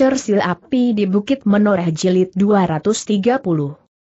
Sil Api di Bukit Menoreh Jilid 230.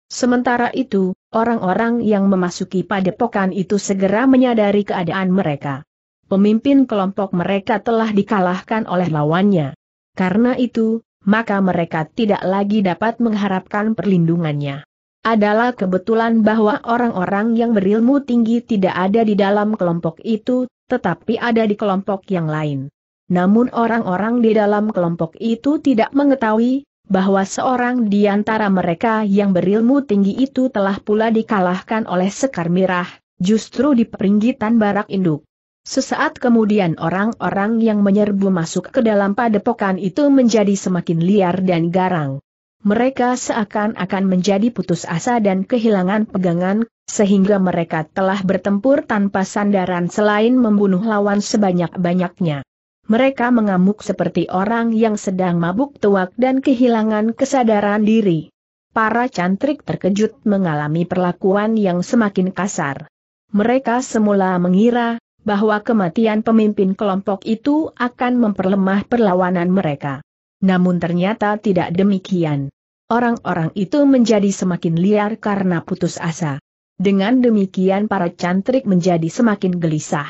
Sementara itu, orang-orang yang memasuki padepokan itu segera menyadari keadaan mereka. Pemimpin kelompok mereka telah dikalahkan oleh lawannya. Karena itu, maka mereka tidak lagi dapat mengharapkan perlindungannya. Adalah kebetulan bahwa orang-orang yang berilmu tinggi tidak ada di dalam kelompok itu, tetapi ada di kelompok yang lain namun orang-orang di dalam kelompok itu tidak mengetahui bahwa seorang di antara mereka yang berilmu tinggi itu telah pula dikalahkan oleh Sekar Mirah, justru di peringgitan barak induk. Sesaat kemudian orang-orang yang menyerbu masuk ke dalam padepokan itu menjadi semakin liar dan garang. Mereka seakan-akan menjadi putus asa dan kehilangan pegangan, sehingga mereka telah bertempur tanpa sandaran selain membunuh lawan sebanyak-banyaknya mereka mengamuk seperti orang yang sedang mabuk tuak dan kehilangan kesadaran diri. Para cantrik terkejut mengalami perlakuan yang semakin kasar. Mereka semula mengira bahwa kematian pemimpin kelompok itu akan memperlemah perlawanan mereka. Namun ternyata tidak demikian. Orang-orang itu menjadi semakin liar karena putus asa. Dengan demikian para cantrik menjadi semakin gelisah.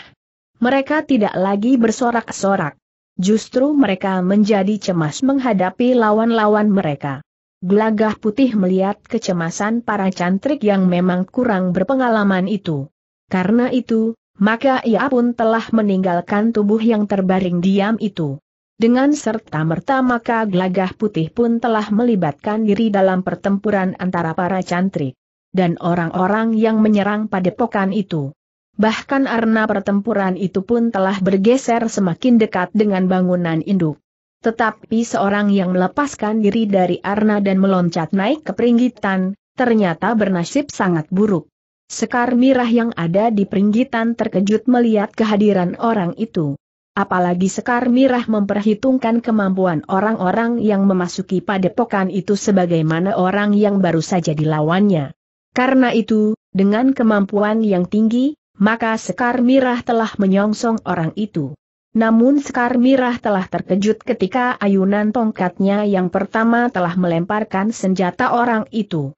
Mereka tidak lagi bersorak-sorak. Justru mereka menjadi cemas menghadapi lawan-lawan mereka. Gelagah putih melihat kecemasan para cantrik yang memang kurang berpengalaman itu. Karena itu, maka ia pun telah meninggalkan tubuh yang terbaring diam itu. Dengan serta-merta maka gelagah putih pun telah melibatkan diri dalam pertempuran antara para cantrik dan orang-orang yang menyerang padepokan itu. Bahkan arena pertempuran itu pun telah bergeser semakin dekat dengan bangunan induk. Tetapi seorang yang melepaskan diri dari arna dan meloncat naik ke peringgitan, ternyata bernasib sangat buruk. Sekar mirah yang ada di peringgitan terkejut melihat kehadiran orang itu. Apalagi Sekar Mirah memperhitungkan kemampuan orang-orang yang memasuki padepokan itu sebagaimana orang yang baru saja dilawannya. Karena itu, dengan kemampuan yang tinggi, maka Sekar Mirah telah menyongsong orang itu. Namun Sekar Mirah telah terkejut ketika ayunan tongkatnya yang pertama telah melemparkan senjata orang itu.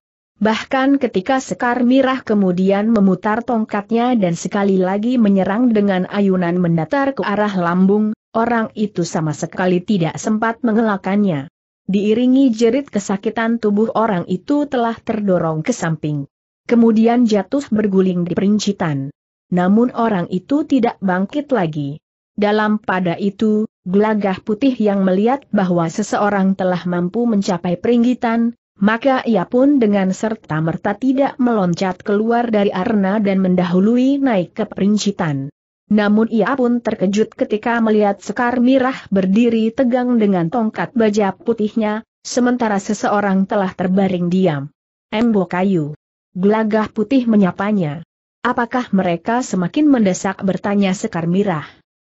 Bahkan ketika Sekar Mirah kemudian memutar tongkatnya dan sekali lagi menyerang dengan ayunan mendatar ke arah lambung, orang itu sama sekali tidak sempat mengelakannya. Diiringi jerit kesakitan tubuh orang itu telah terdorong ke samping. Kemudian jatuh berguling di perincitan namun orang itu tidak bangkit lagi. Dalam pada itu, gelagah putih yang melihat bahwa seseorang telah mampu mencapai peringgitan, maka ia pun dengan serta-merta tidak meloncat keluar dari arena dan mendahului naik ke peringgitan. Namun ia pun terkejut ketika melihat Sekar Mirah berdiri tegang dengan tongkat baja putihnya, sementara seseorang telah terbaring diam. Embo kayu. Gelagah putih menyapanya. Apakah mereka semakin mendesak bertanya Sekar Mirah?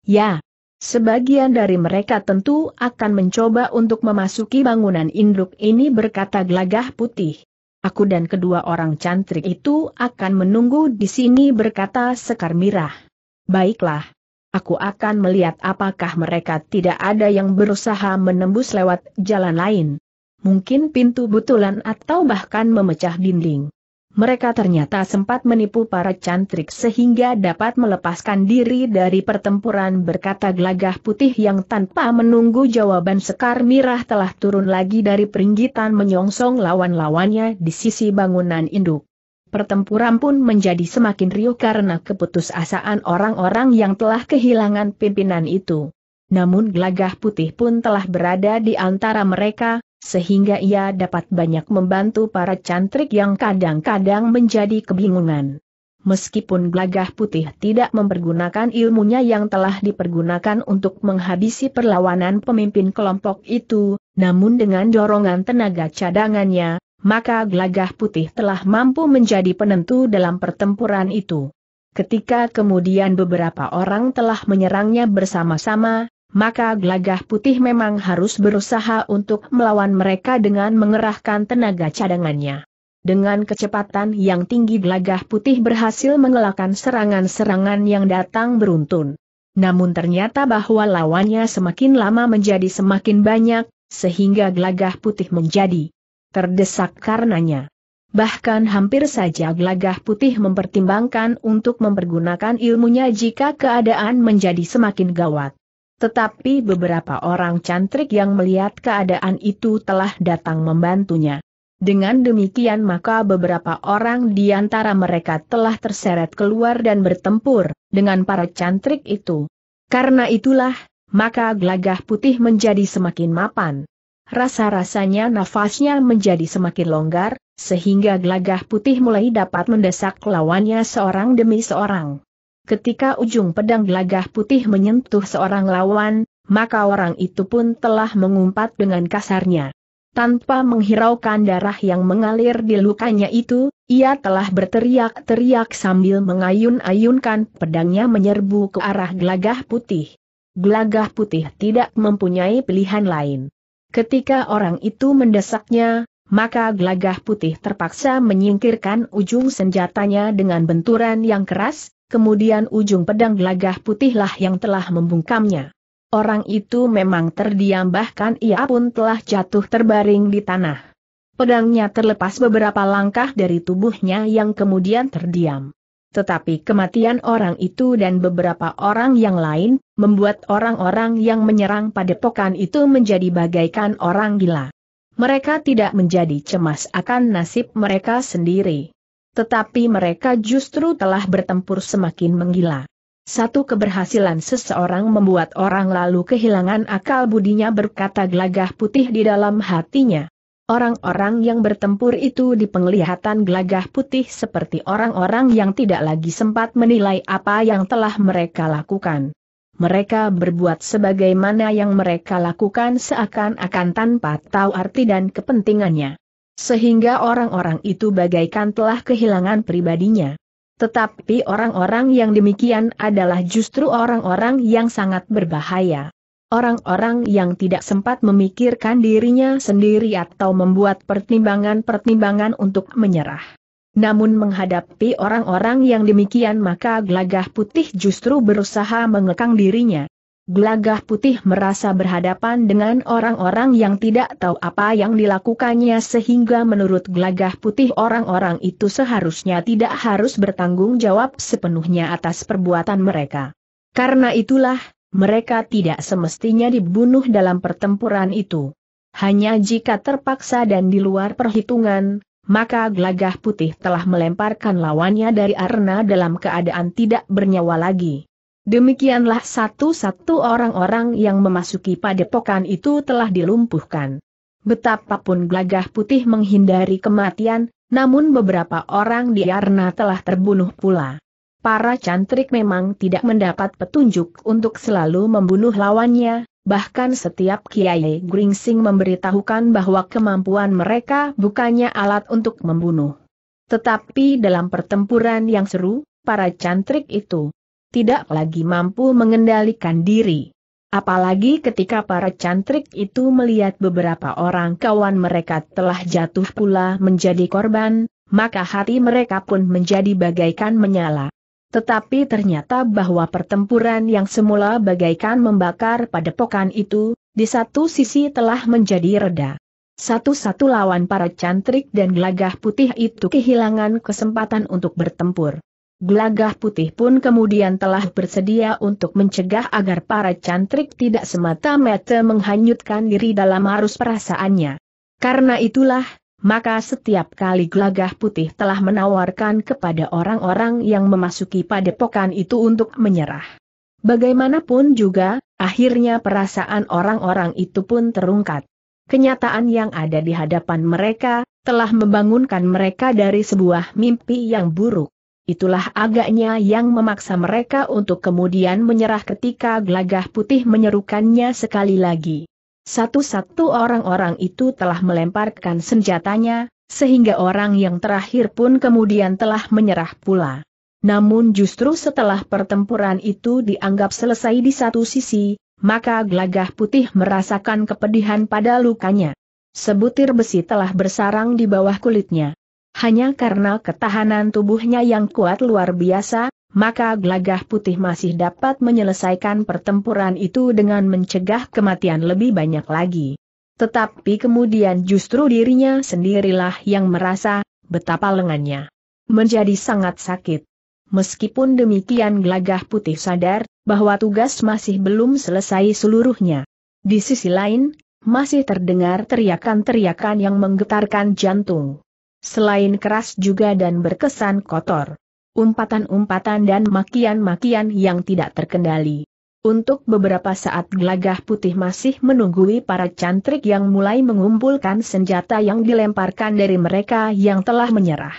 Ya. Sebagian dari mereka tentu akan mencoba untuk memasuki bangunan induk ini berkata gelagah putih. Aku dan kedua orang cantrik itu akan menunggu di sini berkata Sekar Mirah. Baiklah. Aku akan melihat apakah mereka tidak ada yang berusaha menembus lewat jalan lain. Mungkin pintu butulan atau bahkan memecah dinding mereka ternyata sempat menipu para cantrik sehingga dapat melepaskan diri dari pertempuran berkata gelagah putih yang tanpa menunggu jawaban Sekar Mirah telah turun lagi dari peringgitan menyongsong lawan-lawannya di sisi bangunan induk. Pertempuran pun menjadi semakin riuh karena keputusasaan orang-orang yang telah kehilangan pimpinan itu. Namun gelagah putih pun telah berada di antara mereka, sehingga ia dapat banyak membantu para cantrik yang kadang-kadang menjadi kebingungan. Meskipun gelagah putih tidak mempergunakan ilmunya yang telah dipergunakan untuk menghabisi perlawanan pemimpin kelompok itu, namun dengan dorongan tenaga cadangannya, maka gelagah putih telah mampu menjadi penentu dalam pertempuran itu. Ketika kemudian beberapa orang telah menyerangnya bersama-sama, maka gelagah putih memang harus berusaha untuk melawan mereka dengan mengerahkan tenaga cadangannya. Dengan kecepatan yang tinggi gelagah putih berhasil mengelakkan serangan-serangan yang datang beruntun. Namun ternyata bahwa lawannya semakin lama menjadi semakin banyak, sehingga gelagah putih menjadi terdesak karenanya. Bahkan hampir saja gelagah putih mempertimbangkan untuk mempergunakan ilmunya jika keadaan menjadi semakin gawat. Tetapi beberapa orang cantrik yang melihat keadaan itu telah datang membantunya. Dengan demikian maka beberapa orang di antara mereka telah terseret keluar dan bertempur dengan para cantrik itu. Karena itulah, maka gelagah putih menjadi semakin mapan. Rasa-rasanya nafasnya menjadi semakin longgar, sehingga gelagah putih mulai dapat mendesak lawannya seorang demi seorang. Ketika ujung pedang gelagah putih menyentuh seorang lawan, maka orang itu pun telah mengumpat dengan kasarnya. Tanpa menghiraukan darah yang mengalir di lukanya itu, ia telah berteriak-teriak sambil mengayun-ayunkan pedangnya menyerbu ke arah gelagah putih. Gelagah putih tidak mempunyai pilihan lain. Ketika orang itu mendesaknya, maka gelagah putih terpaksa menyingkirkan ujung senjatanya dengan benturan yang keras, kemudian ujung pedang gelagah putihlah yang telah membungkamnya. Orang itu memang terdiam bahkan ia pun telah jatuh terbaring di tanah. Pedangnya terlepas beberapa langkah dari tubuhnya yang kemudian terdiam. Tetapi kematian orang itu dan beberapa orang yang lain, membuat orang-orang yang menyerang padepokan itu menjadi bagaikan orang gila. Mereka tidak menjadi cemas akan nasib mereka sendiri. Tetapi mereka justru telah bertempur semakin menggila. Satu keberhasilan seseorang membuat orang lalu kehilangan akal budinya berkata gelagah putih di dalam hatinya. Orang-orang yang bertempur itu di penglihatan gelagah putih seperti orang-orang yang tidak lagi sempat menilai apa yang telah mereka lakukan. Mereka berbuat sebagaimana yang mereka lakukan seakan-akan tanpa tahu arti dan kepentingannya. Sehingga orang-orang itu bagaikan telah kehilangan pribadinya. Tetapi orang-orang yang demikian adalah justru orang-orang yang sangat berbahaya. Orang-orang yang tidak sempat memikirkan dirinya sendiri atau membuat pertimbangan-pertimbangan untuk menyerah. Namun menghadapi orang-orang yang demikian maka gelagah putih justru berusaha mengekang dirinya. Gelagah putih merasa berhadapan dengan orang-orang yang tidak tahu apa yang dilakukannya sehingga menurut gelagah putih orang-orang itu seharusnya tidak harus bertanggung jawab sepenuhnya atas perbuatan mereka. Karena itulah, mereka tidak semestinya dibunuh dalam pertempuran itu. Hanya jika terpaksa dan di luar perhitungan, maka gelagah putih telah melemparkan lawannya dari arena dalam keadaan tidak bernyawa lagi. Demikianlah satu-satu orang-orang yang memasuki padepokan itu telah dilumpuhkan. Betapapun gelagah putih menghindari kematian, namun beberapa orang di Arna telah terbunuh pula. Para cantrik memang tidak mendapat petunjuk untuk selalu membunuh lawannya, bahkan setiap kiai Gringsing memberitahukan bahwa kemampuan mereka bukannya alat untuk membunuh. Tetapi dalam pertempuran yang seru, para cantrik itu tidak lagi mampu mengendalikan diri. Apalagi ketika para cantrik itu melihat beberapa orang kawan mereka telah jatuh pula menjadi korban, maka hati mereka pun menjadi bagaikan menyala. Tetapi ternyata bahwa pertempuran yang semula bagaikan membakar padepokan itu, di satu sisi telah menjadi reda. Satu-satu lawan para cantrik dan gelagah putih itu kehilangan kesempatan untuk bertempur. Gelagah putih pun kemudian telah bersedia untuk mencegah agar para cantrik tidak semata-mata menghanyutkan diri dalam arus perasaannya. Karena itulah, maka setiap kali gelagah putih telah menawarkan kepada orang-orang yang memasuki padepokan itu untuk menyerah. Bagaimanapun juga, akhirnya perasaan orang-orang itu pun terungkat. Kenyataan yang ada di hadapan mereka, telah membangunkan mereka dari sebuah mimpi yang buruk itulah agaknya yang memaksa mereka untuk kemudian menyerah ketika gelagah putih menyerukannya sekali lagi. Satu-satu orang-orang itu telah melemparkan senjatanya, sehingga orang yang terakhir pun kemudian telah menyerah pula. Namun justru setelah pertempuran itu dianggap selesai di satu sisi, maka gelagah putih merasakan kepedihan pada lukanya. Sebutir besi telah bersarang di bawah kulitnya hanya karena ketahanan tubuhnya yang kuat luar biasa, maka gelagah putih masih dapat menyelesaikan pertempuran itu dengan mencegah kematian lebih banyak lagi. Tetapi kemudian justru dirinya sendirilah yang merasa betapa lengannya menjadi sangat sakit. Meskipun demikian gelagah putih sadar bahwa tugas masih belum selesai seluruhnya. Di sisi lain, masih terdengar teriakan-teriakan yang menggetarkan jantung. Selain keras juga dan berkesan kotor. Umpatan-umpatan dan makian-makian yang tidak terkendali. Untuk beberapa saat gelagah putih masih menunggui para cantrik yang mulai mengumpulkan senjata yang dilemparkan dari mereka yang telah menyerah.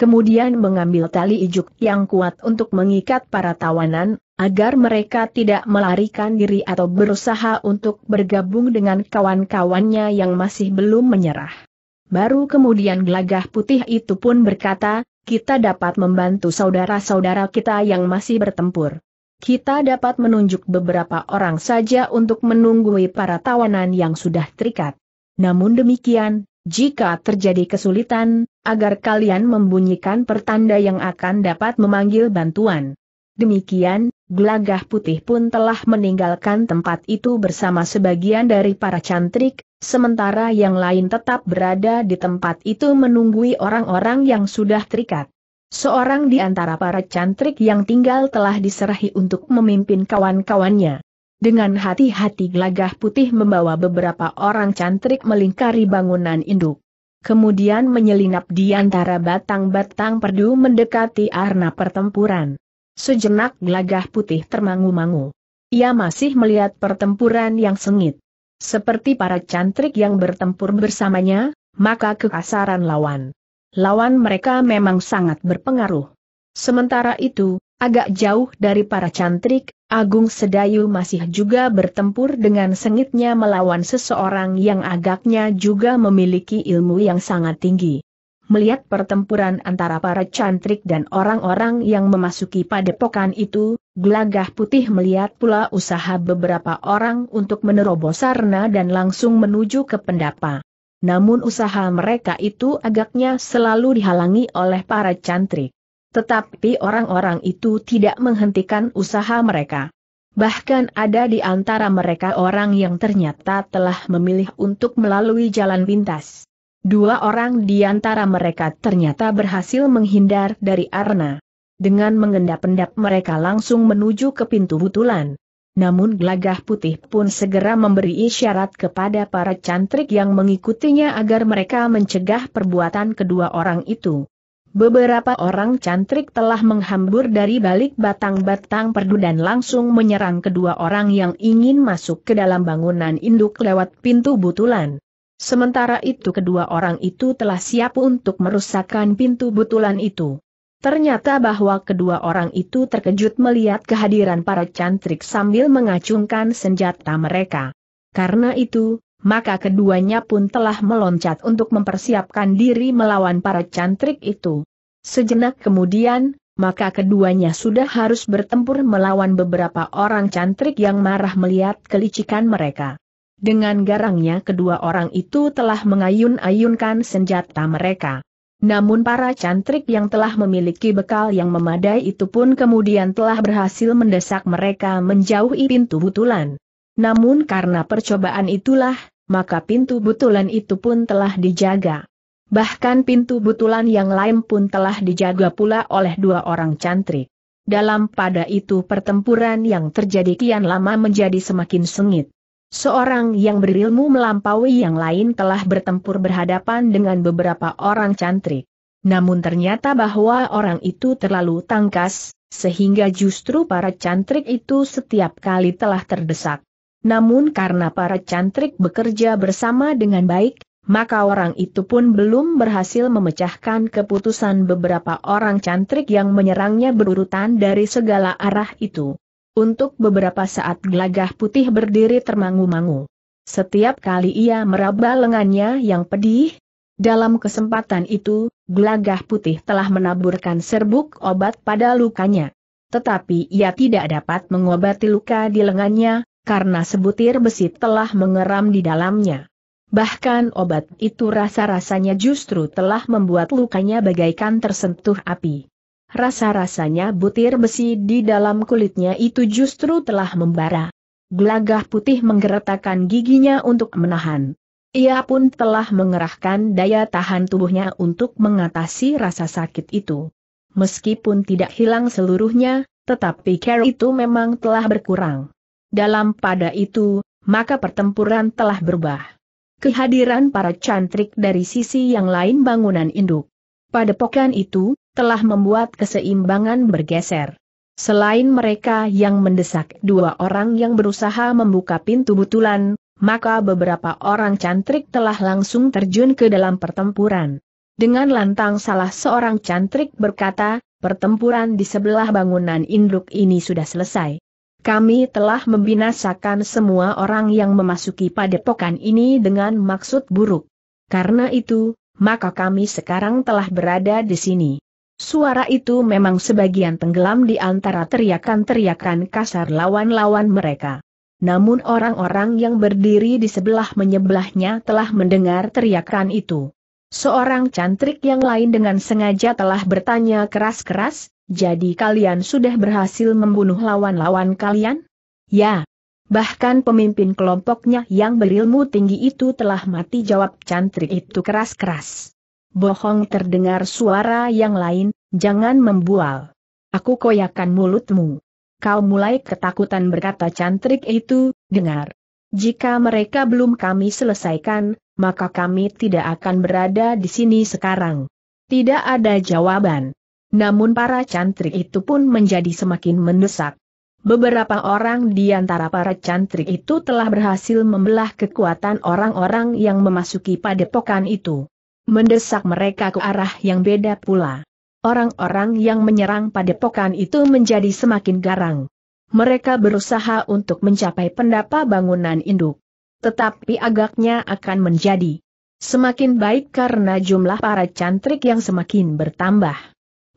Kemudian mengambil tali ijuk yang kuat untuk mengikat para tawanan, agar mereka tidak melarikan diri atau berusaha untuk bergabung dengan kawan-kawannya yang masih belum menyerah. Baru kemudian gelagah putih itu pun berkata, kita dapat membantu saudara-saudara kita yang masih bertempur. Kita dapat menunjuk beberapa orang saja untuk menunggui para tawanan yang sudah terikat. Namun demikian, jika terjadi kesulitan, agar kalian membunyikan pertanda yang akan dapat memanggil bantuan. Demikian, Gelagah putih pun telah meninggalkan tempat itu bersama sebagian dari para cantrik, sementara yang lain tetap berada di tempat itu menunggui orang-orang yang sudah terikat. Seorang di antara para cantrik yang tinggal telah diserahi untuk memimpin kawan-kawannya. Dengan hati-hati gelagah putih membawa beberapa orang cantrik melingkari bangunan induk. Kemudian menyelinap di antara batang-batang perdu mendekati arena pertempuran. Sejenak gelagah putih termangu-mangu. Ia masih melihat pertempuran yang sengit. Seperti para cantrik yang bertempur bersamanya, maka kekasaran lawan. Lawan mereka memang sangat berpengaruh. Sementara itu, agak jauh dari para cantrik, Agung Sedayu masih juga bertempur dengan sengitnya melawan seseorang yang agaknya juga memiliki ilmu yang sangat tinggi melihat pertempuran antara para cantrik dan orang-orang yang memasuki padepokan itu, gelagah putih melihat pula usaha beberapa orang untuk menerobos sarna dan langsung menuju ke pendapa. Namun usaha mereka itu agaknya selalu dihalangi oleh para cantrik. Tetapi orang-orang itu tidak menghentikan usaha mereka. Bahkan ada di antara mereka orang yang ternyata telah memilih untuk melalui jalan pintas. Dua orang di antara mereka ternyata berhasil menghindar dari Arna. Dengan mengendap-endap mereka langsung menuju ke pintu butulan. Namun gelagah putih pun segera memberi isyarat kepada para cantrik yang mengikutinya agar mereka mencegah perbuatan kedua orang itu. Beberapa orang cantrik telah menghambur dari balik batang-batang perdu dan langsung menyerang kedua orang yang ingin masuk ke dalam bangunan induk lewat pintu butulan. Sementara itu kedua orang itu telah siap untuk merusakkan pintu butulan itu. Ternyata bahwa kedua orang itu terkejut melihat kehadiran para cantrik sambil mengacungkan senjata mereka. Karena itu, maka keduanya pun telah meloncat untuk mempersiapkan diri melawan para cantrik itu. Sejenak kemudian, maka keduanya sudah harus bertempur melawan beberapa orang cantrik yang marah melihat kelicikan mereka. Dengan garangnya kedua orang itu telah mengayun-ayunkan senjata mereka. Namun para cantrik yang telah memiliki bekal yang memadai itu pun kemudian telah berhasil mendesak mereka menjauhi pintu butulan. Namun karena percobaan itulah, maka pintu butulan itu pun telah dijaga. Bahkan pintu butulan yang lain pun telah dijaga pula oleh dua orang cantrik. Dalam pada itu pertempuran yang terjadi kian lama menjadi semakin sengit. Seorang yang berilmu melampaui yang lain telah bertempur berhadapan dengan beberapa orang cantrik. Namun ternyata bahwa orang itu terlalu tangkas, sehingga justru para cantrik itu setiap kali telah terdesak. Namun karena para cantrik bekerja bersama dengan baik, maka orang itu pun belum berhasil memecahkan keputusan beberapa orang cantrik yang menyerangnya berurutan dari segala arah itu. Untuk beberapa saat gelagah putih berdiri termangu-mangu. Setiap kali ia meraba lengannya yang pedih, dalam kesempatan itu, gelagah putih telah menaburkan serbuk obat pada lukanya. Tetapi ia tidak dapat mengobati luka di lengannya, karena sebutir besi telah mengeram di dalamnya. Bahkan obat itu rasa-rasanya justru telah membuat lukanya bagaikan tersentuh api rasa-rasanya butir besi di dalam kulitnya itu justru telah membara. Gelagah putih menggeretakkan giginya untuk menahan. Ia pun telah mengerahkan daya tahan tubuhnya untuk mengatasi rasa sakit itu. Meskipun tidak hilang seluruhnya, tetapi care itu memang telah berkurang. Dalam pada itu, maka pertempuran telah berubah. Kehadiran para cantrik dari sisi yang lain bangunan induk. Pada pokan itu, telah membuat keseimbangan bergeser. Selain mereka yang mendesak dua orang yang berusaha membuka pintu butulan, maka beberapa orang cantrik telah langsung terjun ke dalam pertempuran. Dengan lantang salah seorang cantrik berkata, pertempuran di sebelah bangunan induk ini sudah selesai. Kami telah membinasakan semua orang yang memasuki padepokan ini dengan maksud buruk. Karena itu, maka kami sekarang telah berada di sini. Suara itu memang sebagian tenggelam di antara teriakan-teriakan kasar lawan-lawan mereka. Namun orang-orang yang berdiri di sebelah menyebelahnya telah mendengar teriakan itu. Seorang cantrik yang lain dengan sengaja telah bertanya keras-keras, jadi kalian sudah berhasil membunuh lawan-lawan kalian? Ya. Bahkan pemimpin kelompoknya yang berilmu tinggi itu telah mati jawab cantrik itu keras-keras bohong terdengar suara yang lain, jangan membual. Aku koyakan mulutmu. Kau mulai ketakutan berkata cantrik itu, dengar. Jika mereka belum kami selesaikan, maka kami tidak akan berada di sini sekarang. Tidak ada jawaban. Namun para cantrik itu pun menjadi semakin mendesak. Beberapa orang di antara para cantrik itu telah berhasil membelah kekuatan orang-orang yang memasuki padepokan itu mendesak mereka ke arah yang beda pula. Orang-orang yang menyerang padepokan itu menjadi semakin garang. Mereka berusaha untuk mencapai pendapa bangunan induk. Tetapi agaknya akan menjadi semakin baik karena jumlah para cantrik yang semakin bertambah.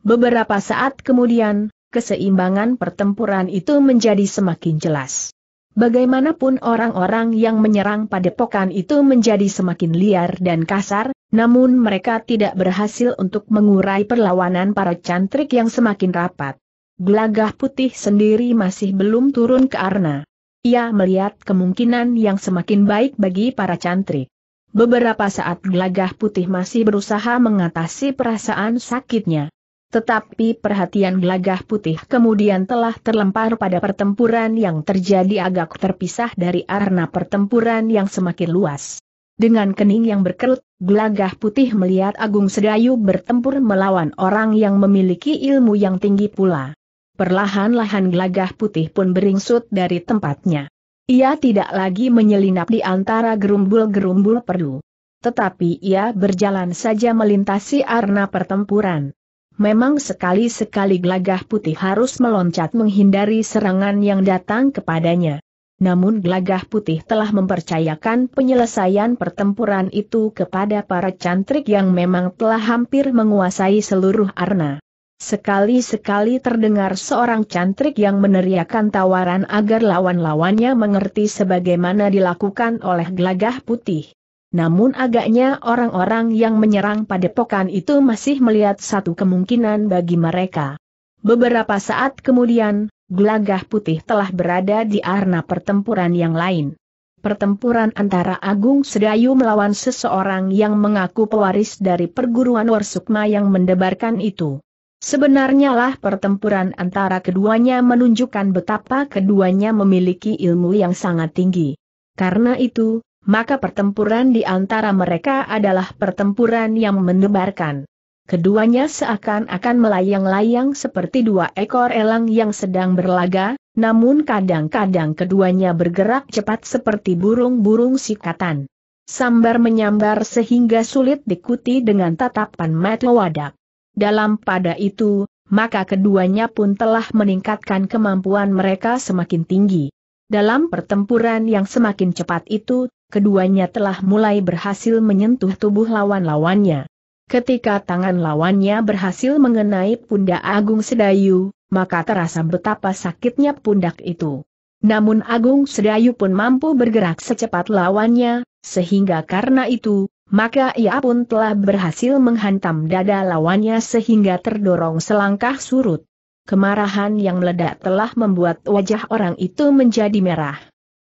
Beberapa saat kemudian, keseimbangan pertempuran itu menjadi semakin jelas. Bagaimanapun orang-orang yang menyerang padepokan itu menjadi semakin liar dan kasar, namun mereka tidak berhasil untuk mengurai perlawanan para cantrik yang semakin rapat. Gelagah putih sendiri masih belum turun ke Arna. Ia melihat kemungkinan yang semakin baik bagi para cantrik. Beberapa saat gelagah putih masih berusaha mengatasi perasaan sakitnya. Tetapi perhatian gelagah putih kemudian telah terlempar pada pertempuran yang terjadi agak terpisah dari Arna pertempuran yang semakin luas. Dengan kening yang berkerut, Gelagah putih melihat Agung Sedayu bertempur melawan orang yang memiliki ilmu yang tinggi pula. Perlahan-lahan gelagah putih pun beringsut dari tempatnya. Ia tidak lagi menyelinap di antara gerumbul-gerumbul perlu. Tetapi ia berjalan saja melintasi arena pertempuran. Memang sekali-sekali gelagah putih harus meloncat menghindari serangan yang datang kepadanya namun Glagah Putih telah mempercayakan penyelesaian pertempuran itu kepada para cantrik yang memang telah hampir menguasai seluruh arna. Sekali-sekali terdengar seorang cantrik yang meneriakan tawaran agar lawan-lawannya mengerti sebagaimana dilakukan oleh Glagah putih. Namun agaknya orang-orang yang menyerang padepokan itu masih melihat satu kemungkinan bagi mereka. Beberapa saat kemudian, gelagah putih telah berada di arena pertempuran yang lain. Pertempuran antara Agung Sedayu melawan seseorang yang mengaku pewaris dari perguruan Warsukma yang mendebarkan itu. Sebenarnya lah pertempuran antara keduanya menunjukkan betapa keduanya memiliki ilmu yang sangat tinggi. Karena itu, maka pertempuran di antara mereka adalah pertempuran yang mendebarkan. Keduanya seakan-akan melayang-layang seperti dua ekor elang yang sedang berlaga, namun kadang-kadang keduanya bergerak cepat seperti burung-burung sikatan. Sambar menyambar sehingga sulit dikuti dengan tatapan mata wadak. Dalam pada itu, maka keduanya pun telah meningkatkan kemampuan mereka semakin tinggi. Dalam pertempuran yang semakin cepat itu, keduanya telah mulai berhasil menyentuh tubuh lawan-lawannya. Ketika tangan lawannya berhasil mengenai pundak Agung Sedayu, maka terasa betapa sakitnya pundak itu. Namun Agung Sedayu pun mampu bergerak secepat lawannya, sehingga karena itu, maka ia pun telah berhasil menghantam dada lawannya sehingga terdorong selangkah surut. Kemarahan yang meledak telah membuat wajah orang itu menjadi merah.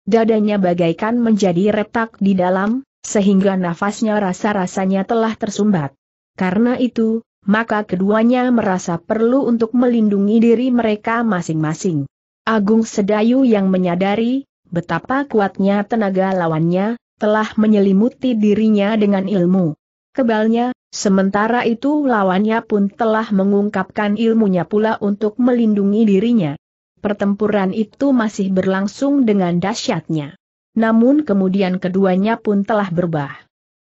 Dadanya bagaikan menjadi retak di dalam, sehingga nafasnya rasa-rasanya telah tersumbat. Karena itu, maka keduanya merasa perlu untuk melindungi diri mereka masing-masing. Agung Sedayu yang menyadari betapa kuatnya tenaga lawannya telah menyelimuti dirinya dengan ilmu kebalnya, sementara itu lawannya pun telah mengungkapkan ilmunya pula untuk melindungi dirinya. Pertempuran itu masih berlangsung dengan dahsyatnya. Namun kemudian keduanya pun telah berubah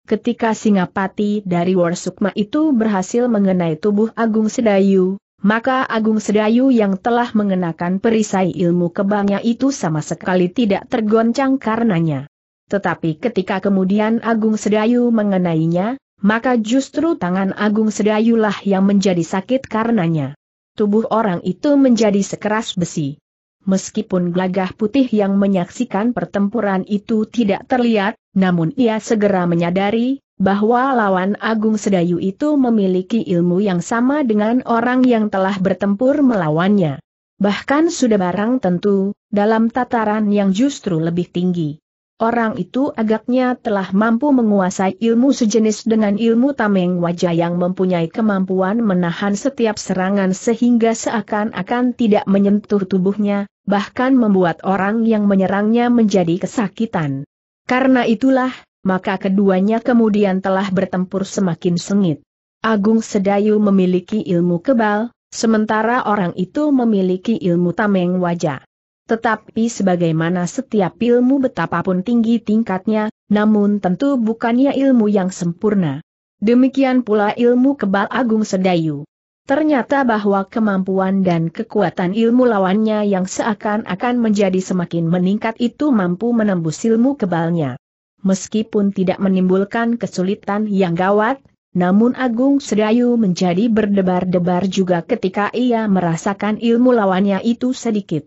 ketika Singapati dari Warsukma itu berhasil mengenai tubuh Agung Sedayu, maka Agung Sedayu yang telah mengenakan perisai ilmu kebangnya itu sama sekali tidak tergoncang karenanya. Tetapi ketika kemudian Agung Sedayu mengenainya, maka justru tangan Agung Sedayulah yang menjadi sakit karenanya. Tubuh orang itu menjadi sekeras besi. Meskipun gelagah putih yang menyaksikan pertempuran itu tidak terlihat, namun ia segera menyadari bahwa lawan Agung Sedayu itu memiliki ilmu yang sama dengan orang yang telah bertempur melawannya. Bahkan sudah barang tentu, dalam tataran yang justru lebih tinggi. Orang itu agaknya telah mampu menguasai ilmu sejenis dengan ilmu tameng wajah yang mempunyai kemampuan menahan setiap serangan sehingga seakan-akan tidak menyentuh tubuhnya, bahkan membuat orang yang menyerangnya menjadi kesakitan. Karena itulah, maka keduanya kemudian telah bertempur semakin sengit. Agung Sedayu memiliki ilmu kebal, sementara orang itu memiliki ilmu tameng wajah. Tetapi sebagaimana setiap ilmu betapapun tinggi tingkatnya, namun tentu bukannya ilmu yang sempurna. Demikian pula ilmu kebal agung sedayu. Ternyata bahwa kemampuan dan kekuatan ilmu lawannya yang seakan-akan menjadi semakin meningkat itu mampu menembus ilmu kebalnya. Meskipun tidak menimbulkan kesulitan yang gawat, namun Agung Sedayu menjadi berdebar-debar juga ketika ia merasakan ilmu lawannya itu sedikit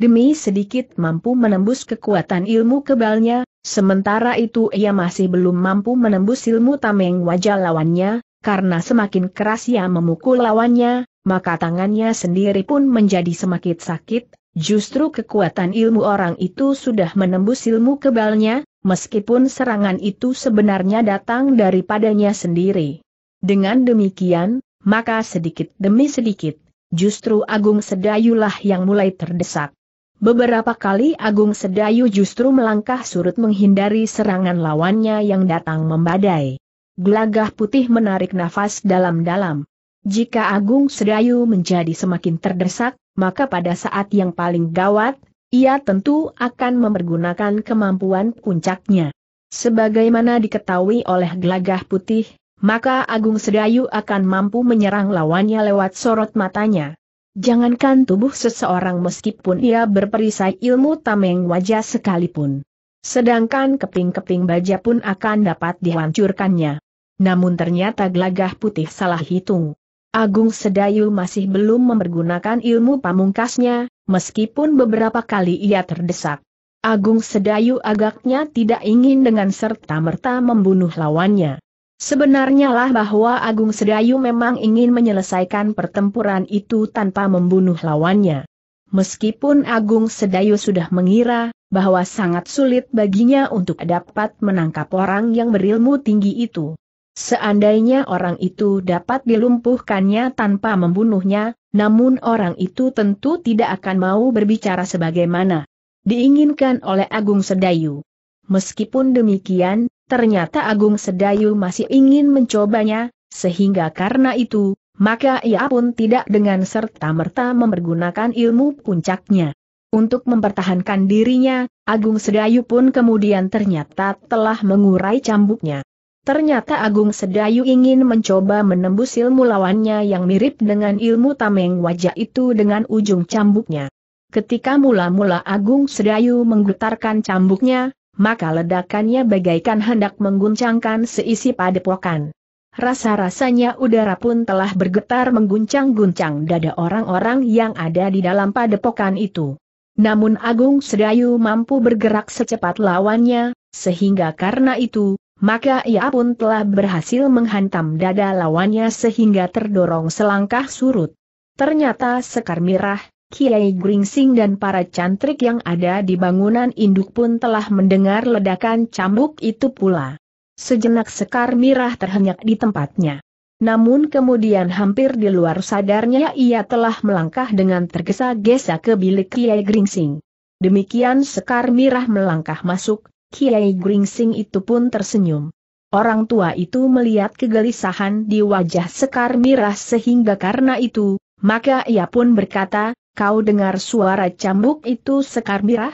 demi sedikit mampu menembus kekuatan ilmu kebalnya, sementara itu ia masih belum mampu menembus ilmu tameng wajah lawannya, karena semakin keras ia memukul lawannya, maka tangannya sendiri pun menjadi semakin sakit, justru kekuatan ilmu orang itu sudah menembus ilmu kebalnya, meskipun serangan itu sebenarnya datang daripadanya sendiri. Dengan demikian, maka sedikit demi sedikit, justru Agung Sedayulah yang mulai terdesak. Beberapa kali Agung Sedayu justru melangkah surut menghindari serangan lawannya yang datang membadai. Gelagah putih menarik nafas dalam-dalam. Jika Agung Sedayu menjadi semakin terdesak, maka pada saat yang paling gawat, ia tentu akan mempergunakan kemampuan puncaknya. Sebagaimana diketahui oleh gelagah putih, maka Agung Sedayu akan mampu menyerang lawannya lewat sorot matanya. Jangankan tubuh seseorang meskipun ia berperisai ilmu tameng wajah sekalipun. Sedangkan keping-keping baja pun akan dapat dihancurkannya. Namun ternyata gelagah putih salah hitung. Agung Sedayu masih belum mempergunakan ilmu pamungkasnya, meskipun beberapa kali ia terdesak. Agung Sedayu agaknya tidak ingin dengan serta-merta membunuh lawannya. Sebenarnya lah bahwa Agung Sedayu memang ingin menyelesaikan pertempuran itu tanpa membunuh lawannya. Meskipun Agung Sedayu sudah mengira bahwa sangat sulit baginya untuk dapat menangkap orang yang berilmu tinggi itu. Seandainya orang itu dapat dilumpuhkannya tanpa membunuhnya, namun orang itu tentu tidak akan mau berbicara sebagaimana diinginkan oleh Agung Sedayu. Meskipun demikian, Ternyata Agung Sedayu masih ingin mencobanya, sehingga karena itu, maka ia pun tidak dengan serta-merta mempergunakan ilmu puncaknya. Untuk mempertahankan dirinya, Agung Sedayu pun kemudian ternyata telah mengurai cambuknya. Ternyata Agung Sedayu ingin mencoba menembus ilmu lawannya yang mirip dengan ilmu tameng wajah itu dengan ujung cambuknya. Ketika mula-mula Agung Sedayu menggetarkan cambuknya, maka ledakannya bagaikan hendak mengguncangkan seisi padepokan. Rasa-rasanya udara pun telah bergetar mengguncang-guncang dada orang-orang yang ada di dalam padepokan itu. Namun Agung Sedayu mampu bergerak secepat lawannya, sehingga karena itu, maka ia pun telah berhasil menghantam dada lawannya sehingga terdorong selangkah surut. Ternyata Sekar Mirah, Kiai Gringsing dan para cantrik yang ada di bangunan induk pun telah mendengar ledakan cambuk itu pula. Sejenak sekar mirah terhenyak di tempatnya. Namun kemudian hampir di luar sadarnya ia telah melangkah dengan tergesa-gesa ke bilik Kiai Gringsing. Demikian sekar mirah melangkah masuk, Kiai Gringsing itu pun tersenyum. Orang tua itu melihat kegelisahan di wajah Sekar Mirah sehingga karena itu, maka ia pun berkata, Kau dengar suara cambuk itu sekar mirah?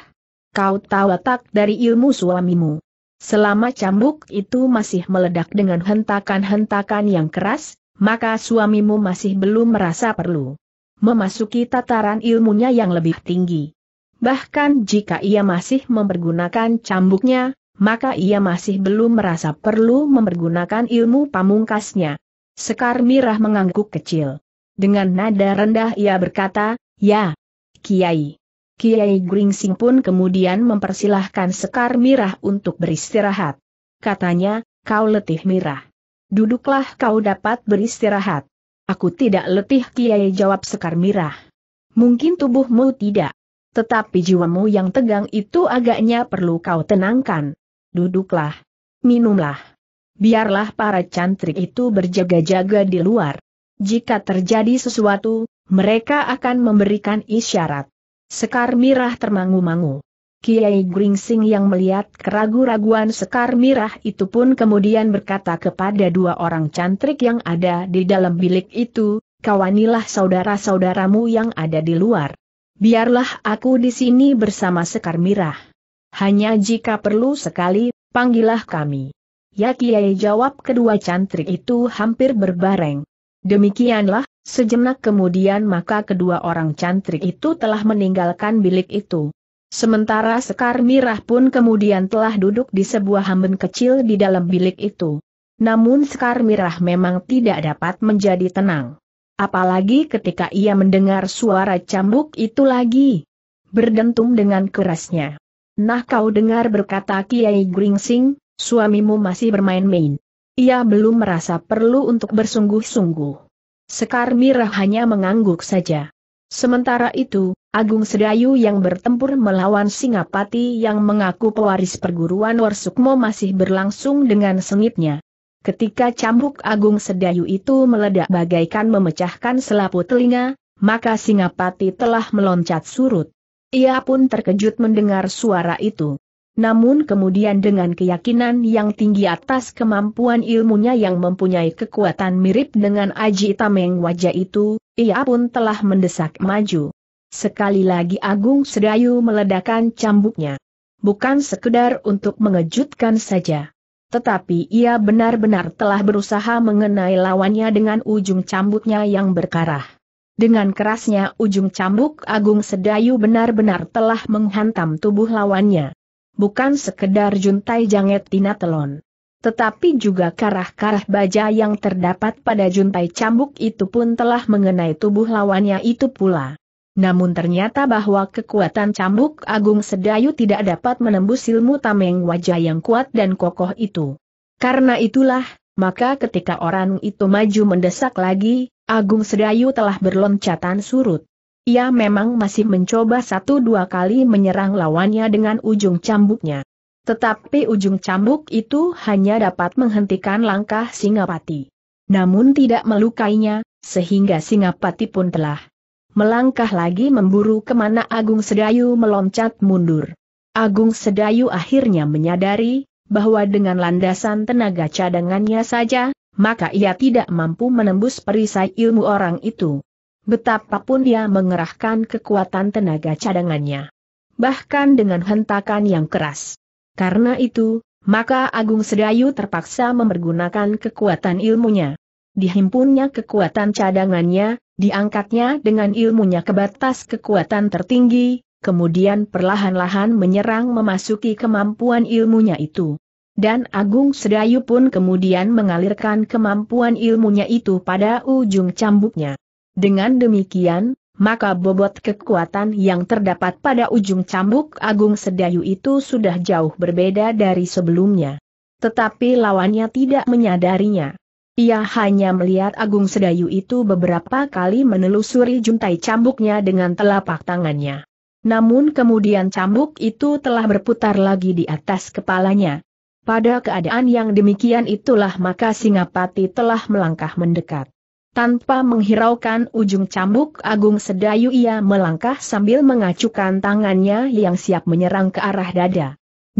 Kau tahu tak dari ilmu suamimu. Selama cambuk itu masih meledak dengan hentakan-hentakan yang keras, maka suamimu masih belum merasa perlu memasuki tataran ilmunya yang lebih tinggi. Bahkan jika ia masih mempergunakan cambuknya, maka ia masih belum merasa perlu mempergunakan ilmu pamungkasnya. Sekar Mirah mengangguk kecil. Dengan nada rendah ia berkata, Ya, Kiai. Kiai Gringsing pun kemudian mempersilahkan Sekar Mirah untuk beristirahat. Katanya, kau letih Mirah. Duduklah kau dapat beristirahat. Aku tidak letih Kiai jawab Sekar Mirah. Mungkin tubuhmu tidak. Tetapi jiwamu yang tegang itu agaknya perlu kau tenangkan. Duduklah. Minumlah. Biarlah para cantrik itu berjaga-jaga di luar. Jika terjadi sesuatu, mereka akan memberikan isyarat. Sekar Mirah termangu-mangu. Kiai Gringsing yang melihat keragu-raguan Sekar Mirah itu pun kemudian berkata kepada dua orang cantrik yang ada di dalam bilik itu, kawanilah saudara-saudaramu yang ada di luar. Biarlah aku di sini bersama Sekar Mirah. Hanya jika perlu sekali, panggillah kami. Ya Kiai jawab kedua cantrik itu hampir berbareng. Demikianlah, Sejenak kemudian maka kedua orang cantik itu telah meninggalkan bilik itu. Sementara Sekar Mirah pun kemudian telah duduk di sebuah hamben kecil di dalam bilik itu. Namun Sekar Mirah memang tidak dapat menjadi tenang. Apalagi ketika ia mendengar suara cambuk itu lagi. Berdentum dengan kerasnya. Nah kau dengar berkata Kiai Gringsing, suamimu masih bermain-main. Ia belum merasa perlu untuk bersungguh-sungguh. Sekar Mirah hanya mengangguk saja. Sementara itu, Agung Sedayu yang bertempur melawan Singapati yang mengaku pewaris perguruan Warsukmo masih berlangsung dengan sengitnya. Ketika cambuk Agung Sedayu itu meledak bagaikan memecahkan selaput telinga, maka Singapati telah meloncat surut. Ia pun terkejut mendengar suara itu. Namun kemudian dengan keyakinan yang tinggi atas kemampuan ilmunya yang mempunyai kekuatan mirip dengan Aji Tameng wajah itu, ia pun telah mendesak maju. Sekali lagi Agung Sedayu meledakkan cambuknya. Bukan sekedar untuk mengejutkan saja. Tetapi ia benar-benar telah berusaha mengenai lawannya dengan ujung cambuknya yang berkarah. Dengan kerasnya ujung cambuk Agung Sedayu benar-benar telah menghantam tubuh lawannya bukan sekedar juntai janget tinatelon, Tetapi juga karah-karah baja yang terdapat pada juntai cambuk itu pun telah mengenai tubuh lawannya itu pula. Namun ternyata bahwa kekuatan cambuk agung sedayu tidak dapat menembus ilmu tameng wajah yang kuat dan kokoh itu. Karena itulah, maka ketika orang itu maju mendesak lagi, agung sedayu telah berloncatan surut. Ia memang masih mencoba satu dua kali menyerang lawannya dengan ujung cambuknya. Tetapi ujung cambuk itu hanya dapat menghentikan langkah Singapati. Namun tidak melukainya, sehingga Singapati pun telah melangkah lagi memburu kemana Agung Sedayu meloncat mundur. Agung Sedayu akhirnya menyadari, bahwa dengan landasan tenaga cadangannya saja, maka ia tidak mampu menembus perisai ilmu orang itu. Betapapun dia mengerahkan kekuatan tenaga cadangannya. Bahkan dengan hentakan yang keras. Karena itu, maka Agung Sedayu terpaksa mempergunakan kekuatan ilmunya. Dihimpunnya kekuatan cadangannya, diangkatnya dengan ilmunya ke batas kekuatan tertinggi, kemudian perlahan-lahan menyerang memasuki kemampuan ilmunya itu. Dan Agung Sedayu pun kemudian mengalirkan kemampuan ilmunya itu pada ujung cambuknya. Dengan demikian, maka bobot kekuatan yang terdapat pada ujung cambuk Agung Sedayu itu sudah jauh berbeda dari sebelumnya. Tetapi lawannya tidak menyadarinya. Ia hanya melihat Agung Sedayu itu beberapa kali menelusuri juntai cambuknya dengan telapak tangannya. Namun kemudian cambuk itu telah berputar lagi di atas kepalanya. Pada keadaan yang demikian itulah maka Singapati telah melangkah mendekat. Tanpa menghiraukan ujung cambuk Agung Sedayu ia melangkah sambil mengacukan tangannya yang siap menyerang ke arah dada.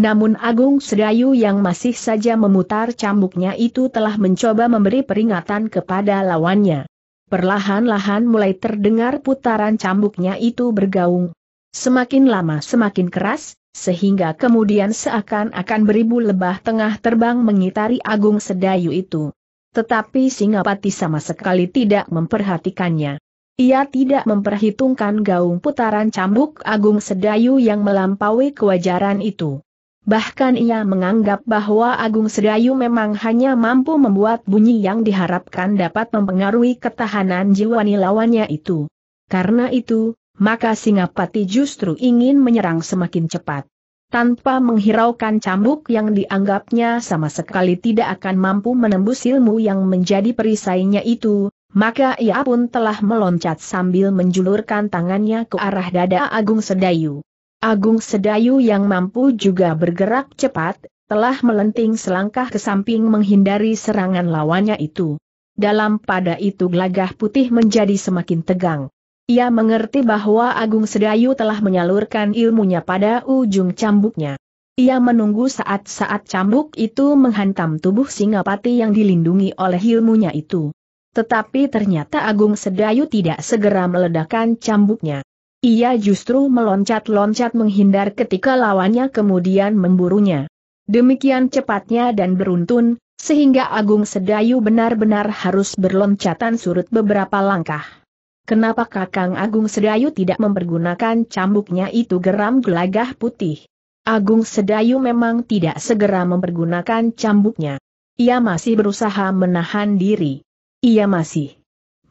Namun Agung Sedayu yang masih saja memutar cambuknya itu telah mencoba memberi peringatan kepada lawannya. Perlahan-lahan mulai terdengar putaran cambuknya itu bergaung. Semakin lama semakin keras, sehingga kemudian seakan-akan beribu lebah tengah terbang mengitari Agung Sedayu itu. Tetapi Singapati sama sekali tidak memperhatikannya. Ia tidak memperhitungkan gaung putaran cambuk Agung Sedayu yang melampaui kewajaran itu. Bahkan ia menganggap bahwa Agung Sedayu memang hanya mampu membuat bunyi yang diharapkan dapat mempengaruhi ketahanan jiwa nilawannya itu. Karena itu, maka Singapati justru ingin menyerang semakin cepat tanpa menghiraukan cambuk yang dianggapnya sama sekali tidak akan mampu menembus ilmu yang menjadi perisainya itu, maka ia pun telah meloncat sambil menjulurkan tangannya ke arah dada Agung Sedayu. Agung Sedayu yang mampu juga bergerak cepat, telah melenting selangkah ke samping menghindari serangan lawannya itu. Dalam pada itu gelagah putih menjadi semakin tegang. Ia mengerti bahwa Agung Sedayu telah menyalurkan ilmunya pada ujung cambuknya. Ia menunggu saat-saat cambuk itu menghantam tubuh Singapati yang dilindungi oleh ilmunya itu. Tetapi ternyata Agung Sedayu tidak segera meledakkan cambuknya. Ia justru meloncat-loncat menghindar ketika lawannya kemudian memburunya. Demikian cepatnya dan beruntun, sehingga Agung Sedayu benar-benar harus berloncatan surut beberapa langkah. Kenapa Kakang Agung Sedayu tidak mempergunakan cambuknya itu geram gelagah putih? Agung Sedayu memang tidak segera mempergunakan cambuknya. Ia masih berusaha menahan diri. Ia masih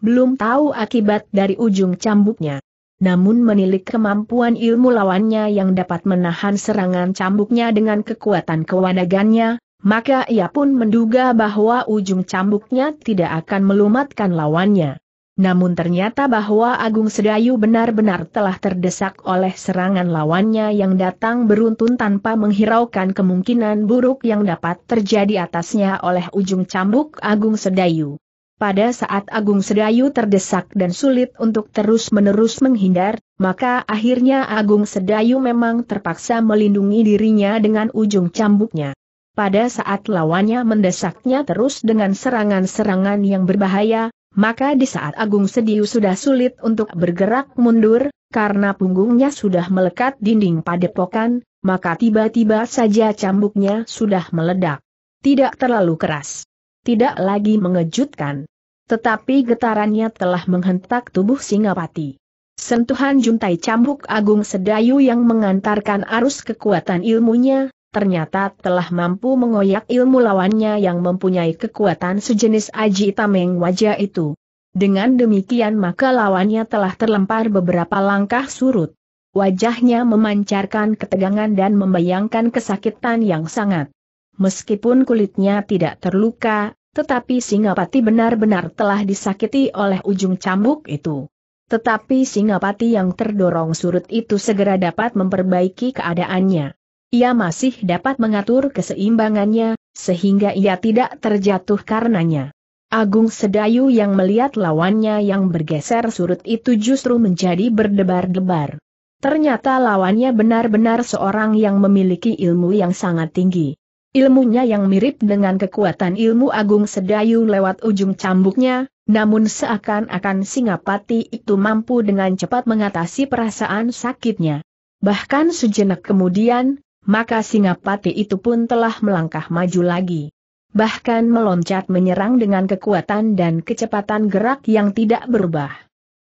belum tahu akibat dari ujung cambuknya. Namun menilik kemampuan ilmu lawannya yang dapat menahan serangan cambuknya dengan kekuatan kewanagannya, maka ia pun menduga bahwa ujung cambuknya tidak akan melumatkan lawannya. Namun ternyata bahwa Agung Sedayu benar-benar telah terdesak oleh serangan lawannya yang datang beruntun tanpa menghiraukan kemungkinan buruk yang dapat terjadi atasnya oleh ujung cambuk Agung Sedayu. Pada saat Agung Sedayu terdesak dan sulit untuk terus-menerus menghindar, maka akhirnya Agung Sedayu memang terpaksa melindungi dirinya dengan ujung cambuknya. Pada saat lawannya mendesaknya terus dengan serangan-serangan yang berbahaya, maka di saat Agung Sediu sudah sulit untuk bergerak mundur, karena punggungnya sudah melekat dinding padepokan, maka tiba-tiba saja cambuknya sudah meledak. Tidak terlalu keras. Tidak lagi mengejutkan. Tetapi getarannya telah menghentak tubuh Singapati. Sentuhan juntai cambuk Agung Sedayu yang mengantarkan arus kekuatan ilmunya, ternyata telah mampu mengoyak ilmu lawannya yang mempunyai kekuatan sejenis Aji Tameng wajah itu. Dengan demikian maka lawannya telah terlempar beberapa langkah surut. Wajahnya memancarkan ketegangan dan membayangkan kesakitan yang sangat. Meskipun kulitnya tidak terluka, tetapi Singapati benar-benar telah disakiti oleh ujung cambuk itu. Tetapi Singapati yang terdorong surut itu segera dapat memperbaiki keadaannya. Ia masih dapat mengatur keseimbangannya, sehingga ia tidak terjatuh karenanya. Agung Sedayu yang melihat lawannya yang bergeser surut itu justru menjadi berdebar-debar. Ternyata lawannya benar-benar seorang yang memiliki ilmu yang sangat tinggi. Ilmunya yang mirip dengan kekuatan ilmu Agung Sedayu lewat ujung cambuknya, namun seakan-akan Singapati itu mampu dengan cepat mengatasi perasaan sakitnya. Bahkan sejenak kemudian, maka Singapati itu pun telah melangkah maju lagi. Bahkan meloncat menyerang dengan kekuatan dan kecepatan gerak yang tidak berubah.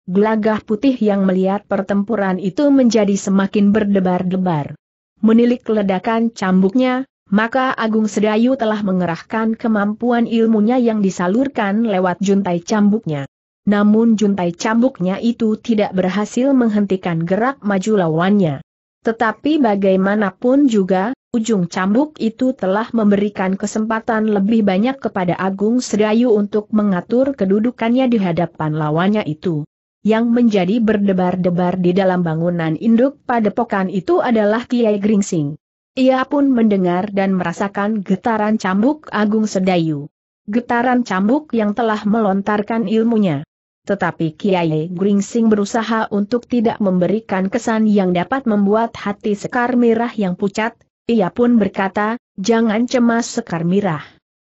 Gelagah putih yang melihat pertempuran itu menjadi semakin berdebar-debar. Menilik ledakan cambuknya, maka Agung Sedayu telah mengerahkan kemampuan ilmunya yang disalurkan lewat juntai cambuknya. Namun juntai cambuknya itu tidak berhasil menghentikan gerak maju lawannya. Tetapi bagaimanapun juga, ujung cambuk itu telah memberikan kesempatan lebih banyak kepada Agung Sedayu untuk mengatur kedudukannya di hadapan lawannya itu. Yang menjadi berdebar-debar di dalam bangunan induk padepokan itu adalah Kiai Gringsing. Ia pun mendengar dan merasakan getaran cambuk Agung Sedayu. Getaran cambuk yang telah melontarkan ilmunya. Tetapi Kiai Gringsing berusaha untuk tidak memberikan kesan yang dapat membuat hati Sekar Mirah yang pucat, ia pun berkata, jangan cemas Sekar Mirah.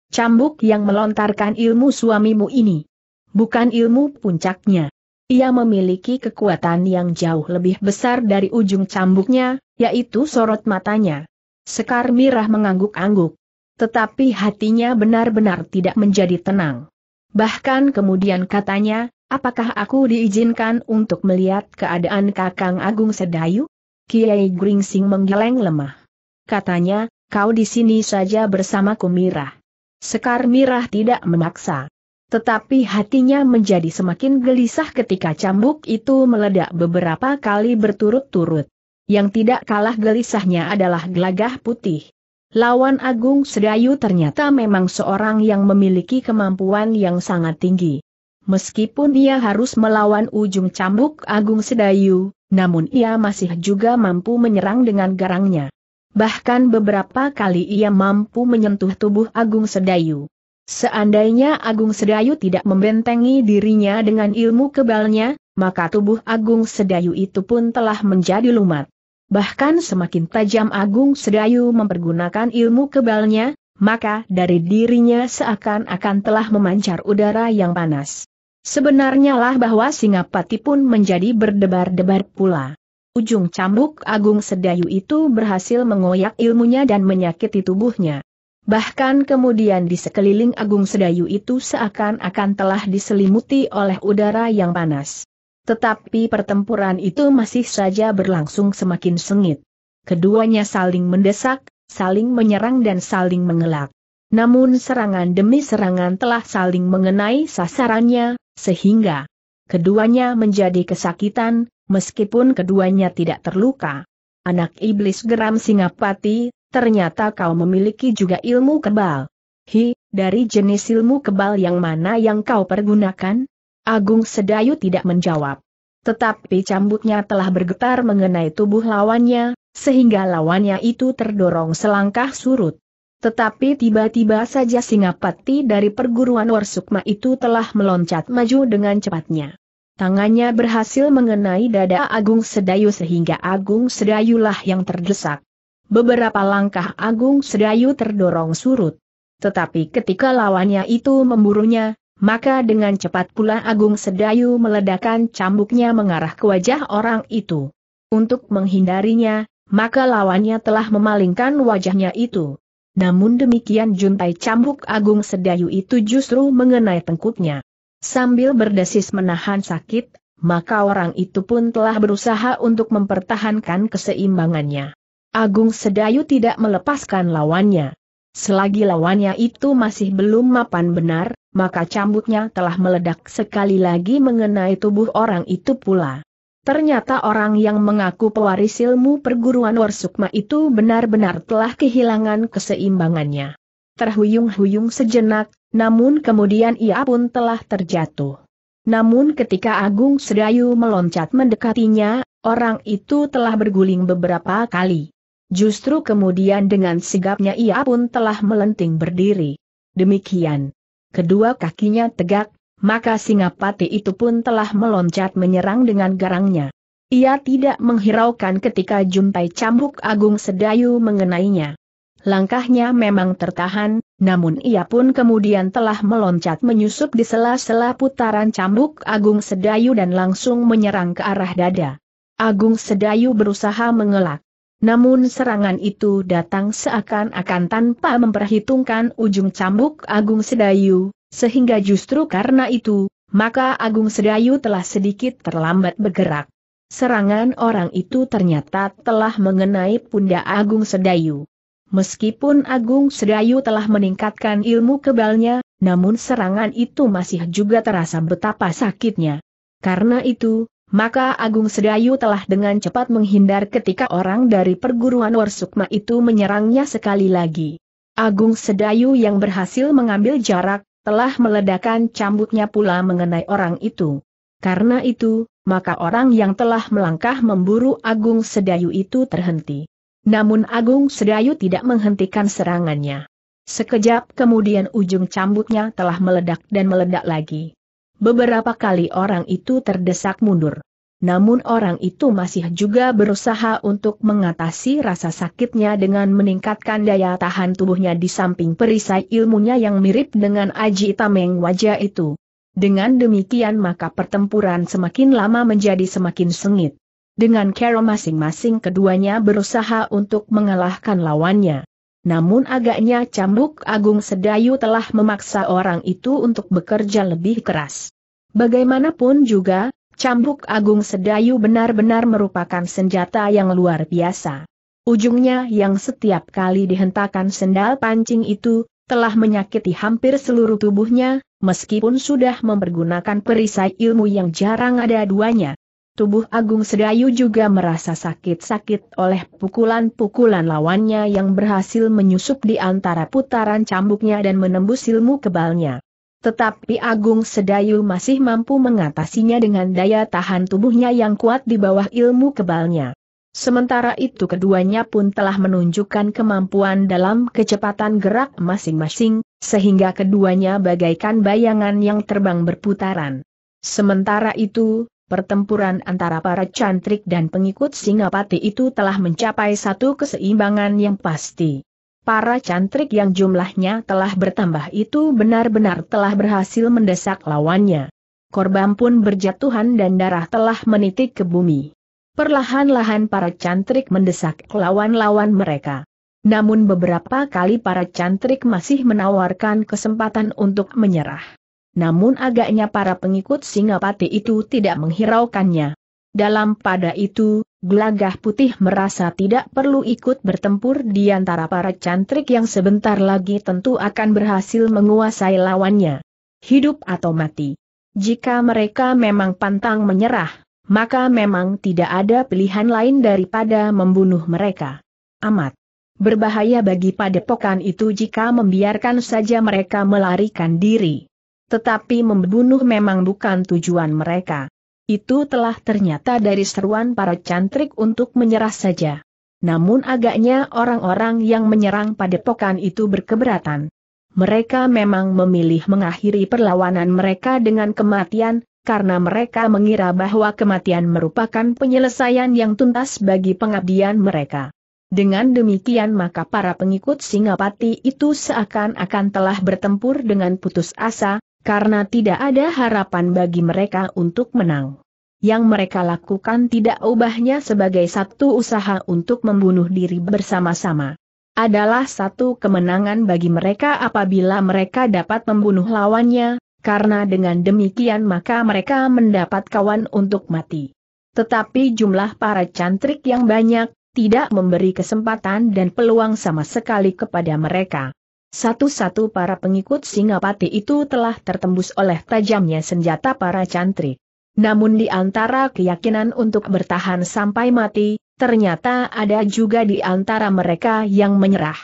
Cambuk yang melontarkan ilmu suamimu ini. Bukan ilmu puncaknya. Ia memiliki kekuatan yang jauh lebih besar dari ujung cambuknya, yaitu sorot matanya. Sekar Mirah mengangguk-angguk. Tetapi hatinya benar-benar tidak menjadi tenang. Bahkan kemudian katanya, Apakah aku diizinkan untuk melihat keadaan Kakang Agung Sedayu? Kiai Gringsing menggeleng lemah. Katanya, kau di sini saja bersamaku Mirah. Sekar Mirah tidak memaksa. Tetapi hatinya menjadi semakin gelisah ketika cambuk itu meledak beberapa kali berturut-turut. Yang tidak kalah gelisahnya adalah gelagah putih. Lawan Agung Sedayu ternyata memang seorang yang memiliki kemampuan yang sangat tinggi. Meskipun ia harus melawan ujung cambuk Agung Sedayu, namun ia masih juga mampu menyerang dengan garangnya. Bahkan beberapa kali ia mampu menyentuh tubuh Agung Sedayu. Seandainya Agung Sedayu tidak membentengi dirinya dengan ilmu kebalnya, maka tubuh Agung Sedayu itu pun telah menjadi lumat. Bahkan semakin tajam Agung Sedayu mempergunakan ilmu kebalnya, maka dari dirinya seakan-akan telah memancar udara yang panas. Sebenarnya lah bahwa Singapati pun menjadi berdebar-debar pula. Ujung cambuk Agung Sedayu itu berhasil mengoyak ilmunya dan menyakiti tubuhnya. Bahkan kemudian di sekeliling Agung Sedayu itu seakan-akan telah diselimuti oleh udara yang panas. Tetapi pertempuran itu masih saja berlangsung semakin sengit. Keduanya saling mendesak, saling menyerang dan saling mengelak. Namun serangan demi serangan telah saling mengenai sasarannya, sehingga, keduanya menjadi kesakitan, meskipun keduanya tidak terluka. Anak iblis geram Singapati, ternyata kau memiliki juga ilmu kebal. Hi, dari jenis ilmu kebal yang mana yang kau pergunakan? Agung Sedayu tidak menjawab. Tetapi cambuknya telah bergetar mengenai tubuh lawannya, sehingga lawannya itu terdorong selangkah surut. Tetapi tiba-tiba saja Singapati dari perguruan Warsukma itu telah meloncat maju dengan cepatnya. Tangannya berhasil mengenai dada Agung Sedayu sehingga Agung Sedayulah yang terdesak. Beberapa langkah Agung Sedayu terdorong surut. Tetapi ketika lawannya itu memburunya, maka dengan cepat pula Agung Sedayu meledakkan cambuknya mengarah ke wajah orang itu. Untuk menghindarinya, maka lawannya telah memalingkan wajahnya itu. Namun demikian juntai cambuk agung sedayu itu justru mengenai tengkuknya. Sambil berdesis menahan sakit, maka orang itu pun telah berusaha untuk mempertahankan keseimbangannya. Agung Sedayu tidak melepaskan lawannya. Selagi lawannya itu masih belum mapan benar, maka cambuknya telah meledak sekali lagi mengenai tubuh orang itu pula. Ternyata orang yang mengaku pewaris ilmu perguruan Warsukma itu benar-benar telah kehilangan keseimbangannya. Terhuyung-huyung sejenak, namun kemudian ia pun telah terjatuh. Namun ketika Agung Sedayu meloncat mendekatinya, orang itu telah berguling beberapa kali. Justru kemudian dengan sigapnya ia pun telah melenting berdiri. Demikian. Kedua kakinya tegak, maka singa pati itu pun telah meloncat menyerang dengan garangnya. Ia tidak menghiraukan ketika jumpai cambuk agung sedayu mengenainya. Langkahnya memang tertahan, namun ia pun kemudian telah meloncat menyusup di sela-sela putaran cambuk Agung Sedayu dan langsung menyerang ke arah dada. Agung Sedayu berusaha mengelak. Namun serangan itu datang seakan-akan tanpa memperhitungkan ujung cambuk Agung Sedayu, sehingga justru karena itu, maka Agung Sedayu telah sedikit terlambat bergerak. Serangan orang itu ternyata telah mengenai pundak Agung Sedayu. Meskipun Agung Sedayu telah meningkatkan ilmu kebalnya, namun serangan itu masih juga terasa betapa sakitnya. Karena itu, maka Agung Sedayu telah dengan cepat menghindar ketika orang dari perguruan Warsukma itu menyerangnya sekali lagi. Agung Sedayu yang berhasil mengambil jarak, telah meledakan cambuknya pula mengenai orang itu. Karena itu, maka orang yang telah melangkah memburu Agung Sedayu itu terhenti. Namun Agung Sedayu tidak menghentikan serangannya. Sekejap kemudian ujung cambuknya telah meledak dan meledak lagi. Beberapa kali orang itu terdesak mundur namun orang itu masih juga berusaha untuk mengatasi rasa sakitnya dengan meningkatkan daya tahan tubuhnya di samping perisai ilmunya yang mirip dengan Aji Tameng wajah itu. Dengan demikian maka pertempuran semakin lama menjadi semakin sengit. Dengan kero masing-masing keduanya berusaha untuk mengalahkan lawannya. Namun agaknya cambuk Agung Sedayu telah memaksa orang itu untuk bekerja lebih keras. Bagaimanapun juga, Cambuk Agung Sedayu benar-benar merupakan senjata yang luar biasa. Ujungnya yang setiap kali dihentakkan sendal pancing itu, telah menyakiti hampir seluruh tubuhnya, meskipun sudah mempergunakan perisai ilmu yang jarang ada duanya. Tubuh Agung Sedayu juga merasa sakit-sakit oleh pukulan-pukulan lawannya yang berhasil menyusup di antara putaran cambuknya dan menembus ilmu kebalnya. Tetapi Agung Sedayu masih mampu mengatasinya dengan daya tahan tubuhnya yang kuat di bawah ilmu kebalnya. Sementara itu keduanya pun telah menunjukkan kemampuan dalam kecepatan gerak masing-masing, sehingga keduanya bagaikan bayangan yang terbang berputaran. Sementara itu, pertempuran antara para cantrik dan pengikut Singapati itu telah mencapai satu keseimbangan yang pasti para cantrik yang jumlahnya telah bertambah itu benar-benar telah berhasil mendesak lawannya. Korban pun berjatuhan dan darah telah menitik ke bumi. Perlahan-lahan para cantrik mendesak lawan-lawan mereka. Namun beberapa kali para cantrik masih menawarkan kesempatan untuk menyerah. Namun agaknya para pengikut Singapati itu tidak menghiraukannya. Dalam pada itu, Gelagah putih merasa tidak perlu ikut bertempur di antara para cantrik yang sebentar lagi tentu akan berhasil menguasai lawannya. Hidup atau mati. Jika mereka memang pantang menyerah, maka memang tidak ada pilihan lain daripada membunuh mereka. Amat berbahaya bagi padepokan itu jika membiarkan saja mereka melarikan diri. Tetapi membunuh memang bukan tujuan mereka. Itu telah ternyata dari seruan para cantrik untuk menyerah saja. Namun agaknya orang-orang yang menyerang padepokan itu berkeberatan. Mereka memang memilih mengakhiri perlawanan mereka dengan kematian, karena mereka mengira bahwa kematian merupakan penyelesaian yang tuntas bagi pengabdian mereka. Dengan demikian maka para pengikut Singapati itu seakan-akan telah bertempur dengan putus asa, karena tidak ada harapan bagi mereka untuk menang. Yang mereka lakukan tidak ubahnya sebagai satu usaha untuk membunuh diri bersama-sama. Adalah satu kemenangan bagi mereka apabila mereka dapat membunuh lawannya, karena dengan demikian maka mereka mendapat kawan untuk mati. Tetapi jumlah para cantrik yang banyak, tidak memberi kesempatan dan peluang sama sekali kepada mereka. Satu-satu para pengikut Singapati itu telah tertembus oleh tajamnya senjata para cantrik. Namun di antara keyakinan untuk bertahan sampai mati, ternyata ada juga di antara mereka yang menyerah.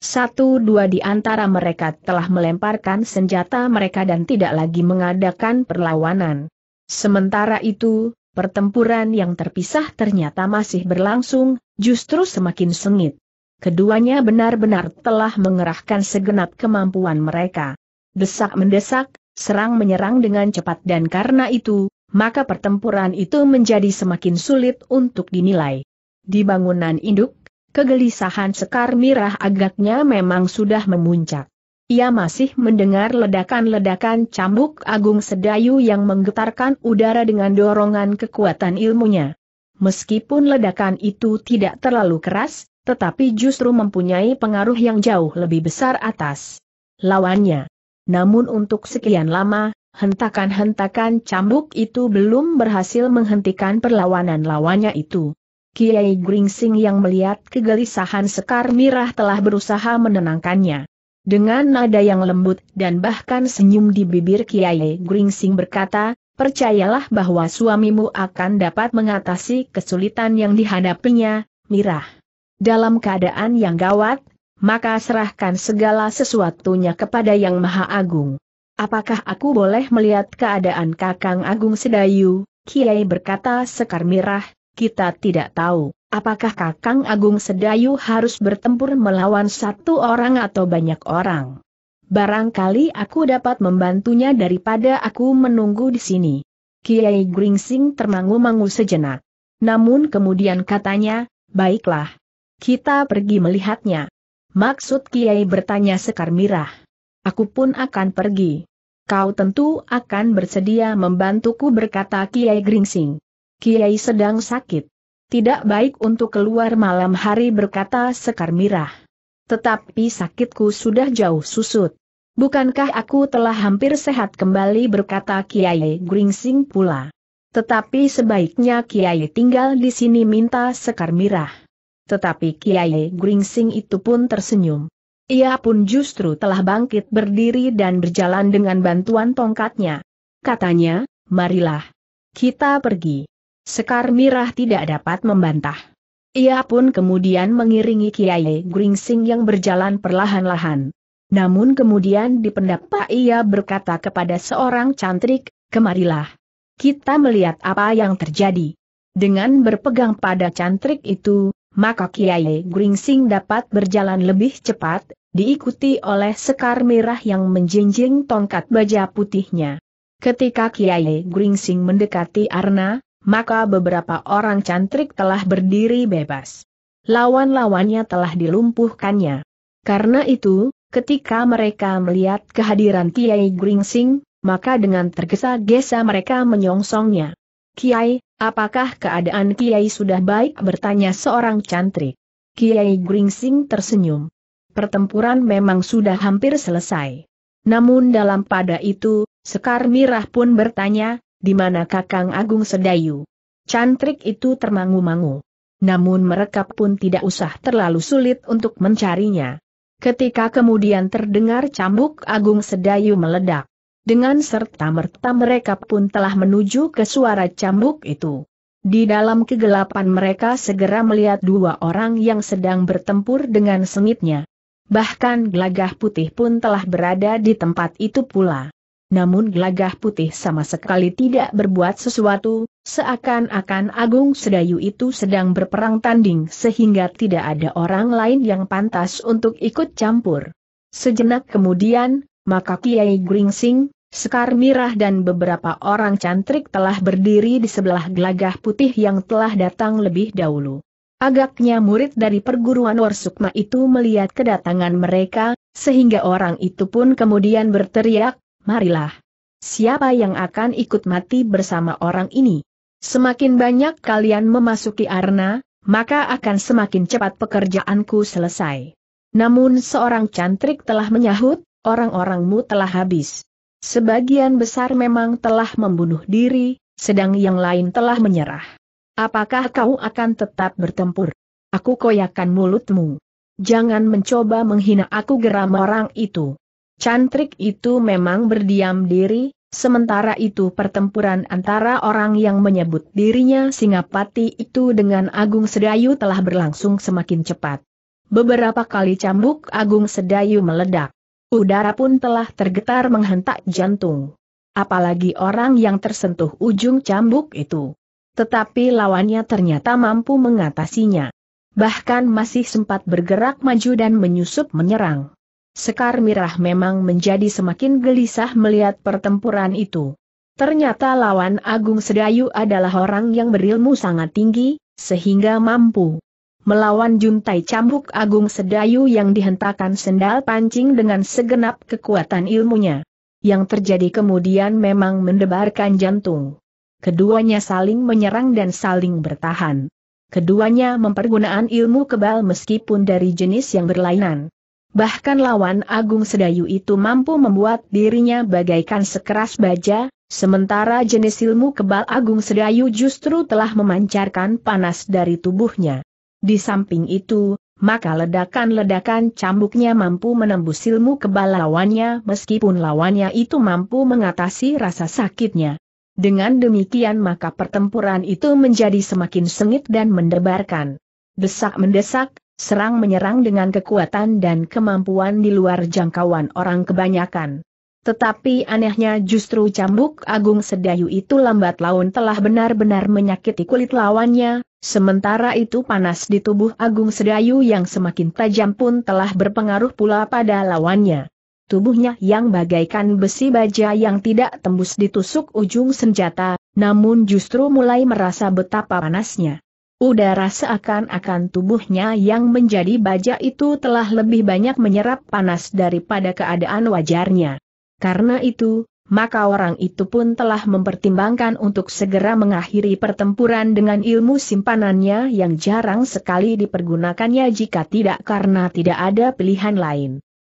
Satu dua di antara mereka telah melemparkan senjata mereka dan tidak lagi mengadakan perlawanan. Sementara itu, pertempuran yang terpisah ternyata masih berlangsung, justru semakin sengit. Keduanya benar-benar telah mengerahkan segenap kemampuan mereka. Desak mendesak, serang menyerang dengan cepat dan karena itu, maka pertempuran itu menjadi semakin sulit untuk dinilai. Di bangunan induk, kegelisahan Sekar Mirah agaknya memang sudah memuncak. Ia masih mendengar ledakan-ledakan cambuk agung sedayu yang menggetarkan udara dengan dorongan kekuatan ilmunya. Meskipun ledakan itu tidak terlalu keras, tetapi justru mempunyai pengaruh yang jauh lebih besar atas lawannya. Namun untuk sekian lama, hentakan-hentakan cambuk itu belum berhasil menghentikan perlawanan lawannya itu. Kiai Gringsing yang melihat kegelisahan Sekar Mirah telah berusaha menenangkannya. Dengan nada yang lembut dan bahkan senyum di bibir Kiai Gringsing berkata, percayalah bahwa suamimu akan dapat mengatasi kesulitan yang dihadapinya, Mirah dalam keadaan yang gawat, maka serahkan segala sesuatunya kepada Yang Maha Agung. Apakah aku boleh melihat keadaan Kakang Agung Sedayu? Kiai berkata sekar mirah, kita tidak tahu, apakah Kakang Agung Sedayu harus bertempur melawan satu orang atau banyak orang. Barangkali aku dapat membantunya daripada aku menunggu di sini. Kiai Gringsing termangu-mangu sejenak. Namun kemudian katanya, baiklah, kita pergi melihatnya. Maksud Kiai bertanya Sekar Mirah. Aku pun akan pergi. Kau tentu akan bersedia membantuku berkata Kiai Gringsing. Kiai sedang sakit. Tidak baik untuk keluar malam hari berkata Sekar Mirah. Tetapi sakitku sudah jauh susut. Bukankah aku telah hampir sehat kembali berkata Kiai Gringsing pula. Tetapi sebaiknya Kiai tinggal di sini minta Sekar Mirah. Tetapi Kiai Gringsing itu pun tersenyum. Ia pun justru telah bangkit berdiri dan berjalan dengan bantuan tongkatnya. Katanya, marilah. Kita pergi. Sekar Mirah tidak dapat membantah. Ia pun kemudian mengiringi Kiai Gringsing yang berjalan perlahan-lahan. Namun kemudian di pendapat ia berkata kepada seorang cantrik, kemarilah. Kita melihat apa yang terjadi. Dengan berpegang pada cantrik itu, maka Kiai Gringsing dapat berjalan lebih cepat, diikuti oleh sekar merah yang menjinjing tongkat baja putihnya. Ketika Kiai Gringsing mendekati Arna, maka beberapa orang cantrik telah berdiri bebas. Lawan-lawannya telah dilumpuhkannya. Karena itu, ketika mereka melihat kehadiran Kiai Gringsing, maka dengan tergesa-gesa mereka menyongsongnya. Kiai, Apakah keadaan Kiai sudah baik bertanya seorang cantrik. Kiai Gringsing tersenyum. Pertempuran memang sudah hampir selesai. Namun dalam pada itu, Sekar Mirah pun bertanya, di mana Kakang Agung Sedayu? Cantrik itu termangu-mangu. Namun mereka pun tidak usah terlalu sulit untuk mencarinya. Ketika kemudian terdengar cambuk Agung Sedayu meledak. Dengan serta-merta mereka pun telah menuju ke suara cambuk itu. Di dalam kegelapan mereka segera melihat dua orang yang sedang bertempur dengan sengitnya. Bahkan gelagah putih pun telah berada di tempat itu pula. Namun gelagah putih sama sekali tidak berbuat sesuatu, seakan-akan Agung Sedayu itu sedang berperang tanding sehingga tidak ada orang lain yang pantas untuk ikut campur. Sejenak kemudian, maka Kiai Gringsing, Sekar Mirah dan beberapa orang cantrik telah berdiri di sebelah gelagah putih yang telah datang lebih dahulu. Agaknya murid dari perguruan Warsukma itu melihat kedatangan mereka, sehingga orang itu pun kemudian berteriak, marilah. Siapa yang akan ikut mati bersama orang ini? Semakin banyak kalian memasuki arna, maka akan semakin cepat pekerjaanku selesai. Namun seorang cantrik telah menyahut, orang-orangmu telah habis. Sebagian besar memang telah membunuh diri, sedang yang lain telah menyerah. Apakah kau akan tetap bertempur? Aku koyakan mulutmu. Jangan mencoba menghina aku geram orang itu. Cantrik itu memang berdiam diri, sementara itu pertempuran antara orang yang menyebut dirinya Singapati itu dengan Agung Sedayu telah berlangsung semakin cepat. Beberapa kali cambuk Agung Sedayu meledak. Udara pun telah tergetar menghentak jantung. Apalagi orang yang tersentuh ujung cambuk itu. Tetapi lawannya ternyata mampu mengatasinya. Bahkan masih sempat bergerak maju dan menyusup menyerang. Sekar Mirah memang menjadi semakin gelisah melihat pertempuran itu. Ternyata lawan Agung Sedayu adalah orang yang berilmu sangat tinggi, sehingga mampu melawan juntai cambuk agung sedayu yang dihentakkan sendal pancing dengan segenap kekuatan ilmunya. Yang terjadi kemudian memang mendebarkan jantung. Keduanya saling menyerang dan saling bertahan. Keduanya mempergunakan ilmu kebal meskipun dari jenis yang berlainan. Bahkan lawan Agung Sedayu itu mampu membuat dirinya bagaikan sekeras baja, sementara jenis ilmu kebal Agung Sedayu justru telah memancarkan panas dari tubuhnya. Di samping itu, maka ledakan-ledakan cambuknya mampu menembus ilmu kebal lawannya meskipun lawannya itu mampu mengatasi rasa sakitnya. Dengan demikian maka pertempuran itu menjadi semakin sengit dan mendebarkan. Desak-mendesak, serang-menyerang dengan kekuatan dan kemampuan di luar jangkauan orang kebanyakan. Tetapi anehnya justru cambuk Agung Sedayu itu lambat laun telah benar-benar menyakiti kulit lawannya, sementara itu panas di tubuh Agung Sedayu yang semakin tajam pun telah berpengaruh pula pada lawannya. Tubuhnya yang bagaikan besi baja yang tidak tembus ditusuk ujung senjata, namun justru mulai merasa betapa panasnya. Udara seakan-akan tubuhnya yang menjadi baja itu telah lebih banyak menyerap panas daripada keadaan wajarnya. Karena itu, maka orang itu pun telah mempertimbangkan untuk segera mengakhiri pertempuran dengan ilmu simpanannya yang jarang sekali dipergunakannya jika tidak karena tidak ada pilihan lain.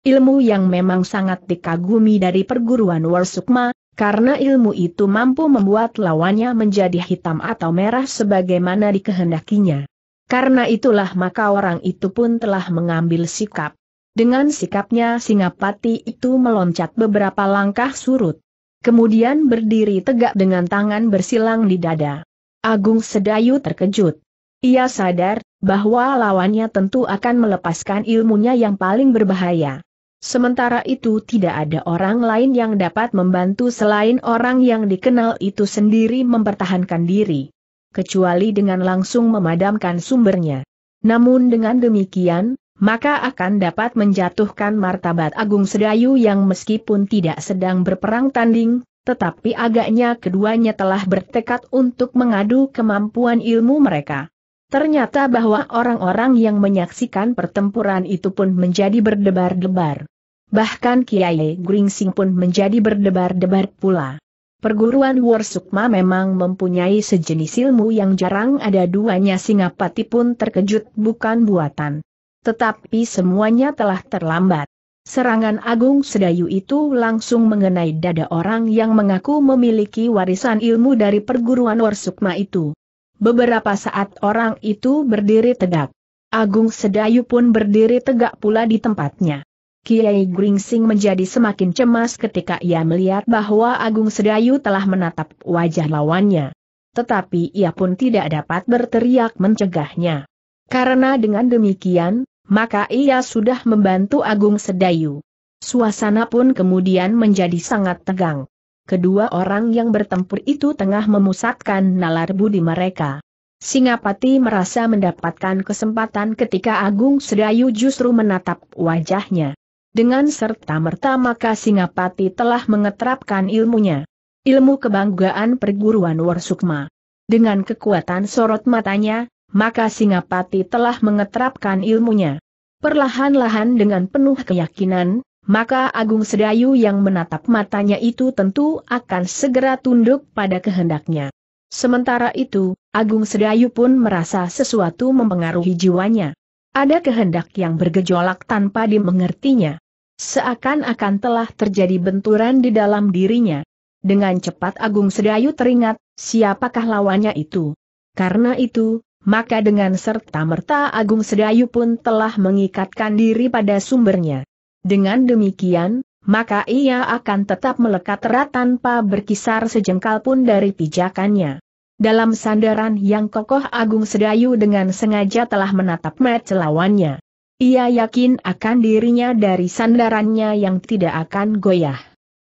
Ilmu yang memang sangat dikagumi dari perguruan Warsukma, karena ilmu itu mampu membuat lawannya menjadi hitam atau merah sebagaimana dikehendakinya. Karena itulah maka orang itu pun telah mengambil sikap dengan sikapnya Singapati itu meloncat beberapa langkah surut. Kemudian berdiri tegak dengan tangan bersilang di dada. Agung Sedayu terkejut. Ia sadar bahwa lawannya tentu akan melepaskan ilmunya yang paling berbahaya. Sementara itu tidak ada orang lain yang dapat membantu selain orang yang dikenal itu sendiri mempertahankan diri. Kecuali dengan langsung memadamkan sumbernya. Namun dengan demikian, maka akan dapat menjatuhkan martabat Agung Sedayu yang meskipun tidak sedang berperang tanding, tetapi agaknya keduanya telah bertekad untuk mengadu kemampuan ilmu mereka. Ternyata bahwa orang-orang yang menyaksikan pertempuran itu pun menjadi berdebar-debar. Bahkan Kiai Gringsing pun menjadi berdebar-debar pula. Perguruan Warsukma memang mempunyai sejenis ilmu yang jarang ada duanya Singapati pun terkejut bukan buatan. Tetapi semuanya telah terlambat. Serangan Agung Sedayu itu langsung mengenai dada orang yang mengaku memiliki warisan ilmu dari perguruan Warsukma itu. Beberapa saat orang itu berdiri tegak. Agung Sedayu pun berdiri tegak pula di tempatnya. Kiai Gringsing menjadi semakin cemas ketika ia melihat bahwa Agung Sedayu telah menatap wajah lawannya. Tetapi ia pun tidak dapat berteriak mencegahnya. Karena dengan demikian, maka ia sudah membantu Agung Sedayu. Suasana pun kemudian menjadi sangat tegang. Kedua orang yang bertempur itu tengah memusatkan nalar budi mereka. Singapati merasa mendapatkan kesempatan ketika Agung Sedayu justru menatap wajahnya. Dengan serta-merta maka Singapati telah mengetrapkan ilmunya. Ilmu kebanggaan perguruan Warsukma. Dengan kekuatan sorot matanya, maka Singapati telah mengetrapkan ilmunya. Perlahan-lahan dengan penuh keyakinan, maka Agung Sedayu yang menatap matanya itu tentu akan segera tunduk pada kehendaknya. Sementara itu, Agung Sedayu pun merasa sesuatu mempengaruhi jiwanya. Ada kehendak yang bergejolak tanpa dimengertinya. Seakan-akan telah terjadi benturan di dalam dirinya. Dengan cepat Agung Sedayu teringat, siapakah lawannya itu. Karena itu, maka dengan serta-merta Agung Sedayu pun telah mengikatkan diri pada sumbernya. Dengan demikian, maka ia akan tetap melekat erat tanpa berkisar sejengkal pun dari pijakannya. Dalam sandaran yang kokoh Agung Sedayu dengan sengaja telah menatap mata lawannya. Ia yakin akan dirinya dari sandarannya yang tidak akan goyah.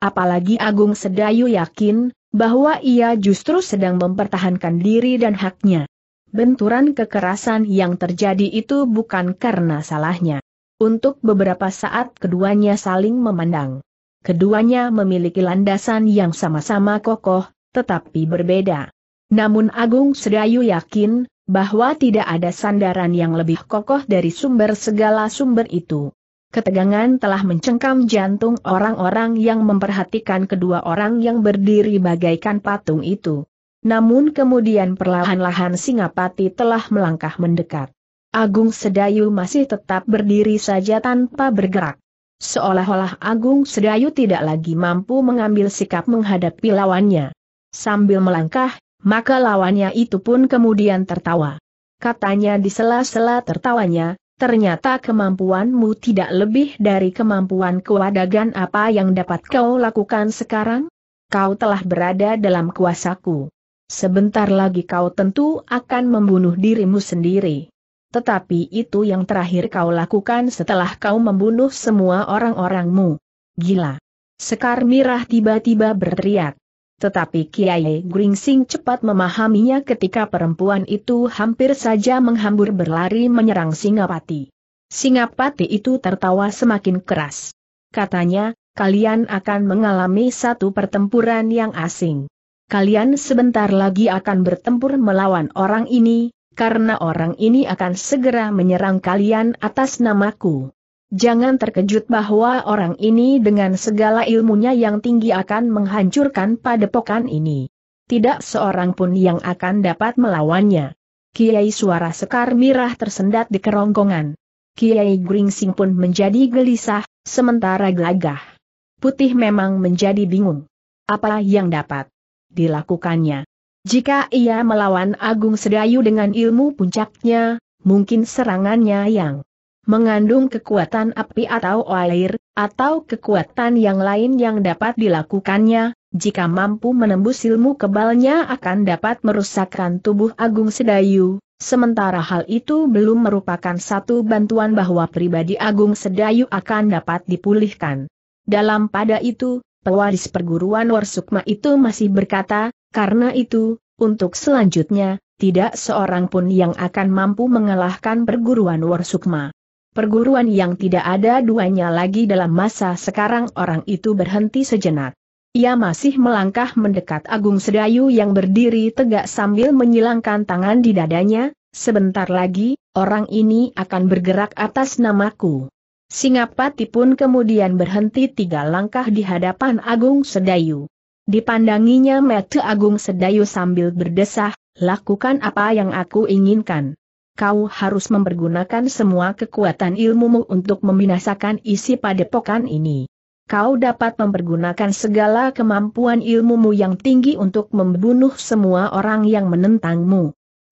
Apalagi Agung Sedayu yakin, bahwa ia justru sedang mempertahankan diri dan haknya benturan kekerasan yang terjadi itu bukan karena salahnya. Untuk beberapa saat keduanya saling memandang. Keduanya memiliki landasan yang sama-sama kokoh, tetapi berbeda. Namun Agung Sedayu yakin, bahwa tidak ada sandaran yang lebih kokoh dari sumber segala sumber itu. Ketegangan telah mencengkam jantung orang-orang yang memperhatikan kedua orang yang berdiri bagaikan patung itu. Namun kemudian perlahan-lahan Singapati telah melangkah mendekat. Agung Sedayu masih tetap berdiri saja tanpa bergerak. Seolah-olah Agung Sedayu tidak lagi mampu mengambil sikap menghadapi lawannya. Sambil melangkah, maka lawannya itu pun kemudian tertawa. Katanya di sela-sela tertawanya, ternyata kemampuanmu tidak lebih dari kemampuan kewadagan apa yang dapat kau lakukan sekarang? Kau telah berada dalam kuasaku. Sebentar lagi kau tentu akan membunuh dirimu sendiri. Tetapi itu yang terakhir kau lakukan setelah kau membunuh semua orang-orangmu. Gila. Sekar Mirah tiba-tiba berteriak. Tetapi Kiai Gringsing cepat memahaminya ketika perempuan itu hampir saja menghambur berlari menyerang Singapati. Singapati itu tertawa semakin keras. Katanya, kalian akan mengalami satu pertempuran yang asing kalian sebentar lagi akan bertempur melawan orang ini, karena orang ini akan segera menyerang kalian atas namaku. Jangan terkejut bahwa orang ini dengan segala ilmunya yang tinggi akan menghancurkan padepokan ini. Tidak seorang pun yang akan dapat melawannya. Kiai suara sekar mirah tersendat di kerongkongan. Kiai Gringsing pun menjadi gelisah, sementara gelagah. Putih memang menjadi bingung. Apa yang dapat dilakukannya. Jika ia melawan Agung Sedayu dengan ilmu puncaknya, mungkin serangannya yang mengandung kekuatan api atau air, atau kekuatan yang lain yang dapat dilakukannya, jika mampu menembus ilmu kebalnya akan dapat merusakkan tubuh Agung Sedayu, sementara hal itu belum merupakan satu bantuan bahwa pribadi Agung Sedayu akan dapat dipulihkan. Dalam pada itu, pewaris perguruan Warsukma itu masih berkata, karena itu, untuk selanjutnya, tidak seorang pun yang akan mampu mengalahkan perguruan Warsukma. Perguruan yang tidak ada duanya lagi dalam masa sekarang orang itu berhenti sejenak. Ia masih melangkah mendekat Agung Sedayu yang berdiri tegak sambil menyilangkan tangan di dadanya, sebentar lagi, orang ini akan bergerak atas namaku. Singapati pun kemudian berhenti tiga langkah di hadapan Agung Sedayu. Dipandanginya mata Agung Sedayu sambil berdesah, lakukan apa yang aku inginkan. Kau harus mempergunakan semua kekuatan ilmumu untuk membinasakan isi padepokan ini. Kau dapat mempergunakan segala kemampuan ilmumu yang tinggi untuk membunuh semua orang yang menentangmu.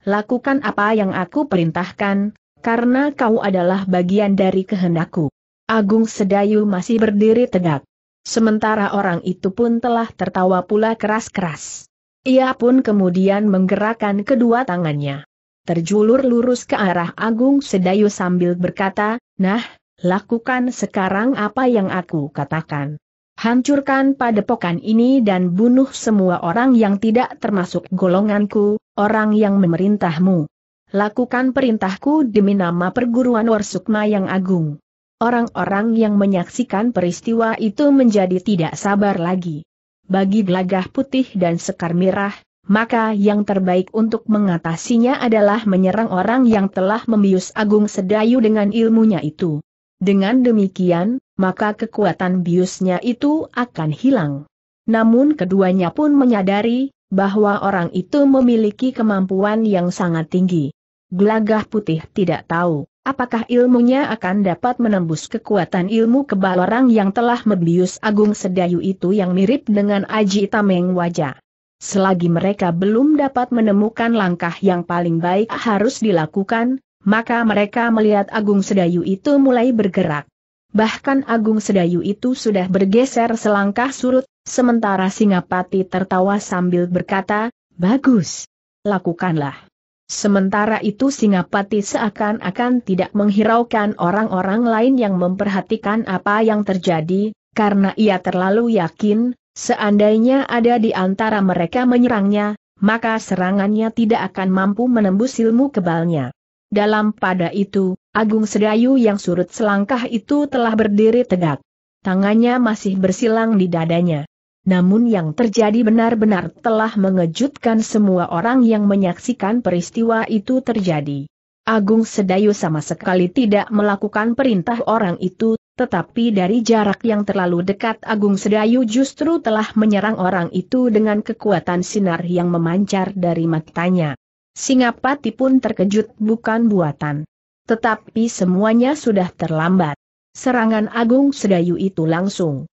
Lakukan apa yang aku perintahkan, karena kau adalah bagian dari kehendakku. Agung Sedayu masih berdiri tegak. Sementara orang itu pun telah tertawa pula keras-keras. Ia pun kemudian menggerakkan kedua tangannya. Terjulur lurus ke arah Agung Sedayu sambil berkata, Nah, lakukan sekarang apa yang aku katakan. Hancurkan padepokan ini dan bunuh semua orang yang tidak termasuk golonganku, orang yang memerintahmu lakukan perintahku demi nama perguruan Warsukma yang agung. Orang-orang yang menyaksikan peristiwa itu menjadi tidak sabar lagi. Bagi gelagah putih dan sekar mirah, maka yang terbaik untuk mengatasinya adalah menyerang orang yang telah membius Agung Sedayu dengan ilmunya itu. Dengan demikian, maka kekuatan biusnya itu akan hilang. Namun keduanya pun menyadari, bahwa orang itu memiliki kemampuan yang sangat tinggi. Gelagah putih tidak tahu, apakah ilmunya akan dapat menembus kekuatan ilmu kebal orang yang telah membius Agung Sedayu itu yang mirip dengan Aji Tameng wajah. Selagi mereka belum dapat menemukan langkah yang paling baik harus dilakukan, maka mereka melihat Agung Sedayu itu mulai bergerak. Bahkan Agung Sedayu itu sudah bergeser selangkah surut, sementara Singapati tertawa sambil berkata, Bagus. Lakukanlah. Sementara itu Singapati seakan-akan tidak menghiraukan orang-orang lain yang memperhatikan apa yang terjadi, karena ia terlalu yakin, seandainya ada di antara mereka menyerangnya, maka serangannya tidak akan mampu menembus ilmu kebalnya. Dalam pada itu, Agung Sedayu yang surut selangkah itu telah berdiri tegak. Tangannya masih bersilang di dadanya. Namun yang terjadi benar-benar telah mengejutkan semua orang yang menyaksikan peristiwa itu terjadi. Agung Sedayu sama sekali tidak melakukan perintah orang itu, tetapi dari jarak yang terlalu dekat Agung Sedayu justru telah menyerang orang itu dengan kekuatan sinar yang memancar dari matanya. Singapati pun terkejut bukan buatan. Tetapi semuanya sudah terlambat. Serangan Agung Sedayu itu langsung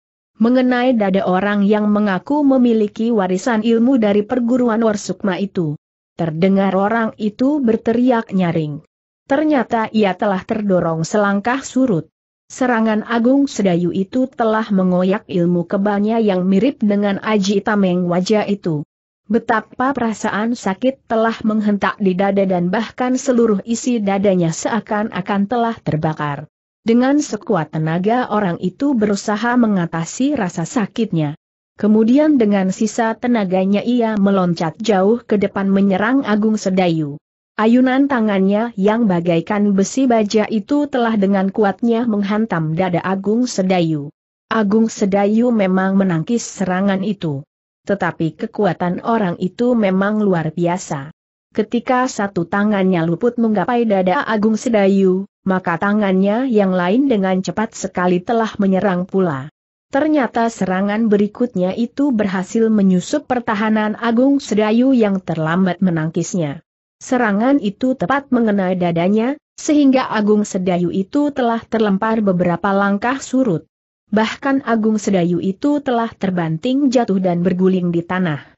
mengenai dada orang yang mengaku memiliki warisan ilmu dari perguruan Warsukma itu. Terdengar orang itu berteriak nyaring. Ternyata ia telah terdorong selangkah surut. Serangan Agung Sedayu itu telah mengoyak ilmu kebalnya yang mirip dengan Aji Tameng wajah itu. Betapa perasaan sakit telah menghentak di dada dan bahkan seluruh isi dadanya seakan-akan telah terbakar. Dengan sekuat tenaga orang itu berusaha mengatasi rasa sakitnya. Kemudian dengan sisa tenaganya ia meloncat jauh ke depan menyerang Agung Sedayu. Ayunan tangannya yang bagaikan besi baja itu telah dengan kuatnya menghantam dada Agung Sedayu. Agung Sedayu memang menangkis serangan itu. Tetapi kekuatan orang itu memang luar biasa. Ketika satu tangannya luput menggapai dada Agung Sedayu, maka tangannya yang lain dengan cepat sekali telah menyerang pula. Ternyata serangan berikutnya itu berhasil menyusup pertahanan Agung Sedayu yang terlambat menangkisnya. Serangan itu tepat mengenai dadanya, sehingga Agung Sedayu itu telah terlempar beberapa langkah surut. Bahkan Agung Sedayu itu telah terbanting jatuh dan berguling di tanah.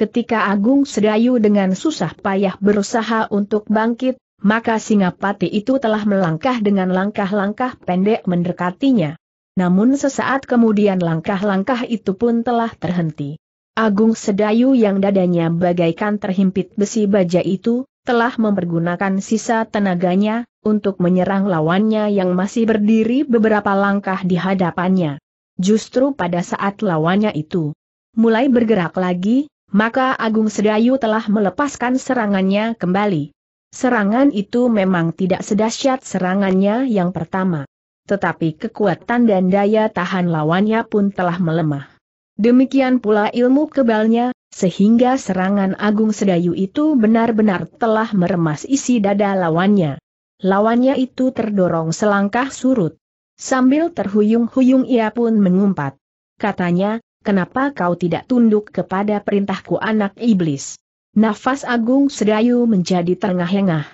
Ketika Agung Sedayu dengan susah payah berusaha untuk bangkit, maka Singapati itu telah melangkah dengan langkah-langkah pendek mendekatinya. Namun sesaat kemudian langkah-langkah itu pun telah terhenti. Agung Sedayu yang dadanya bagaikan terhimpit besi baja itu, telah mempergunakan sisa tenaganya, untuk menyerang lawannya yang masih berdiri beberapa langkah di hadapannya. Justru pada saat lawannya itu mulai bergerak lagi, maka Agung Sedayu telah melepaskan serangannya kembali. Serangan itu memang tidak sedahsyat serangannya yang pertama. Tetapi kekuatan dan daya tahan lawannya pun telah melemah. Demikian pula ilmu kebalnya, sehingga serangan Agung Sedayu itu benar-benar telah meremas isi dada lawannya. Lawannya itu terdorong selangkah surut. Sambil terhuyung-huyung ia pun mengumpat. Katanya, kenapa kau tidak tunduk kepada perintahku anak iblis? Nafas Agung Sedayu menjadi terengah-engah.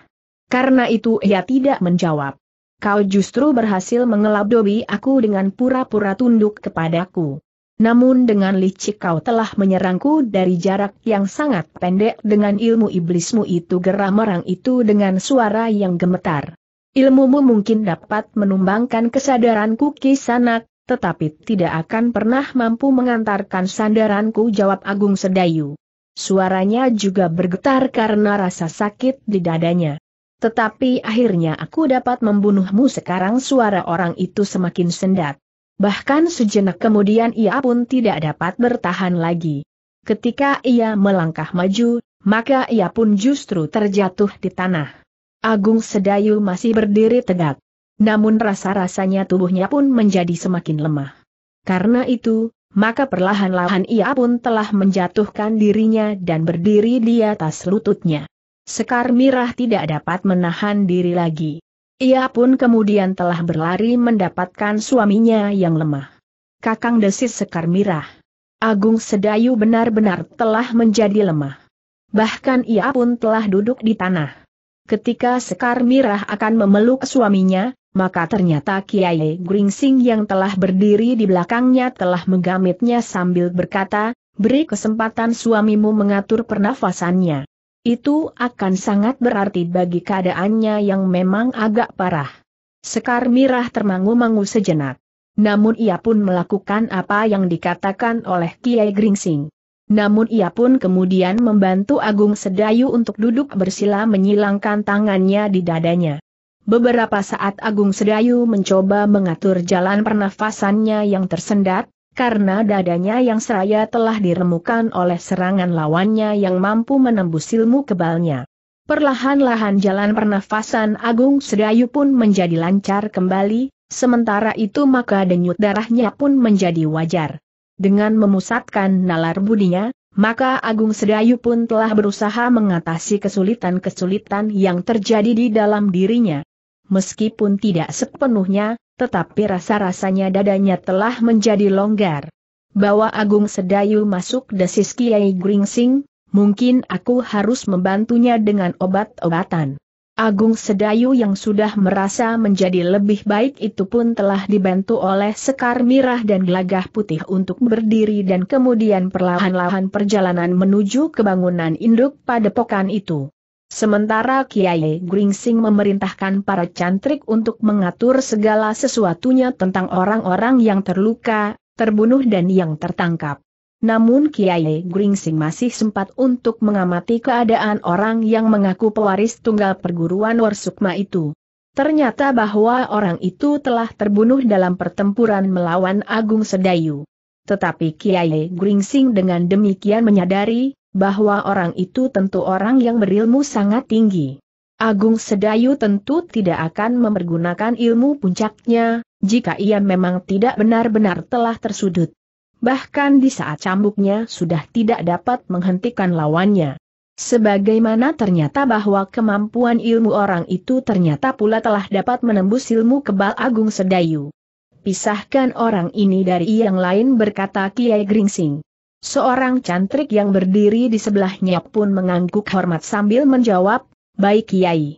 Karena itu ia tidak menjawab. Kau justru berhasil mengeladobi aku dengan pura-pura tunduk kepadaku. Namun dengan licik kau telah menyerangku dari jarak yang sangat pendek dengan ilmu iblismu itu geram orang itu dengan suara yang gemetar. Ilmumu mungkin dapat menumbangkan kesadaranku kisanak, tetapi tidak akan pernah mampu mengantarkan sandaranku jawab Agung Sedayu. Suaranya juga bergetar karena rasa sakit di dadanya. Tetapi akhirnya aku dapat membunuhmu sekarang suara orang itu semakin sendat. Bahkan sejenak kemudian ia pun tidak dapat bertahan lagi. Ketika ia melangkah maju, maka ia pun justru terjatuh di tanah. Agung Sedayu masih berdiri tegak. Namun rasa-rasanya tubuhnya pun menjadi semakin lemah. Karena itu, maka perlahan-lahan ia pun telah menjatuhkan dirinya dan berdiri di atas lututnya. Sekar Mirah tidak dapat menahan diri lagi. Ia pun kemudian telah berlari mendapatkan suaminya yang lemah. Kakang desis Sekar Mirah. Agung Sedayu benar-benar telah menjadi lemah. Bahkan ia pun telah duduk di tanah. Ketika Sekar Mirah akan memeluk suaminya, maka ternyata Kiai Gringsing yang telah berdiri di belakangnya telah menggamitnya sambil berkata, beri kesempatan suamimu mengatur pernafasannya. Itu akan sangat berarti bagi keadaannya yang memang agak parah. Sekar Mirah termangu-mangu sejenak. Namun ia pun melakukan apa yang dikatakan oleh Kiai Gringsing. Namun ia pun kemudian membantu Agung Sedayu untuk duduk bersila menyilangkan tangannya di dadanya. Beberapa saat Agung Sedayu mencoba mengatur jalan pernafasannya yang tersendat, karena dadanya yang seraya telah diremukan oleh serangan lawannya yang mampu menembus ilmu kebalnya. Perlahan-lahan jalan pernafasan Agung Sedayu pun menjadi lancar kembali, sementara itu maka denyut darahnya pun menjadi wajar. Dengan memusatkan nalar budinya, maka Agung Sedayu pun telah berusaha mengatasi kesulitan-kesulitan yang terjadi di dalam dirinya meskipun tidak sepenuhnya, tetapi rasa-rasanya dadanya telah menjadi longgar. Bawa Agung Sedayu masuk desis Kiai Gringsing, mungkin aku harus membantunya dengan obat-obatan. Agung Sedayu yang sudah merasa menjadi lebih baik itu pun telah dibantu oleh Sekar Mirah dan Gelagah Putih untuk berdiri dan kemudian perlahan-lahan perjalanan menuju ke bangunan induk pada pokan itu. Sementara Kiai Gringsing memerintahkan para cantrik untuk mengatur segala sesuatunya tentang orang-orang yang terluka, terbunuh dan yang tertangkap. Namun Kiai Gringsing masih sempat untuk mengamati keadaan orang yang mengaku pewaris tunggal perguruan Warsukma itu. Ternyata bahwa orang itu telah terbunuh dalam pertempuran melawan Agung Sedayu. Tetapi Kiai Gringsing dengan demikian menyadari bahwa orang itu tentu orang yang berilmu sangat tinggi. Agung Sedayu tentu tidak akan mempergunakan ilmu puncaknya, jika ia memang tidak benar-benar telah tersudut. Bahkan di saat cambuknya sudah tidak dapat menghentikan lawannya. Sebagaimana ternyata bahwa kemampuan ilmu orang itu ternyata pula telah dapat menembus ilmu kebal Agung Sedayu. Pisahkan orang ini dari yang lain berkata Kiai Gringsing. Seorang cantrik yang berdiri di sebelahnya pun mengangguk hormat sambil menjawab, Baik Kiai.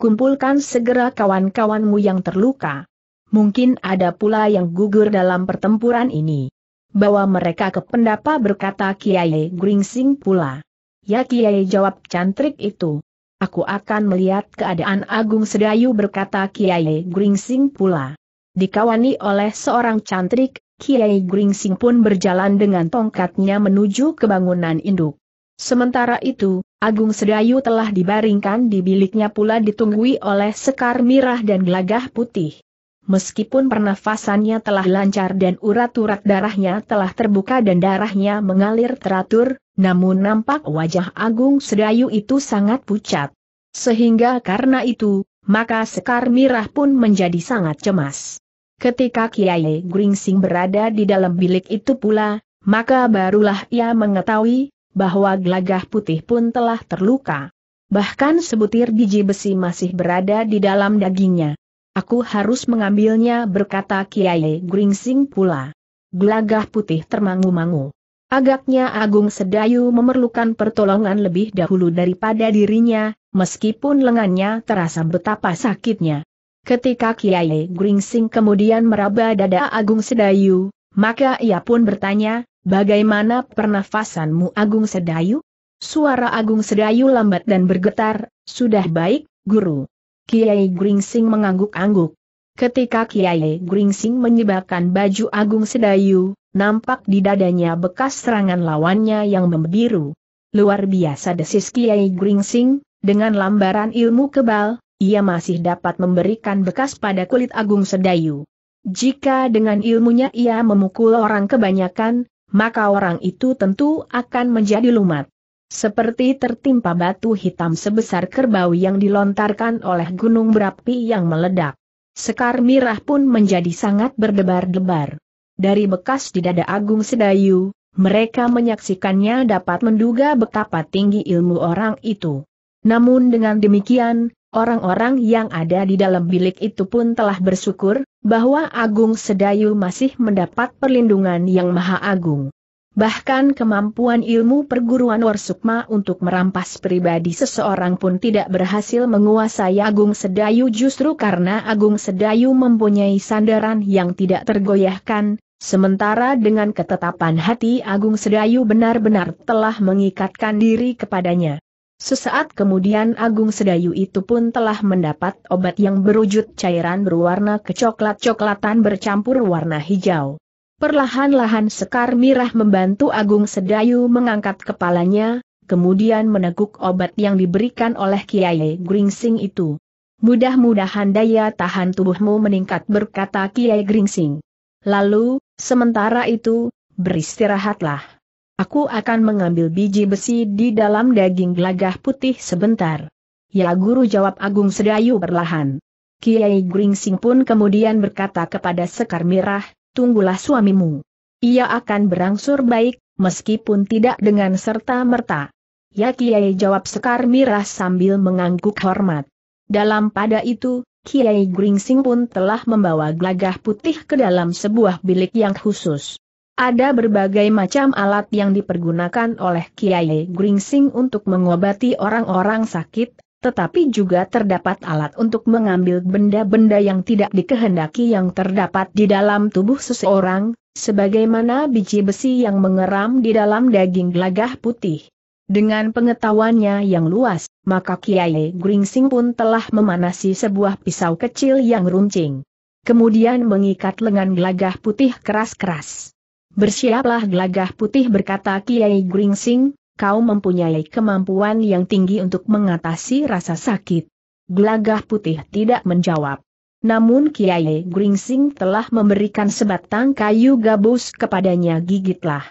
Kumpulkan segera kawan-kawanmu yang terluka. Mungkin ada pula yang gugur dalam pertempuran ini. Bawa mereka ke pendapa berkata Kiai Gringsing pula. Ya Kiai jawab cantrik itu. Aku akan melihat keadaan Agung Sedayu berkata Kiai Gringsing pula. Dikawani oleh seorang cantrik, Kiai Gringsing pun berjalan dengan tongkatnya menuju ke bangunan induk. Sementara itu, Agung Sedayu telah dibaringkan di biliknya pula ditunggui oleh sekar mirah dan gelagah putih. Meskipun pernafasannya telah lancar dan urat-urat darahnya telah terbuka dan darahnya mengalir teratur, namun nampak wajah Agung Sedayu itu sangat pucat. Sehingga karena itu, maka Sekar Mirah pun menjadi sangat cemas. Ketika Kiai Gringsing berada di dalam bilik itu pula, maka barulah ia mengetahui bahwa gelagah putih pun telah terluka. Bahkan sebutir biji besi masih berada di dalam dagingnya. Aku harus mengambilnya berkata Kiai Gringsing pula. Gelagah putih termangu-mangu. Agaknya Agung Sedayu memerlukan pertolongan lebih dahulu daripada dirinya, meskipun lengannya terasa betapa sakitnya. Ketika Kiai Gringsing kemudian meraba dada Agung Sedayu, maka ia pun bertanya, bagaimana pernafasanmu Agung Sedayu? Suara Agung Sedayu lambat dan bergetar, sudah baik, guru. Kiai Gringsing mengangguk-angguk. Ketika Kiai Gringsing menyebabkan baju Agung Sedayu, nampak di dadanya bekas serangan lawannya yang membiru. Luar biasa desis Kiai Gringsing, dengan lambaran ilmu kebal, ia masih dapat memberikan bekas pada kulit Agung Sedayu. Jika dengan ilmunya ia memukul orang kebanyakan, maka orang itu tentu akan menjadi lumat. Seperti tertimpa batu hitam sebesar kerbau yang dilontarkan oleh gunung berapi yang meledak. Sekar mirah pun menjadi sangat berdebar-debar. Dari bekas di dada Agung Sedayu, mereka menyaksikannya dapat menduga betapa tinggi ilmu orang itu. Namun dengan demikian, Orang-orang yang ada di dalam bilik itu pun telah bersyukur, bahwa Agung Sedayu masih mendapat perlindungan yang maha agung. Bahkan kemampuan ilmu perguruan Warsukma untuk merampas pribadi seseorang pun tidak berhasil menguasai Agung Sedayu justru karena Agung Sedayu mempunyai sandaran yang tidak tergoyahkan, sementara dengan ketetapan hati Agung Sedayu benar-benar telah mengikatkan diri kepadanya. Sesaat kemudian Agung Sedayu itu pun telah mendapat obat yang berwujud cairan berwarna kecoklat-coklatan bercampur warna hijau. Perlahan-lahan Sekar Mirah membantu Agung Sedayu mengangkat kepalanya, kemudian meneguk obat yang diberikan oleh Kiai Gringsing itu. Mudah-mudahan daya tahan tubuhmu meningkat berkata Kiai Gringsing. Lalu, sementara itu, beristirahatlah. Aku akan mengambil biji besi di dalam daging gelagah putih sebentar. Ya guru jawab Agung Sedayu perlahan. Kiai Gringsing pun kemudian berkata kepada Sekar Mirah, tunggulah suamimu. Ia akan berangsur baik, meskipun tidak dengan serta-merta. Ya Kiai jawab Sekar Mirah sambil mengangguk hormat. Dalam pada itu, Kiai Gringsing pun telah membawa gelagah putih ke dalam sebuah bilik yang khusus. Ada berbagai macam alat yang dipergunakan oleh Kiai Gringsing untuk mengobati orang-orang sakit, tetapi juga terdapat alat untuk mengambil benda-benda yang tidak dikehendaki yang terdapat di dalam tubuh seseorang, sebagaimana biji besi yang mengeram di dalam daging gelagah putih. Dengan pengetahuannya yang luas, maka Kiai Gringsing pun telah memanasi sebuah pisau kecil yang runcing. Kemudian mengikat lengan gelagah putih keras-keras. Bersiaplah gelagah putih berkata Kiai Gringsing, kau mempunyai kemampuan yang tinggi untuk mengatasi rasa sakit. Gelagah putih tidak menjawab. Namun Kiai Gringsing telah memberikan sebatang kayu gabus kepadanya gigitlah.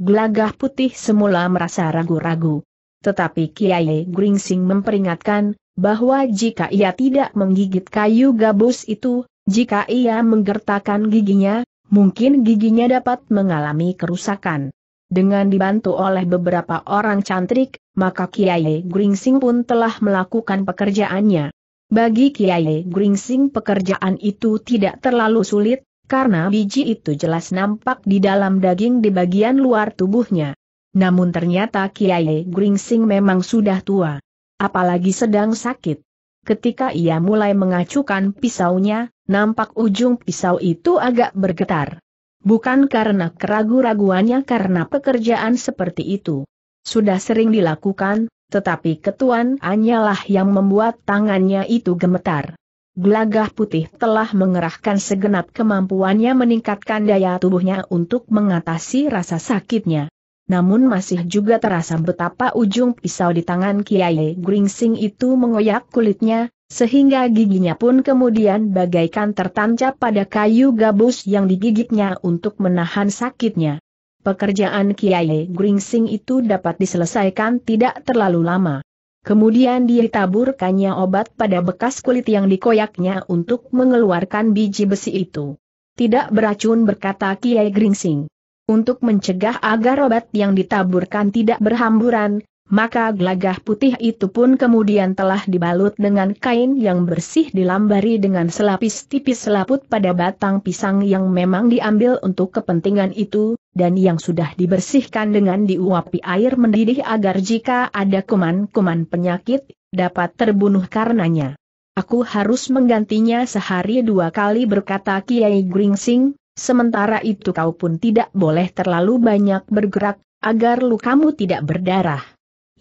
Gelagah putih semula merasa ragu-ragu. Tetapi Kiai Gringsing memperingatkan, bahwa jika ia tidak menggigit kayu gabus itu, jika ia menggertakkan giginya, mungkin giginya dapat mengalami kerusakan. Dengan dibantu oleh beberapa orang cantrik, maka Kiai Gringsing pun telah melakukan pekerjaannya. Bagi Kiai Gringsing pekerjaan itu tidak terlalu sulit, karena biji itu jelas nampak di dalam daging di bagian luar tubuhnya. Namun ternyata Kiai Gringsing memang sudah tua. Apalagi sedang sakit. Ketika ia mulai mengacukan pisaunya, nampak ujung pisau itu agak bergetar. Bukan karena keragu-raguannya karena pekerjaan seperti itu. Sudah sering dilakukan, tetapi ketuan hanyalah yang membuat tangannya itu gemetar. Gelagah putih telah mengerahkan segenap kemampuannya meningkatkan daya tubuhnya untuk mengatasi rasa sakitnya. Namun masih juga terasa betapa ujung pisau di tangan Kiai Gringsing itu mengoyak kulitnya, sehingga giginya pun kemudian bagaikan tertancap pada kayu gabus yang digigitnya untuk menahan sakitnya. Pekerjaan Kiai Gringsing itu dapat diselesaikan tidak terlalu lama. Kemudian dia taburkannya obat pada bekas kulit yang dikoyaknya untuk mengeluarkan biji besi itu. Tidak beracun berkata Kiai Gringsing. Untuk mencegah agar obat yang ditaburkan tidak berhamburan, maka gelagah putih itu pun kemudian telah dibalut dengan kain yang bersih dilambari dengan selapis tipis selaput pada batang pisang yang memang diambil untuk kepentingan itu, dan yang sudah dibersihkan dengan diuapi air mendidih agar jika ada kuman-kuman penyakit, dapat terbunuh karenanya. Aku harus menggantinya sehari dua kali berkata Kiai Gringsing, sementara itu kau pun tidak boleh terlalu banyak bergerak, agar lukamu tidak berdarah.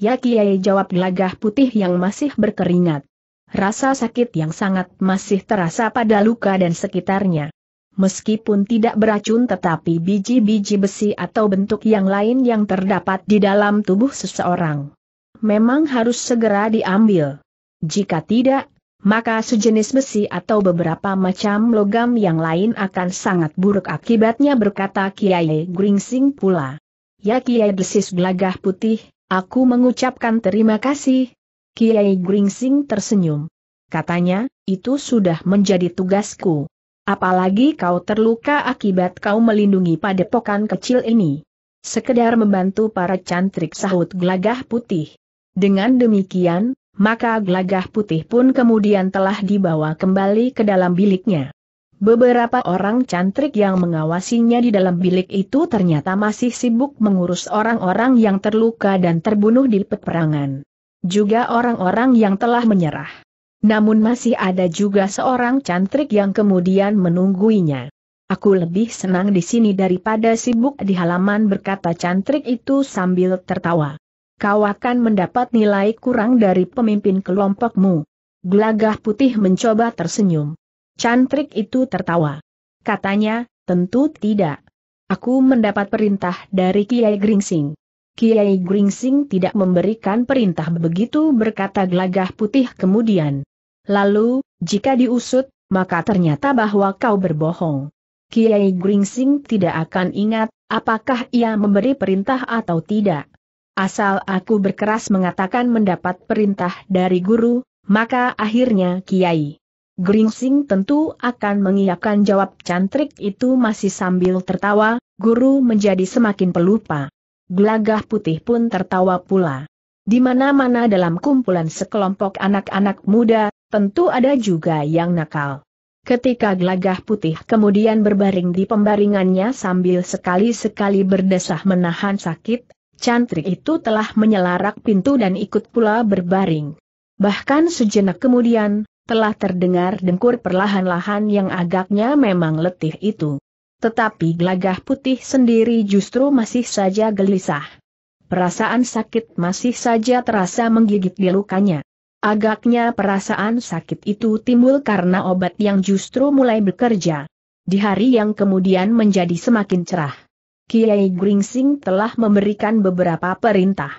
Ya Kiai jawab gelagah putih yang masih berkeringat. Rasa sakit yang sangat masih terasa pada luka dan sekitarnya. Meskipun tidak beracun tetapi biji-biji besi atau bentuk yang lain yang terdapat di dalam tubuh seseorang. Memang harus segera diambil. Jika tidak, maka sejenis besi atau beberapa macam logam yang lain akan sangat buruk akibatnya berkata Kiai Gringsing pula. Ya Kiai desis gelagah putih, Aku mengucapkan terima kasih. Kiai Gringsing tersenyum. Katanya, itu sudah menjadi tugasku. Apalagi kau terluka akibat kau melindungi padepokan kecil ini. Sekedar membantu para cantrik sahut gelagah putih. Dengan demikian, maka gelagah putih pun kemudian telah dibawa kembali ke dalam biliknya. Beberapa orang cantrik yang mengawasinya di dalam bilik itu ternyata masih sibuk mengurus orang-orang yang terluka dan terbunuh di peperangan. Juga orang-orang yang telah menyerah. Namun masih ada juga seorang cantrik yang kemudian menungguinya. Aku lebih senang di sini daripada sibuk di halaman berkata cantrik itu sambil tertawa. Kau akan mendapat nilai kurang dari pemimpin kelompokmu. Gelagah putih mencoba tersenyum. Cantrik itu tertawa. Katanya, tentu tidak. Aku mendapat perintah dari Kiai Gringsing. Kiai Gringsing tidak memberikan perintah begitu berkata gelagah putih kemudian. Lalu, jika diusut, maka ternyata bahwa kau berbohong. Kiai Gringsing tidak akan ingat, apakah ia memberi perintah atau tidak. Asal aku berkeras mengatakan mendapat perintah dari guru, maka akhirnya Kiai Gringsing tentu akan mengiyakan jawab cantrik itu masih sambil tertawa, guru menjadi semakin pelupa. Gelagah putih pun tertawa pula. Di mana-mana dalam kumpulan sekelompok anak-anak muda, tentu ada juga yang nakal. Ketika gelagah putih kemudian berbaring di pembaringannya sambil sekali-sekali berdesah menahan sakit, cantrik itu telah menyelarak pintu dan ikut pula berbaring. Bahkan sejenak kemudian, telah terdengar dengkur perlahan-lahan yang agaknya memang letih itu. Tetapi gelagah putih sendiri justru masih saja gelisah. Perasaan sakit masih saja terasa menggigit di lukanya. Agaknya perasaan sakit itu timbul karena obat yang justru mulai bekerja. Di hari yang kemudian menjadi semakin cerah. Kiai Gringsing telah memberikan beberapa perintah.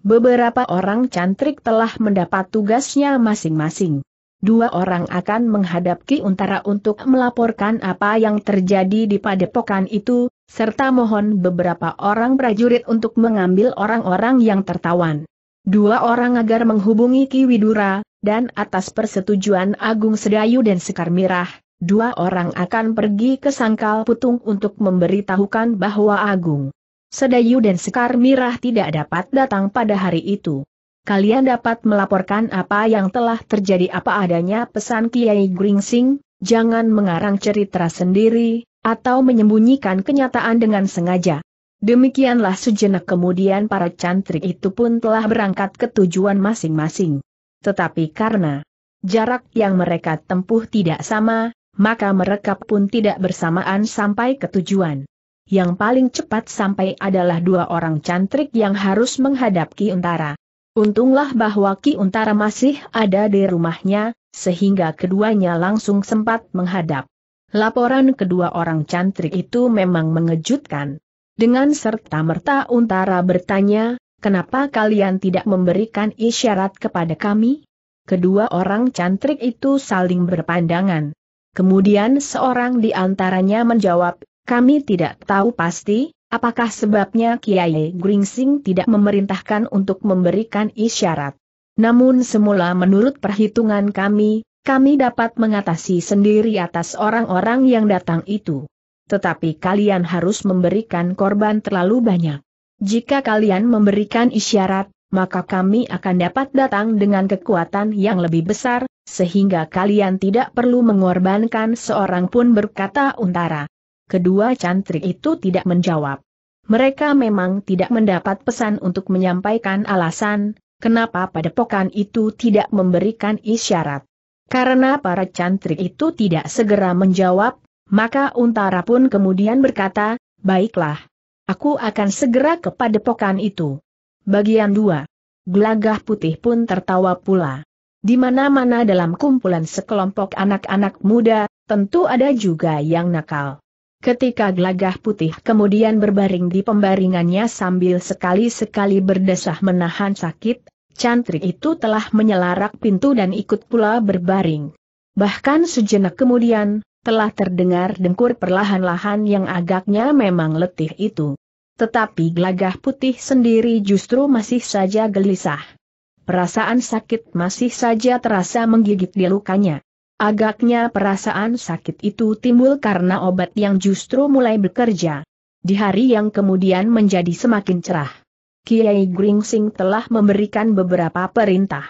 Beberapa orang cantrik telah mendapat tugasnya masing-masing dua orang akan menghadap Ki Untara untuk melaporkan apa yang terjadi di padepokan itu, serta mohon beberapa orang prajurit untuk mengambil orang-orang yang tertawan. Dua orang agar menghubungi Ki Widura, dan atas persetujuan Agung Sedayu dan Sekar Mirah, dua orang akan pergi ke Sangkal Putung untuk memberitahukan bahwa Agung Sedayu dan Sekar Mirah tidak dapat datang pada hari itu kalian dapat melaporkan apa yang telah terjadi apa adanya pesan Kiai Gringsing, jangan mengarang cerita sendiri, atau menyembunyikan kenyataan dengan sengaja. Demikianlah sejenak kemudian para cantrik itu pun telah berangkat ke tujuan masing-masing. Tetapi karena jarak yang mereka tempuh tidak sama, maka mereka pun tidak bersamaan sampai ke tujuan. Yang paling cepat sampai adalah dua orang cantrik yang harus menghadapi Untara. Untunglah bahwa Ki Untara masih ada di rumahnya, sehingga keduanya langsung sempat menghadap. Laporan kedua orang cantik itu memang mengejutkan. Dengan serta-merta Untara bertanya, kenapa kalian tidak memberikan isyarat kepada kami? Kedua orang cantik itu saling berpandangan. Kemudian seorang di antaranya menjawab, kami tidak tahu pasti, Apakah sebabnya Kiai Gringsing tidak memerintahkan untuk memberikan isyarat? Namun semula menurut perhitungan kami, kami dapat mengatasi sendiri atas orang-orang yang datang itu. Tetapi kalian harus memberikan korban terlalu banyak. Jika kalian memberikan isyarat, maka kami akan dapat datang dengan kekuatan yang lebih besar, sehingga kalian tidak perlu mengorbankan seorang pun berkata untara kedua cantrik itu tidak menjawab. Mereka memang tidak mendapat pesan untuk menyampaikan alasan, kenapa padepokan itu tidak memberikan isyarat. Karena para cantrik itu tidak segera menjawab, maka Untara pun kemudian berkata, baiklah. Aku akan segera ke padepokan itu. Bagian 2. Gelagah putih pun tertawa pula. Di mana-mana dalam kumpulan sekelompok anak-anak muda, tentu ada juga yang nakal. Ketika gelagah putih kemudian berbaring di pembaringannya sambil sekali-sekali berdesah menahan sakit, cantrik itu telah menyelarak pintu dan ikut pula berbaring. Bahkan sejenak kemudian, telah terdengar dengkur perlahan-lahan yang agaknya memang letih itu. Tetapi gelagah putih sendiri justru masih saja gelisah. Perasaan sakit masih saja terasa menggigit di lukanya. Agaknya perasaan sakit itu timbul karena obat yang justru mulai bekerja. Di hari yang kemudian menjadi semakin cerah. Kiai Gringsing telah memberikan beberapa perintah.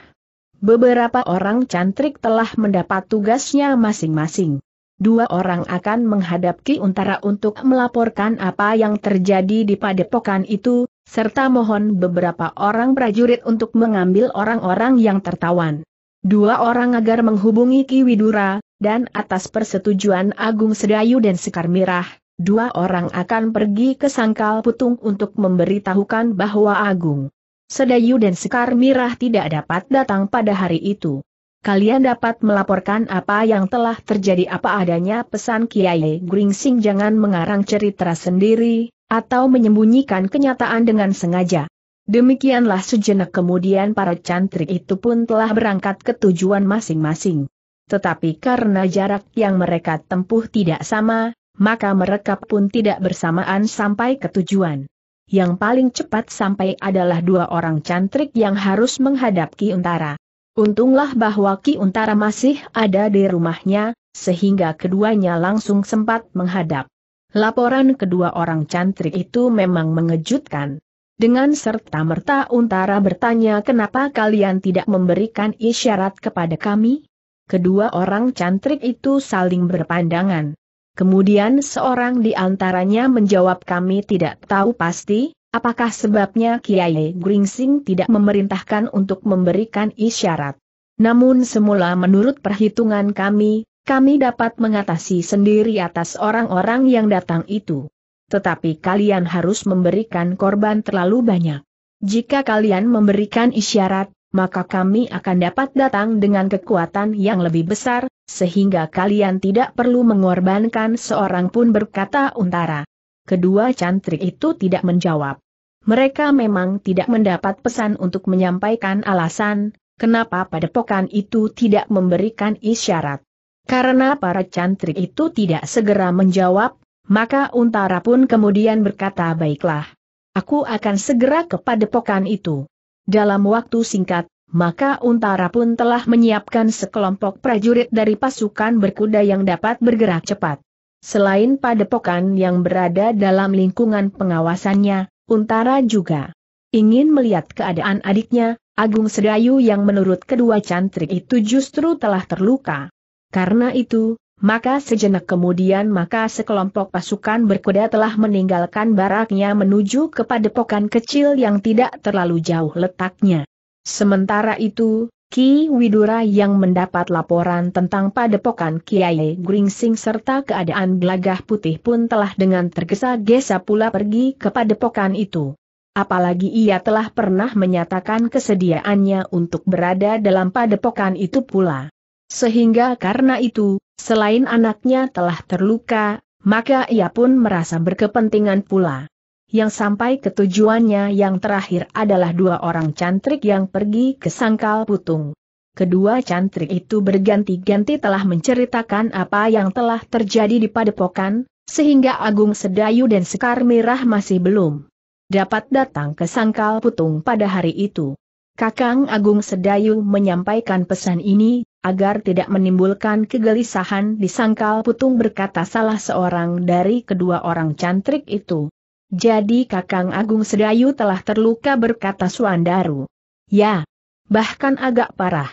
Beberapa orang cantrik telah mendapat tugasnya masing-masing. Dua orang akan menghadap Ki Untara untuk melaporkan apa yang terjadi di padepokan itu, serta mohon beberapa orang prajurit untuk mengambil orang-orang yang tertawan dua orang agar menghubungi Ki Widura, dan atas persetujuan Agung Sedayu dan Sekar Mirah, dua orang akan pergi ke Sangkal Putung untuk memberitahukan bahwa Agung Sedayu dan Sekar Mirah tidak dapat datang pada hari itu. Kalian dapat melaporkan apa yang telah terjadi apa adanya pesan Kiai Gringsing jangan mengarang cerita sendiri, atau menyembunyikan kenyataan dengan sengaja. Demikianlah sejenak kemudian para cantrik itu pun telah berangkat ke tujuan masing-masing. Tetapi karena jarak yang mereka tempuh tidak sama, maka mereka pun tidak bersamaan sampai ke tujuan. Yang paling cepat sampai adalah dua orang cantrik yang harus menghadap Ki Untara. Untunglah bahwa Ki Untara masih ada di rumahnya, sehingga keduanya langsung sempat menghadap. Laporan kedua orang cantrik itu memang mengejutkan. Dengan serta-merta Untara bertanya kenapa kalian tidak memberikan isyarat kepada kami? Kedua orang cantrik itu saling berpandangan. Kemudian seorang di antaranya menjawab kami tidak tahu pasti, apakah sebabnya Kiai Gringsing tidak memerintahkan untuk memberikan isyarat. Namun semula menurut perhitungan kami, kami dapat mengatasi sendiri atas orang-orang yang datang itu. Tetapi kalian harus memberikan korban terlalu banyak. Jika kalian memberikan isyarat, maka kami akan dapat datang dengan kekuatan yang lebih besar, sehingga kalian tidak perlu mengorbankan seorang pun berkata untara. Kedua cantrik itu tidak menjawab. Mereka memang tidak mendapat pesan untuk menyampaikan alasan, kenapa padepokan itu tidak memberikan isyarat. Karena para cantrik itu tidak segera menjawab, maka Untara pun kemudian berkata baiklah. Aku akan segera kepada pokan itu. Dalam waktu singkat, maka Untara pun telah menyiapkan sekelompok prajurit dari pasukan berkuda yang dapat bergerak cepat. Selain padepokan yang berada dalam lingkungan pengawasannya, Untara juga ingin melihat keadaan adiknya, Agung Sedayu yang menurut kedua cantrik itu justru telah terluka. Karena itu, maka sejenak kemudian maka sekelompok pasukan berkuda telah meninggalkan baraknya menuju ke padepokan kecil yang tidak terlalu jauh letaknya. Sementara itu, Ki Widura yang mendapat laporan tentang padepokan Kiai Gringsing serta keadaan gelagah putih pun telah dengan tergesa-gesa pula pergi ke padepokan itu. Apalagi ia telah pernah menyatakan kesediaannya untuk berada dalam padepokan itu pula. Sehingga karena itu, selain anaknya telah terluka, maka ia pun merasa berkepentingan pula. Yang sampai ke tujuannya yang terakhir adalah dua orang cantrik yang pergi ke sangkal putung. Kedua cantrik itu berganti-ganti telah menceritakan apa yang telah terjadi di padepokan, sehingga Agung Sedayu dan Sekar Merah masih belum dapat datang ke Sangkal Putung pada hari itu. Kakang Agung Sedayu menyampaikan pesan ini, agar tidak menimbulkan kegelisahan di sangkal putung berkata salah seorang dari kedua orang cantrik itu. Jadi Kakang Agung Sedayu telah terluka berkata Suandaru. Ya, bahkan agak parah.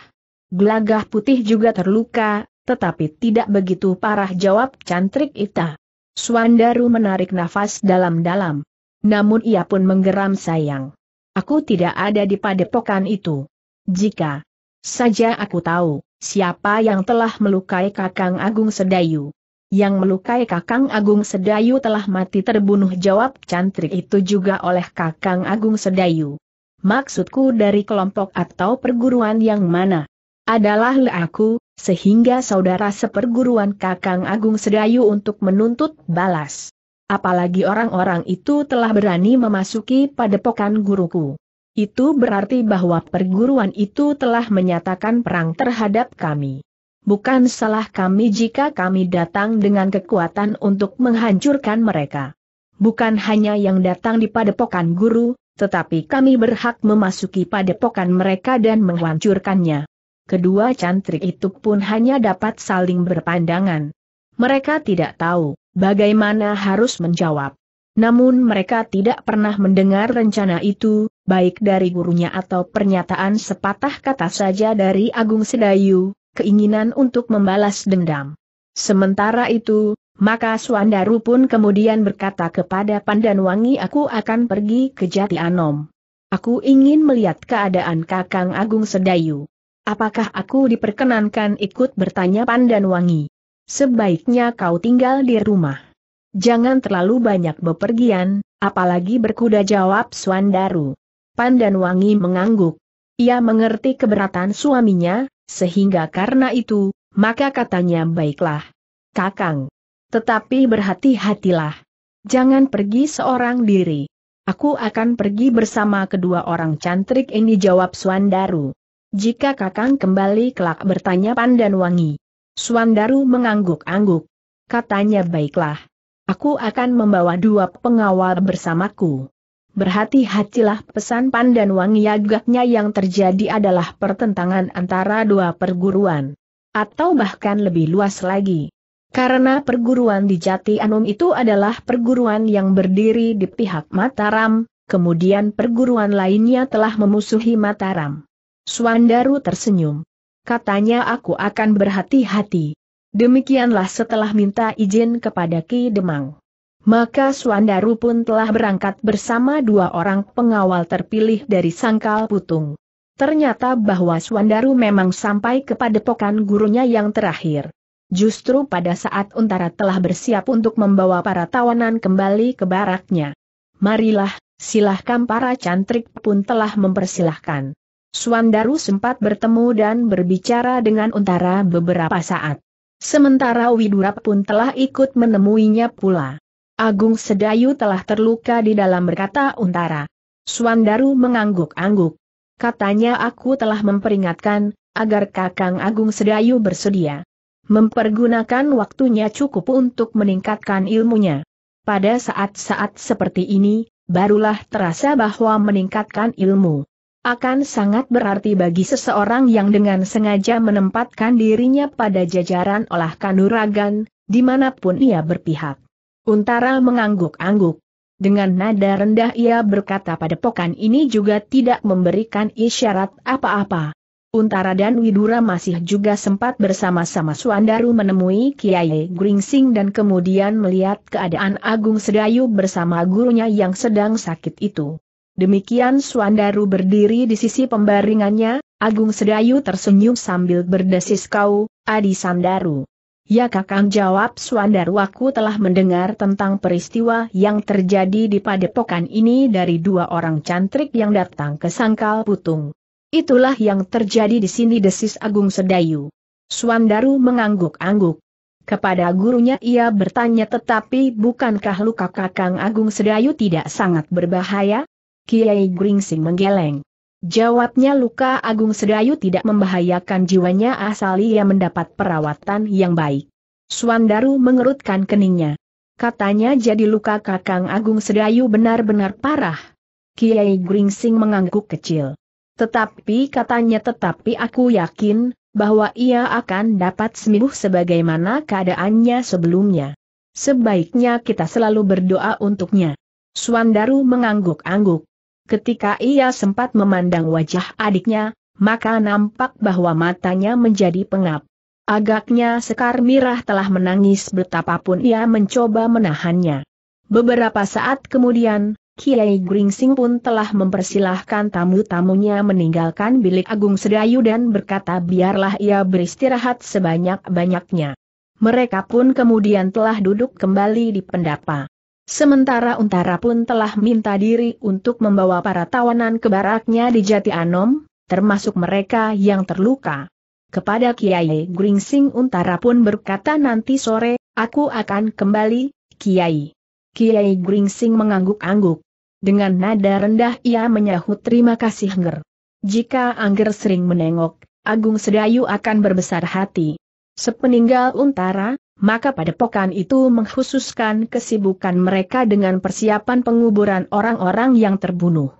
Gelagah putih juga terluka, tetapi tidak begitu parah jawab cantrik Ita. Suandaru menarik nafas dalam-dalam. Namun ia pun menggeram sayang. Aku tidak ada di padepokan itu. Jika saja aku tahu, siapa yang telah melukai Kakang Agung Sedayu. Yang melukai Kakang Agung Sedayu telah mati terbunuh jawab cantrik itu juga oleh Kakang Agung Sedayu. Maksudku dari kelompok atau perguruan yang mana? Adalah aku, sehingga saudara seperguruan Kakang Agung Sedayu untuk menuntut balas. Apalagi orang-orang itu telah berani memasuki padepokan guruku. Itu berarti bahwa perguruan itu telah menyatakan perang terhadap kami. Bukan salah kami jika kami datang dengan kekuatan untuk menghancurkan mereka. Bukan hanya yang datang di padepokan guru, tetapi kami berhak memasuki padepokan mereka dan menghancurkannya. Kedua cantrik itu pun hanya dapat saling berpandangan. Mereka tidak tahu bagaimana harus menjawab. Namun mereka tidak pernah mendengar rencana itu, baik dari gurunya atau pernyataan sepatah kata saja dari Agung Sedayu, keinginan untuk membalas dendam. Sementara itu, maka Suandaru pun kemudian berkata kepada Pandanwangi aku akan pergi ke Jati Anom. Aku ingin melihat keadaan Kakang Agung Sedayu. Apakah aku diperkenankan ikut bertanya Pandanwangi? Sebaiknya kau tinggal di rumah. Jangan terlalu banyak bepergian, apalagi berkuda jawab Suandaru. Pandan Wangi mengangguk. Ia mengerti keberatan suaminya, sehingga karena itu, maka katanya baiklah. Kakang. Tetapi berhati-hatilah. Jangan pergi seorang diri. Aku akan pergi bersama kedua orang cantrik ini jawab Suandaru. Jika kakang kembali kelak bertanya Pandan Wangi. Suandaru mengangguk-angguk. Katanya baiklah. Aku akan membawa dua pengawal bersamaku. Berhati-hatilah pesan Pandan Wangi agaknya yang terjadi adalah pertentangan antara dua perguruan. Atau bahkan lebih luas lagi. Karena perguruan di Jati Anum itu adalah perguruan yang berdiri di pihak Mataram, kemudian perguruan lainnya telah memusuhi Mataram. Suandaru tersenyum. Katanya aku akan berhati-hati. Demikianlah setelah minta izin kepada Ki Demang. Maka Suandaru pun telah berangkat bersama dua orang pengawal terpilih dari Sangkal Putung. Ternyata bahwa Suandaru memang sampai kepada pokan gurunya yang terakhir. Justru pada saat Untara telah bersiap untuk membawa para tawanan kembali ke baraknya. Marilah, silahkan para cantrik pun telah mempersilahkan. Suandaru sempat bertemu dan berbicara dengan Untara beberapa saat. Sementara Widura pun telah ikut menemuinya pula. Agung Sedayu telah terluka di dalam berkata untara. Suandaru mengangguk-angguk. Katanya aku telah memperingatkan, agar Kakang Agung Sedayu bersedia. Mempergunakan waktunya cukup untuk meningkatkan ilmunya. Pada saat-saat seperti ini, barulah terasa bahwa meningkatkan ilmu akan sangat berarti bagi seseorang yang dengan sengaja menempatkan dirinya pada jajaran olah kanuragan, dimanapun ia berpihak. Untara mengangguk-angguk. Dengan nada rendah ia berkata pada padepokan ini juga tidak memberikan isyarat apa-apa. Untara dan Widura masih juga sempat bersama-sama Suandaru menemui Kiai Gringsing dan kemudian melihat keadaan Agung Sedayu bersama gurunya yang sedang sakit itu. Demikian Suandaru berdiri di sisi pembaringannya, Agung Sedayu tersenyum sambil berdesis kau, Adi Sandaru. Ya kakang jawab Suandaru aku telah mendengar tentang peristiwa yang terjadi di padepokan ini dari dua orang cantrik yang datang ke Sangkal Putung. Itulah yang terjadi di sini desis Agung Sedayu. Suandaru mengangguk-angguk. Kepada gurunya ia bertanya tetapi bukankah luka kakang Agung Sedayu tidak sangat berbahaya? Kiai Gringsing menggeleng. Jawabnya luka Agung Sedayu tidak membahayakan jiwanya asal ia mendapat perawatan yang baik. Suandaru mengerutkan keningnya. Katanya jadi luka kakang Agung Sedayu benar-benar parah. Kiai Gringsing mengangguk kecil. Tetapi katanya tetapi aku yakin, bahwa ia akan dapat sembuh sebagaimana keadaannya sebelumnya. Sebaiknya kita selalu berdoa untuknya. Suandaru mengangguk-angguk. Ketika ia sempat memandang wajah adiknya, maka nampak bahwa matanya menjadi pengap. Agaknya Sekar Mirah telah menangis betapapun ia mencoba menahannya. Beberapa saat kemudian, Kiai Gringsing pun telah mempersilahkan tamu-tamunya meninggalkan bilik Agung Sedayu dan berkata biarlah ia beristirahat sebanyak-banyaknya. Mereka pun kemudian telah duduk kembali di pendapa. Sementara Untara pun telah minta diri untuk membawa para tawanan ke baraknya di Jati Anom, termasuk mereka yang terluka. Kepada Kiai Gringsing Untara pun berkata nanti sore, aku akan kembali, Kiai. Kiai Gringsing mengangguk-angguk. Dengan nada rendah ia menyahut terima kasih Ngger. Jika Angger sering menengok, Agung Sedayu akan berbesar hati. Sepeninggal Untara, maka padepokan itu mengkhususkan kesibukan mereka dengan persiapan penguburan orang-orang yang terbunuh.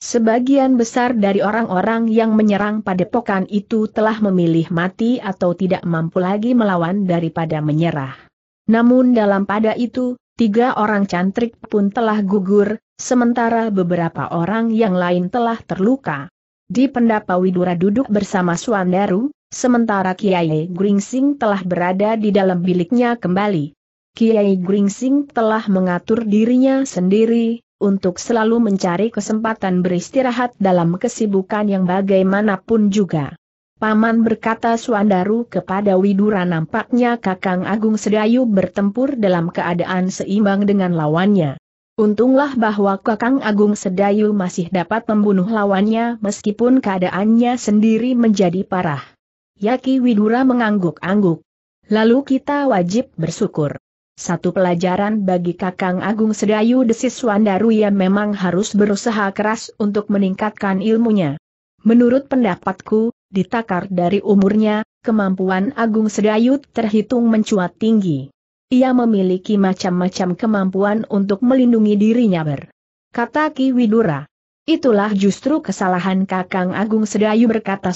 Sebagian besar dari orang-orang yang menyerang padepokan itu telah memilih mati atau tidak mampu lagi melawan daripada menyerah. Namun dalam pada itu, tiga orang cantrik pun telah gugur, sementara beberapa orang yang lain telah terluka. Di pendapa Widura duduk bersama Suandaru, Sementara Kiai Gringsing telah berada di dalam biliknya kembali. Kiai Gringsing telah mengatur dirinya sendiri, untuk selalu mencari kesempatan beristirahat dalam kesibukan yang bagaimanapun juga. Paman berkata Suandaru kepada Widura nampaknya Kakang Agung Sedayu bertempur dalam keadaan seimbang dengan lawannya. Untunglah bahwa Kakang Agung Sedayu masih dapat membunuh lawannya meskipun keadaannya sendiri menjadi parah. Yaki Widura mengangguk-angguk. Lalu kita wajib bersyukur. Satu pelajaran bagi Kakang Agung Sedayu Desis Wandaru yang memang harus berusaha keras untuk meningkatkan ilmunya. Menurut pendapatku, ditakar dari umurnya, kemampuan Agung Sedayu terhitung mencuat tinggi. Ia memiliki macam-macam kemampuan untuk melindungi dirinya ber. Kata Ki Widura. Itulah justru kesalahan Kakang Agung Sedayu berkata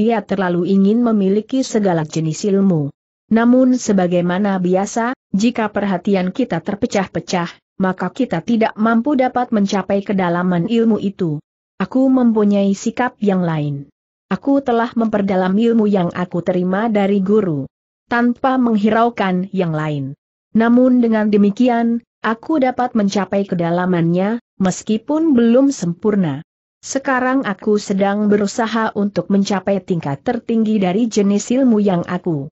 ia terlalu ingin memiliki segala jenis ilmu. Namun sebagaimana biasa, jika perhatian kita terpecah-pecah, maka kita tidak mampu dapat mencapai kedalaman ilmu itu. Aku mempunyai sikap yang lain. Aku telah memperdalam ilmu yang aku terima dari guru. Tanpa menghiraukan yang lain. Namun dengan demikian, aku dapat mencapai kedalamannya, meskipun belum sempurna. Sekarang aku sedang berusaha untuk mencapai tingkat tertinggi dari jenis ilmu yang aku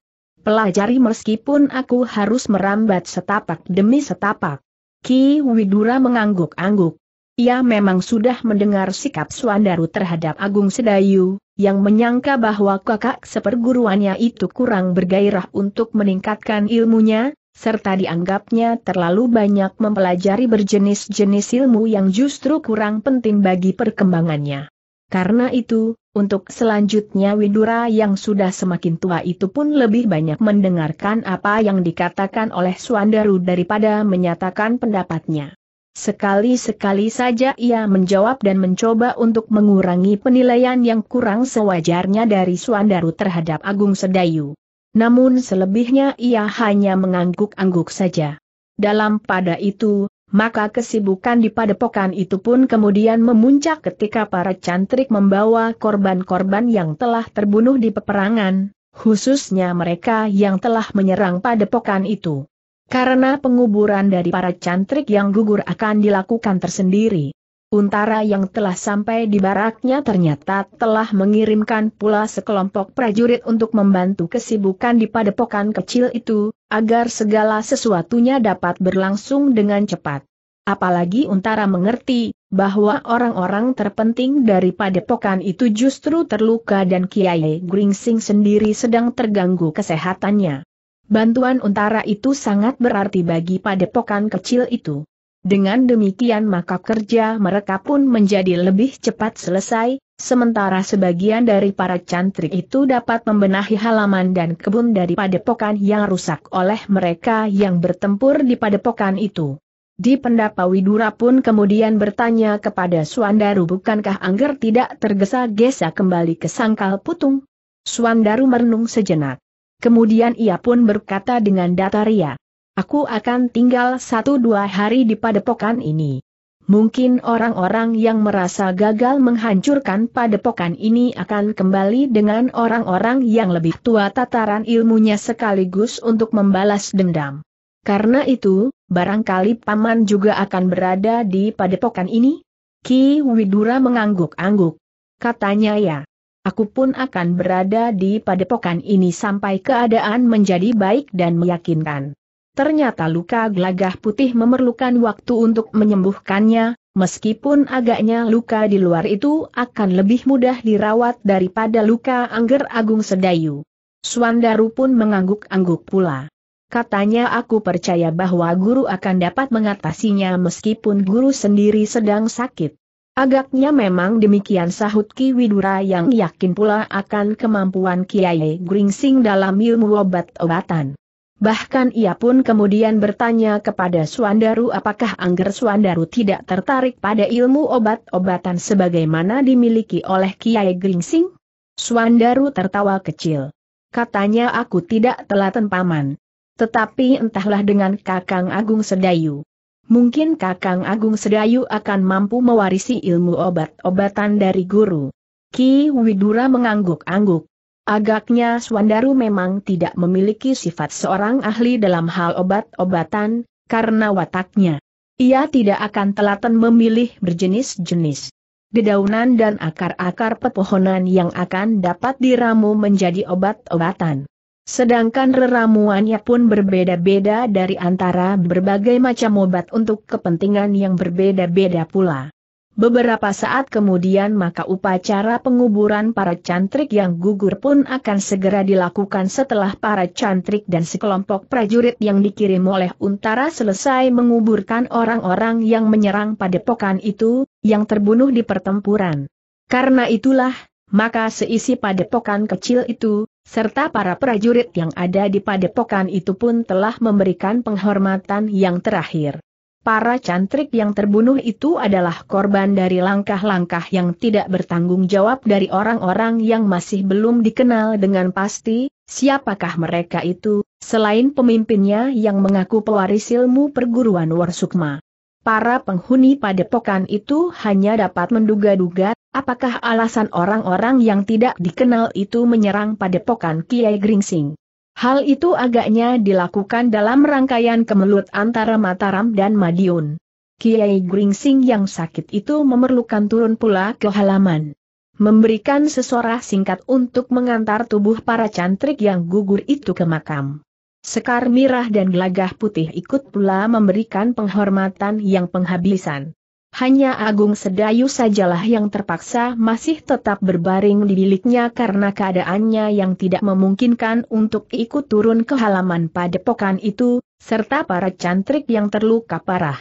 pelajari meskipun aku harus merambat setapak demi setapak. Ki Widura mengangguk-angguk. Ia memang sudah mendengar sikap Suandaru terhadap Agung Sedayu, yang menyangka bahwa kakak seperguruannya itu kurang bergairah untuk meningkatkan ilmunya, serta dianggapnya terlalu banyak mempelajari berjenis-jenis ilmu yang justru kurang penting bagi perkembangannya. Karena itu, untuk selanjutnya Widura yang sudah semakin tua itu pun lebih banyak mendengarkan apa yang dikatakan oleh Suandaru daripada menyatakan pendapatnya. Sekali-sekali saja ia menjawab dan mencoba untuk mengurangi penilaian yang kurang sewajarnya dari Suandaru terhadap Agung Sedayu. Namun selebihnya ia hanya mengangguk-angguk saja. Dalam pada itu, maka kesibukan di padepokan itu pun kemudian memuncak ketika para cantrik membawa korban-korban yang telah terbunuh di peperangan, khususnya mereka yang telah menyerang padepokan itu. Karena penguburan dari para cantrik yang gugur akan dilakukan tersendiri. Untara yang telah sampai di baraknya ternyata telah mengirimkan pula sekelompok prajurit untuk membantu kesibukan di padepokan kecil itu, agar segala sesuatunya dapat berlangsung dengan cepat. Apalagi Untara mengerti, bahwa orang-orang terpenting dari padepokan itu justru terluka dan Kiai Gringsing sendiri sedang terganggu kesehatannya. Bantuan Untara itu sangat berarti bagi padepokan kecil itu. Dengan demikian maka kerja mereka pun menjadi lebih cepat selesai, sementara sebagian dari para cantrik itu dapat membenahi halaman dan kebun dari padepokan yang rusak oleh mereka yang bertempur di padepokan itu. Di pendapa Widura pun kemudian bertanya kepada Suandaru bukankah Angger tidak tergesa-gesa kembali ke sangkal putung? Suandaru merenung sejenak. Kemudian ia pun berkata dengan datar ria. Aku akan tinggal satu dua hari di padepokan ini. Mungkin orang-orang yang merasa gagal menghancurkan padepokan ini akan kembali dengan orang-orang yang lebih tua tataran ilmunya sekaligus untuk membalas dendam. Karena itu, barangkali paman juga akan berada di padepokan ini? Ki Widura mengangguk-angguk. Katanya ya. Aku pun akan berada di padepokan ini sampai keadaan menjadi baik dan meyakinkan. Ternyata luka gelagah putih memerlukan waktu untuk menyembuhkannya, meskipun agaknya luka di luar itu akan lebih mudah dirawat daripada luka Angger Agung Sedayu. Swandaru pun mengangguk-angguk pula. Katanya aku percaya bahwa guru akan dapat mengatasinya meskipun guru sendiri sedang sakit. Agaknya memang demikian sahut Ki Widura yang yakin pula akan kemampuan Kiai Gringsing dalam ilmu obat-obatan. Bahkan ia pun kemudian bertanya kepada Suandaru apakah Angger Suandaru tidak tertarik pada ilmu obat-obatan sebagaimana dimiliki oleh Kiai Gringsing? Suandaru tertawa kecil. Katanya aku tidak telaten paman. Tetapi entahlah dengan Kakang Agung Sedayu. Mungkin Kakang Agung Sedayu akan mampu mewarisi ilmu obat-obatan dari guru. Ki Widura mengangguk-angguk. Agaknya Swandaru memang tidak memiliki sifat seorang ahli dalam hal obat-obatan, karena wataknya. Ia tidak akan telaten memilih berjenis-jenis. Dedaunan dan akar-akar pepohonan yang akan dapat diramu menjadi obat-obatan. Sedangkan reramuannya pun berbeda-beda dari antara berbagai macam obat untuk kepentingan yang berbeda-beda pula. Beberapa saat kemudian maka upacara penguburan para cantrik yang gugur pun akan segera dilakukan setelah para cantrik dan sekelompok prajurit yang dikirim oleh Untara selesai menguburkan orang-orang yang menyerang padepokan itu, yang terbunuh di pertempuran. Karena itulah, maka seisi padepokan kecil itu, serta para prajurit yang ada di padepokan itu pun telah memberikan penghormatan yang terakhir para cantrik yang terbunuh itu adalah korban dari langkah-langkah yang tidak bertanggung jawab dari orang-orang yang masih belum dikenal dengan pasti, siapakah mereka itu, selain pemimpinnya yang mengaku pewaris ilmu perguruan Warsukma. Para penghuni padepokan itu hanya dapat menduga-duga, apakah alasan orang-orang yang tidak dikenal itu menyerang padepokan Kiai Gringsing. Hal itu agaknya dilakukan dalam rangkaian kemelut antara Mataram dan Madiun. Kiai Gringsing yang sakit itu memerlukan turun pula ke halaman. Memberikan sesorah singkat untuk mengantar tubuh para cantrik yang gugur itu ke makam. Sekar Mirah dan Gelagah Putih ikut pula memberikan penghormatan yang penghabisan hanya Agung Sedayu sajalah yang terpaksa masih tetap berbaring di biliknya karena keadaannya yang tidak memungkinkan untuk ikut turun ke halaman padepokan itu, serta para cantrik yang terluka parah.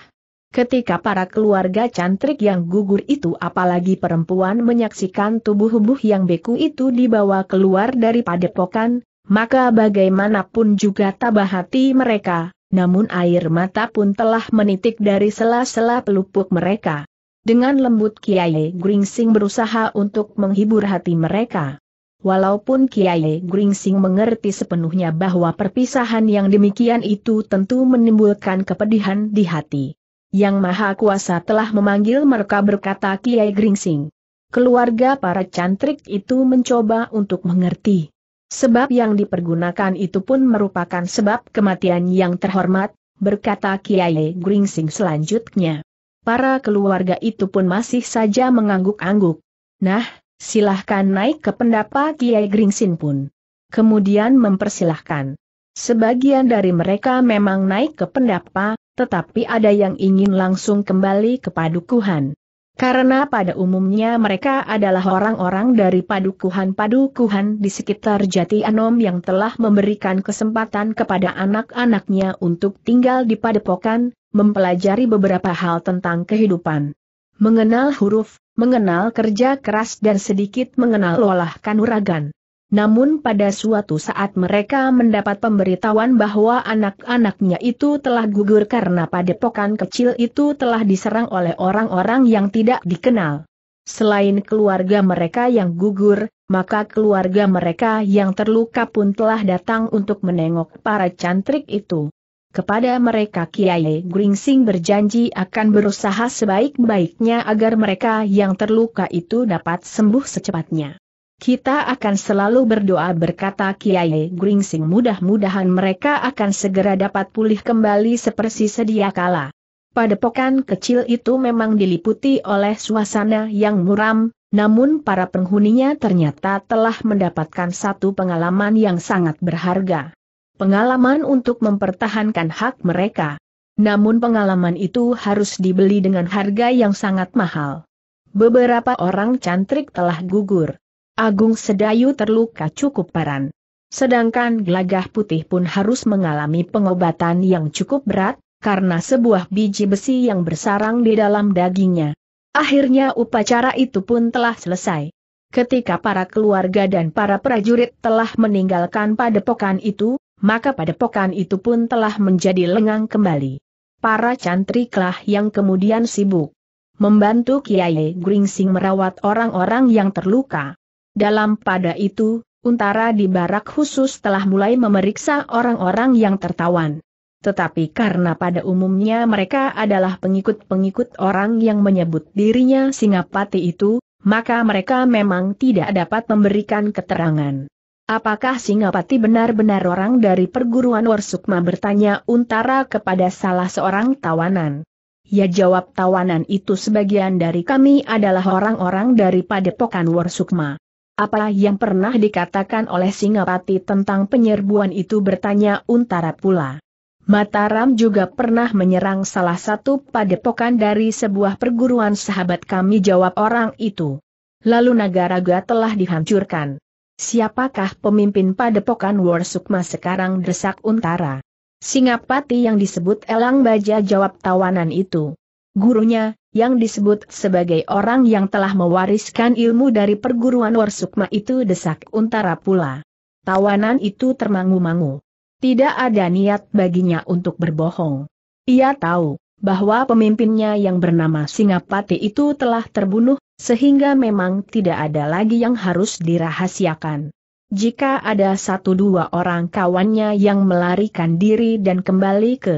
Ketika para keluarga cantrik yang gugur itu apalagi perempuan menyaksikan tubuh-tubuh yang beku itu dibawa keluar dari padepokan, maka bagaimanapun juga tabah hati mereka, namun air mata pun telah menitik dari sela-sela pelupuk mereka. Dengan lembut Kiai Gringsing berusaha untuk menghibur hati mereka. Walaupun Kiai Gringsing mengerti sepenuhnya bahwa perpisahan yang demikian itu tentu menimbulkan kepedihan di hati. Yang Maha Kuasa telah memanggil mereka berkata Kiai Gringsing. Keluarga para cantrik itu mencoba untuk mengerti. Sebab yang dipergunakan itu pun merupakan sebab kematian yang terhormat, berkata Kiai Gringsing selanjutnya. Para keluarga itu pun masih saja mengangguk-angguk. Nah, silahkan naik ke pendapa Kiai Gringsing pun. Kemudian mempersilahkan. Sebagian dari mereka memang naik ke pendapa, tetapi ada yang ingin langsung kembali ke padukuhan. Karena pada umumnya mereka adalah orang-orang dari padukuhan-padukuhan di sekitar Jati Anom yang telah memberikan kesempatan kepada anak-anaknya untuk tinggal di padepokan, mempelajari beberapa hal tentang kehidupan. Mengenal huruf, mengenal kerja keras dan sedikit mengenal olah kanuragan. Namun pada suatu saat mereka mendapat pemberitahuan bahwa anak-anaknya itu telah gugur karena padepokan kecil itu telah diserang oleh orang-orang yang tidak dikenal. Selain keluarga mereka yang gugur, maka keluarga mereka yang terluka pun telah datang untuk menengok para cantrik itu. Kepada mereka Kiai Gringsing berjanji akan berusaha sebaik-baiknya agar mereka yang terluka itu dapat sembuh secepatnya. Kita akan selalu berdoa berkata Kiai Gringsing mudah-mudahan mereka akan segera dapat pulih kembali seperti sedia kala. Padepokan kecil itu memang diliputi oleh suasana yang muram, namun para penghuninya ternyata telah mendapatkan satu pengalaman yang sangat berharga. Pengalaman untuk mempertahankan hak mereka. Namun pengalaman itu harus dibeli dengan harga yang sangat mahal. Beberapa orang cantrik telah gugur Agung Sedayu terluka cukup parah. Sedangkan gelagah putih pun harus mengalami pengobatan yang cukup berat, karena sebuah biji besi yang bersarang di dalam dagingnya. Akhirnya upacara itu pun telah selesai. Ketika para keluarga dan para prajurit telah meninggalkan padepokan itu, maka padepokan itu pun telah menjadi lengang kembali. Para cantriklah yang kemudian sibuk membantu Kiai Gringsing merawat orang-orang yang terluka. Dalam pada itu, Untara di barak khusus telah mulai memeriksa orang-orang yang tertawan. Tetapi karena pada umumnya mereka adalah pengikut-pengikut orang yang menyebut dirinya Singapati itu, maka mereka memang tidak dapat memberikan keterangan. Apakah Singapati benar-benar orang dari perguruan Warsukma bertanya Untara kepada salah seorang tawanan. Ya jawab tawanan itu sebagian dari kami adalah orang-orang dari padepokan Warsukma. Apa yang pernah dikatakan oleh Singapati tentang penyerbuan itu bertanya Untara pula. Mataram juga pernah menyerang salah satu padepokan dari sebuah perguruan sahabat kami jawab orang itu. Lalu Nagaraga telah dihancurkan. Siapakah pemimpin padepokan Warsukma sekarang desak Untara? Singapati yang disebut Elang Baja jawab tawanan itu. Gurunya, yang disebut sebagai orang yang telah mewariskan ilmu dari perguruan Warsukma itu desak untara pula. Tawanan itu termangu-mangu. Tidak ada niat baginya untuk berbohong. Ia tahu bahwa pemimpinnya yang bernama Singapati itu telah terbunuh, sehingga memang tidak ada lagi yang harus dirahasiakan. Jika ada satu dua orang kawannya yang melarikan diri dan kembali ke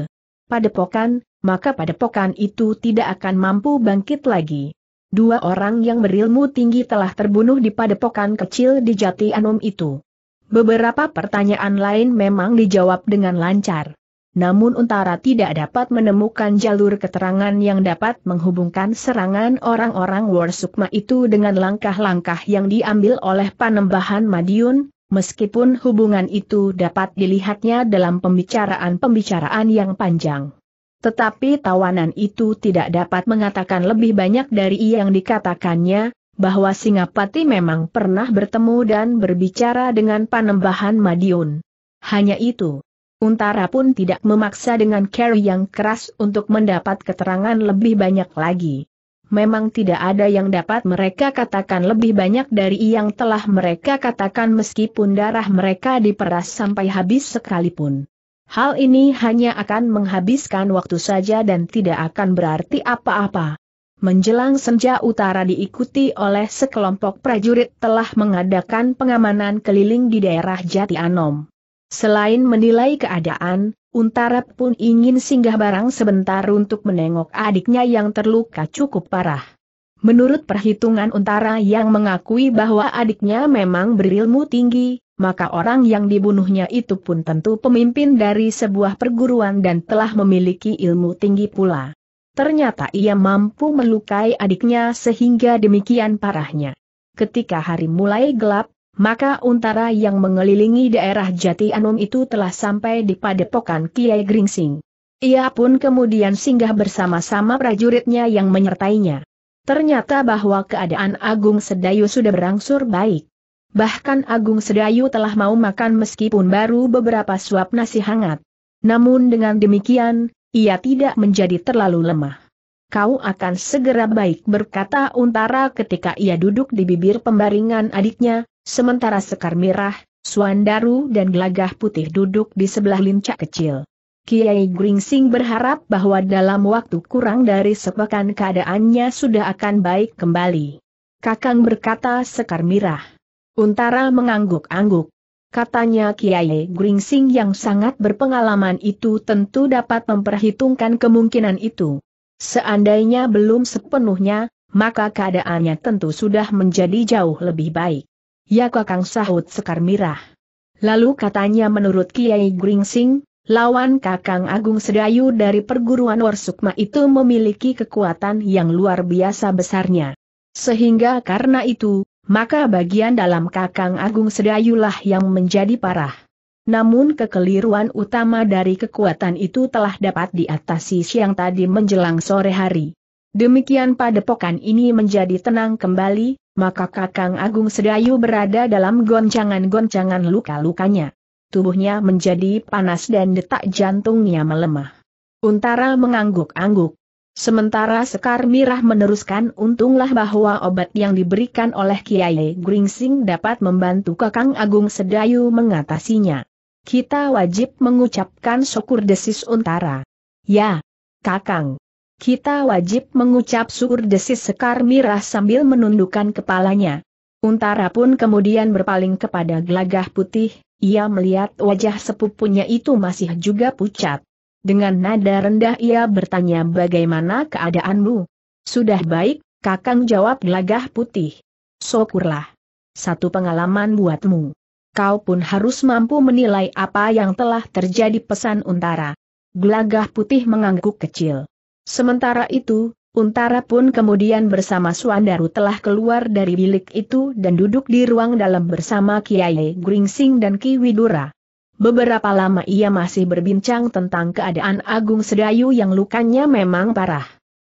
padepokan, maka pada padepokan itu tidak akan mampu bangkit lagi. Dua orang yang berilmu tinggi telah terbunuh di padepokan kecil di Jati Anom itu. Beberapa pertanyaan lain memang dijawab dengan lancar. Namun Untara tidak dapat menemukan jalur keterangan yang dapat menghubungkan serangan orang-orang Warsukma itu dengan langkah-langkah yang diambil oleh Panembahan Madiun, meskipun hubungan itu dapat dilihatnya dalam pembicaraan-pembicaraan yang panjang. Tetapi tawanan itu tidak dapat mengatakan lebih banyak dari yang dikatakannya, bahwa Singapati memang pernah bertemu dan berbicara dengan Panembahan Madiun. Hanya itu. Untara pun tidak memaksa dengan Carrie yang keras untuk mendapat keterangan lebih banyak lagi. Memang tidak ada yang dapat mereka katakan lebih banyak dari yang telah mereka katakan meskipun darah mereka diperas sampai habis sekalipun. Hal ini hanya akan menghabiskan waktu saja dan tidak akan berarti apa-apa. Menjelang senja utara diikuti oleh sekelompok prajurit telah mengadakan pengamanan keliling di daerah Jati Anom. Selain menilai keadaan, Untara pun ingin singgah barang sebentar untuk menengok adiknya yang terluka cukup parah. Menurut perhitungan Untara yang mengakui bahwa adiknya memang berilmu tinggi, maka orang yang dibunuhnya itu pun tentu pemimpin dari sebuah perguruan dan telah memiliki ilmu tinggi pula. Ternyata ia mampu melukai adiknya sehingga demikian parahnya. Ketika hari mulai gelap, maka Untara yang mengelilingi daerah Jati Anum itu telah sampai di padepokan Kiai Gringsing. Ia pun kemudian singgah bersama-sama prajuritnya yang menyertainya. Ternyata bahwa keadaan Agung Sedayu sudah berangsur baik. Bahkan Agung Sedayu telah mau makan meskipun baru beberapa suap nasi hangat. Namun dengan demikian, ia tidak menjadi terlalu lemah. Kau akan segera baik berkata Untara ketika ia duduk di bibir pembaringan adiknya, sementara Sekar Mirah, Suandaru dan Gelagah Putih duduk di sebelah lincak kecil. Kiai Gringsing berharap bahwa dalam waktu kurang dari sepekan keadaannya sudah akan baik kembali. Kakang berkata sekar mirah. Untara mengangguk-angguk. Katanya Kiai Gringsing yang sangat berpengalaman itu tentu dapat memperhitungkan kemungkinan itu. Seandainya belum sepenuhnya, maka keadaannya tentu sudah menjadi jauh lebih baik. Ya kakang sahut sekar mirah. Lalu katanya menurut Kiai Gringsing, Lawan Kakang Agung Sedayu dari perguruan Warsukma itu memiliki kekuatan yang luar biasa besarnya. Sehingga karena itu, maka bagian dalam Kakang Agung Sedayulah yang menjadi parah. Namun kekeliruan utama dari kekuatan itu telah dapat diatasi siang tadi menjelang sore hari. Demikian padepokan ini menjadi tenang kembali, maka Kakang Agung Sedayu berada dalam goncangan-goncangan luka-lukanya tubuhnya menjadi panas dan detak jantungnya melemah. Untara mengangguk-angguk. Sementara Sekar Mirah meneruskan untunglah bahwa obat yang diberikan oleh Kiai Gringsing dapat membantu Kakang Agung Sedayu mengatasinya. Kita wajib mengucapkan syukur desis Untara. Ya, Kakang. Kita wajib mengucap syukur desis Sekar Mirah sambil menundukkan kepalanya. Untara pun kemudian berpaling kepada gelagah putih, ia melihat wajah sepupunya itu masih juga pucat. Dengan nada rendah ia bertanya bagaimana keadaanmu? Sudah baik, kakang jawab gelagah putih. Syukurlah. Satu pengalaman buatmu. Kau pun harus mampu menilai apa yang telah terjadi pesan untara. Gelagah putih mengangguk kecil. Sementara itu, Untara pun kemudian bersama Suandaru telah keluar dari bilik itu dan duduk di ruang dalam bersama Kiai Gringsing dan Ki Widura. Beberapa lama ia masih berbincang tentang keadaan Agung Sedayu yang lukanya memang parah.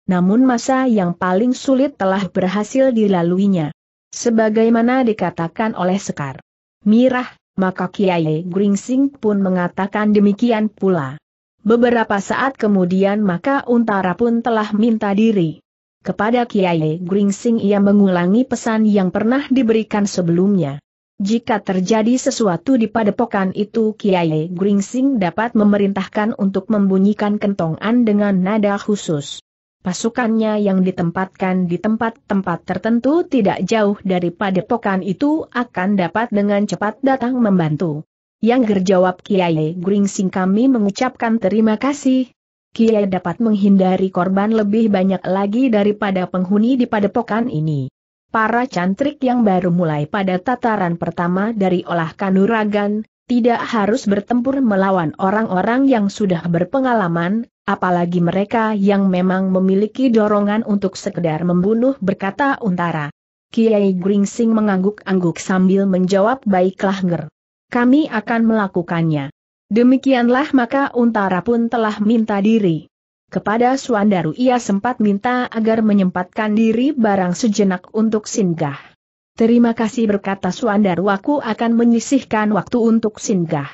Namun masa yang paling sulit telah berhasil dilaluinya. Sebagaimana dikatakan oleh Sekar Mirah, maka Kiai Gringsing pun mengatakan demikian pula. Beberapa saat kemudian maka Untara pun telah minta diri. Kepada Kiai Gringsing ia mengulangi pesan yang pernah diberikan sebelumnya. Jika terjadi sesuatu di padepokan itu Kiai Gringsing dapat memerintahkan untuk membunyikan kentongan dengan nada khusus. Pasukannya yang ditempatkan di tempat-tempat tertentu tidak jauh dari padepokan itu akan dapat dengan cepat datang membantu. Yang gerjawab Kiai Gringsing kami mengucapkan terima kasih. Kiai dapat menghindari korban lebih banyak lagi daripada penghuni di padepokan ini. Para cantrik yang baru mulai pada tataran pertama dari olah kanuragan, tidak harus bertempur melawan orang-orang yang sudah berpengalaman, apalagi mereka yang memang memiliki dorongan untuk sekedar membunuh berkata untara. Kiai Gringsing mengangguk-angguk sambil menjawab baiklah nger kami akan melakukannya. Demikianlah maka Untara pun telah minta diri. Kepada Suandaru ia sempat minta agar menyempatkan diri barang sejenak untuk singgah. Terima kasih berkata Suandaru aku akan menyisihkan waktu untuk singgah.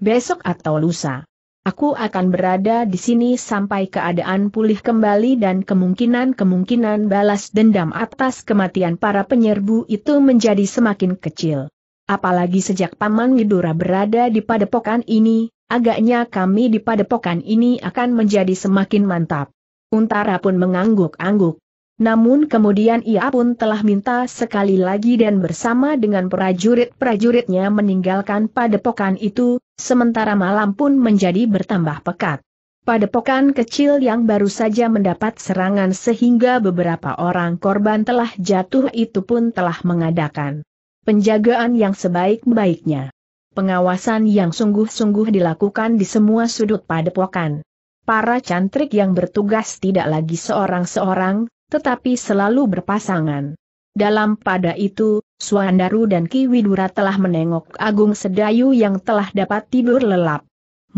Besok atau lusa. Aku akan berada di sini sampai keadaan pulih kembali dan kemungkinan-kemungkinan balas dendam atas kematian para penyerbu itu menjadi semakin kecil. Apalagi sejak Paman Widura berada di padepokan ini, agaknya kami di padepokan ini akan menjadi semakin mantap. Untara pun mengangguk-angguk. Namun kemudian ia pun telah minta sekali lagi dan bersama dengan prajurit-prajuritnya meninggalkan padepokan itu, sementara malam pun menjadi bertambah pekat. Padepokan kecil yang baru saja mendapat serangan sehingga beberapa orang korban telah jatuh itu pun telah mengadakan penjagaan yang sebaik-baiknya. Pengawasan yang sungguh-sungguh dilakukan di semua sudut padepokan. Para cantrik yang bertugas tidak lagi seorang-seorang, tetapi selalu berpasangan. Dalam pada itu, Suandaru dan Ki Widura telah menengok Agung Sedayu yang telah dapat tidur lelap.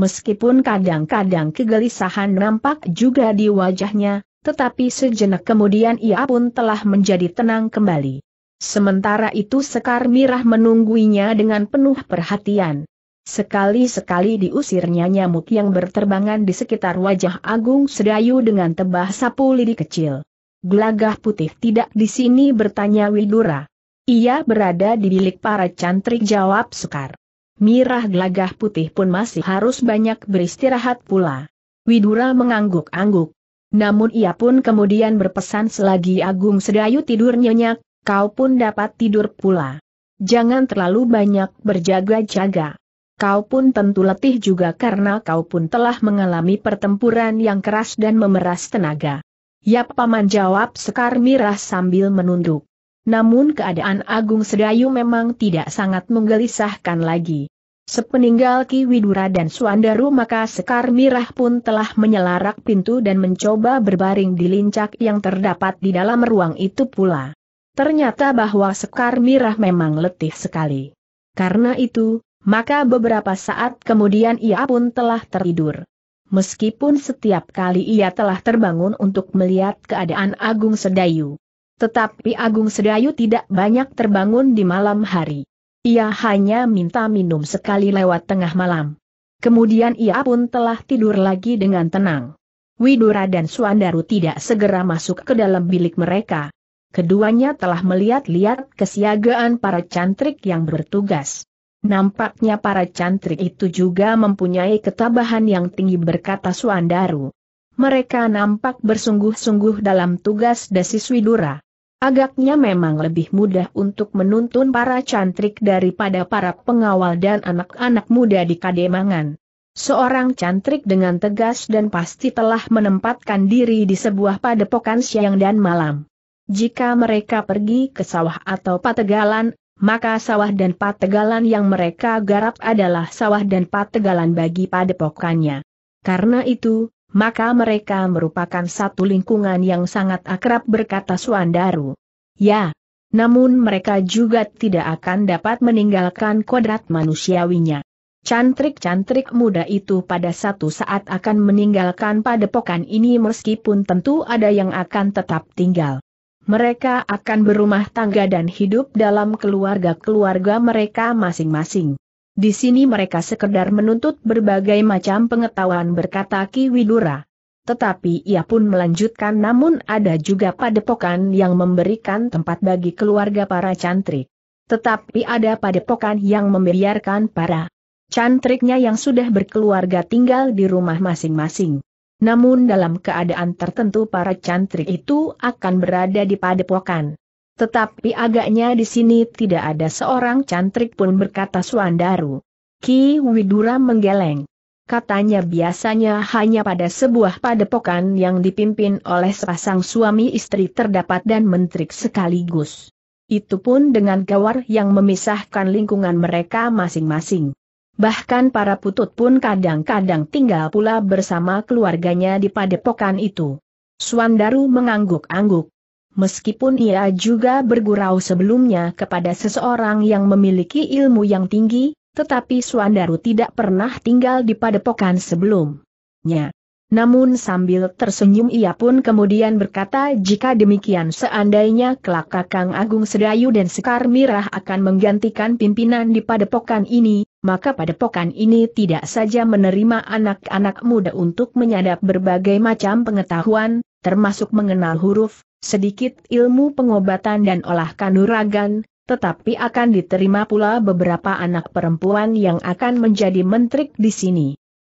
Meskipun kadang-kadang kegelisahan nampak juga di wajahnya, tetapi sejenak kemudian ia pun telah menjadi tenang kembali. Sementara itu Sekar Mirah menungguinya dengan penuh perhatian. Sekali-sekali diusirnya nyamuk yang berterbangan di sekitar wajah Agung Sedayu dengan tebah sapu lidi kecil. Gelagah putih tidak di sini bertanya Widura. Ia berada di bilik para cantrik jawab Sekar. Mirah gelagah putih pun masih harus banyak beristirahat pula. Widura mengangguk-angguk. Namun ia pun kemudian berpesan selagi Agung Sedayu tidur nyenyak, kau pun dapat tidur pula. Jangan terlalu banyak berjaga-jaga. Kau pun tentu letih juga karena kau pun telah mengalami pertempuran yang keras dan memeras tenaga. Yap paman jawab Sekar Mirah sambil menunduk. Namun keadaan Agung Sedayu memang tidak sangat menggelisahkan lagi. Sepeninggal Ki Widura dan Suandaru maka Sekar Mirah pun telah menyelarak pintu dan mencoba berbaring di lincak yang terdapat di dalam ruang itu pula. Ternyata bahwa Sekar Mirah memang letih sekali. Karena itu, maka beberapa saat kemudian ia pun telah tertidur. Meskipun setiap kali ia telah terbangun untuk melihat keadaan Agung Sedayu. Tetapi Agung Sedayu tidak banyak terbangun di malam hari. Ia hanya minta minum sekali lewat tengah malam. Kemudian ia pun telah tidur lagi dengan tenang. Widura dan Suandaru tidak segera masuk ke dalam bilik mereka keduanya telah melihat-lihat kesiagaan para cantrik yang bertugas. Nampaknya para cantrik itu juga mempunyai ketabahan yang tinggi berkata Suandaru. Mereka nampak bersungguh-sungguh dalam tugas Desis Widura. Agaknya memang lebih mudah untuk menuntun para cantrik daripada para pengawal dan anak-anak muda di Kademangan. Seorang cantrik dengan tegas dan pasti telah menempatkan diri di sebuah padepokan siang dan malam. Jika mereka pergi ke sawah atau pategalan, maka sawah dan pategalan yang mereka garap adalah sawah dan pategalan bagi padepokannya. Karena itu, maka mereka merupakan satu lingkungan yang sangat akrab berkata Suandaru. Ya, namun mereka juga tidak akan dapat meninggalkan kodrat manusiawinya. Cantrik-cantrik muda itu pada satu saat akan meninggalkan padepokan ini meskipun tentu ada yang akan tetap tinggal mereka akan berumah tangga dan hidup dalam keluarga-keluarga mereka masing-masing. Di sini mereka sekedar menuntut berbagai macam pengetahuan berkata Ki Widura. Tetapi ia pun melanjutkan namun ada juga padepokan yang memberikan tempat bagi keluarga para cantrik. Tetapi ada padepokan yang membiarkan para cantriknya yang sudah berkeluarga tinggal di rumah masing-masing. Namun dalam keadaan tertentu para cantrik itu akan berada di padepokan. Tetapi agaknya di sini tidak ada seorang cantrik pun berkata Suandaru. Ki Widura menggeleng. Katanya biasanya hanya pada sebuah padepokan yang dipimpin oleh sepasang suami istri terdapat dan mentrik sekaligus. Itu pun dengan gawar yang memisahkan lingkungan mereka masing-masing bahkan para putut pun kadang-kadang tinggal pula bersama keluarganya di padepokan itu. Suandaru mengangguk-angguk. Meskipun ia juga bergurau sebelumnya kepada seseorang yang memiliki ilmu yang tinggi, tetapi Suandaru tidak pernah tinggal di padepokan sebelumnya. Namun sambil tersenyum ia pun kemudian berkata jika demikian seandainya kelak Kakang Agung Sedayu dan Sekar Mirah akan menggantikan pimpinan di padepokan ini, maka pada padepokan ini tidak saja menerima anak-anak muda untuk menyadap berbagai macam pengetahuan, termasuk mengenal huruf, sedikit ilmu pengobatan dan olah kanuragan, tetapi akan diterima pula beberapa anak perempuan yang akan menjadi menteri di sini.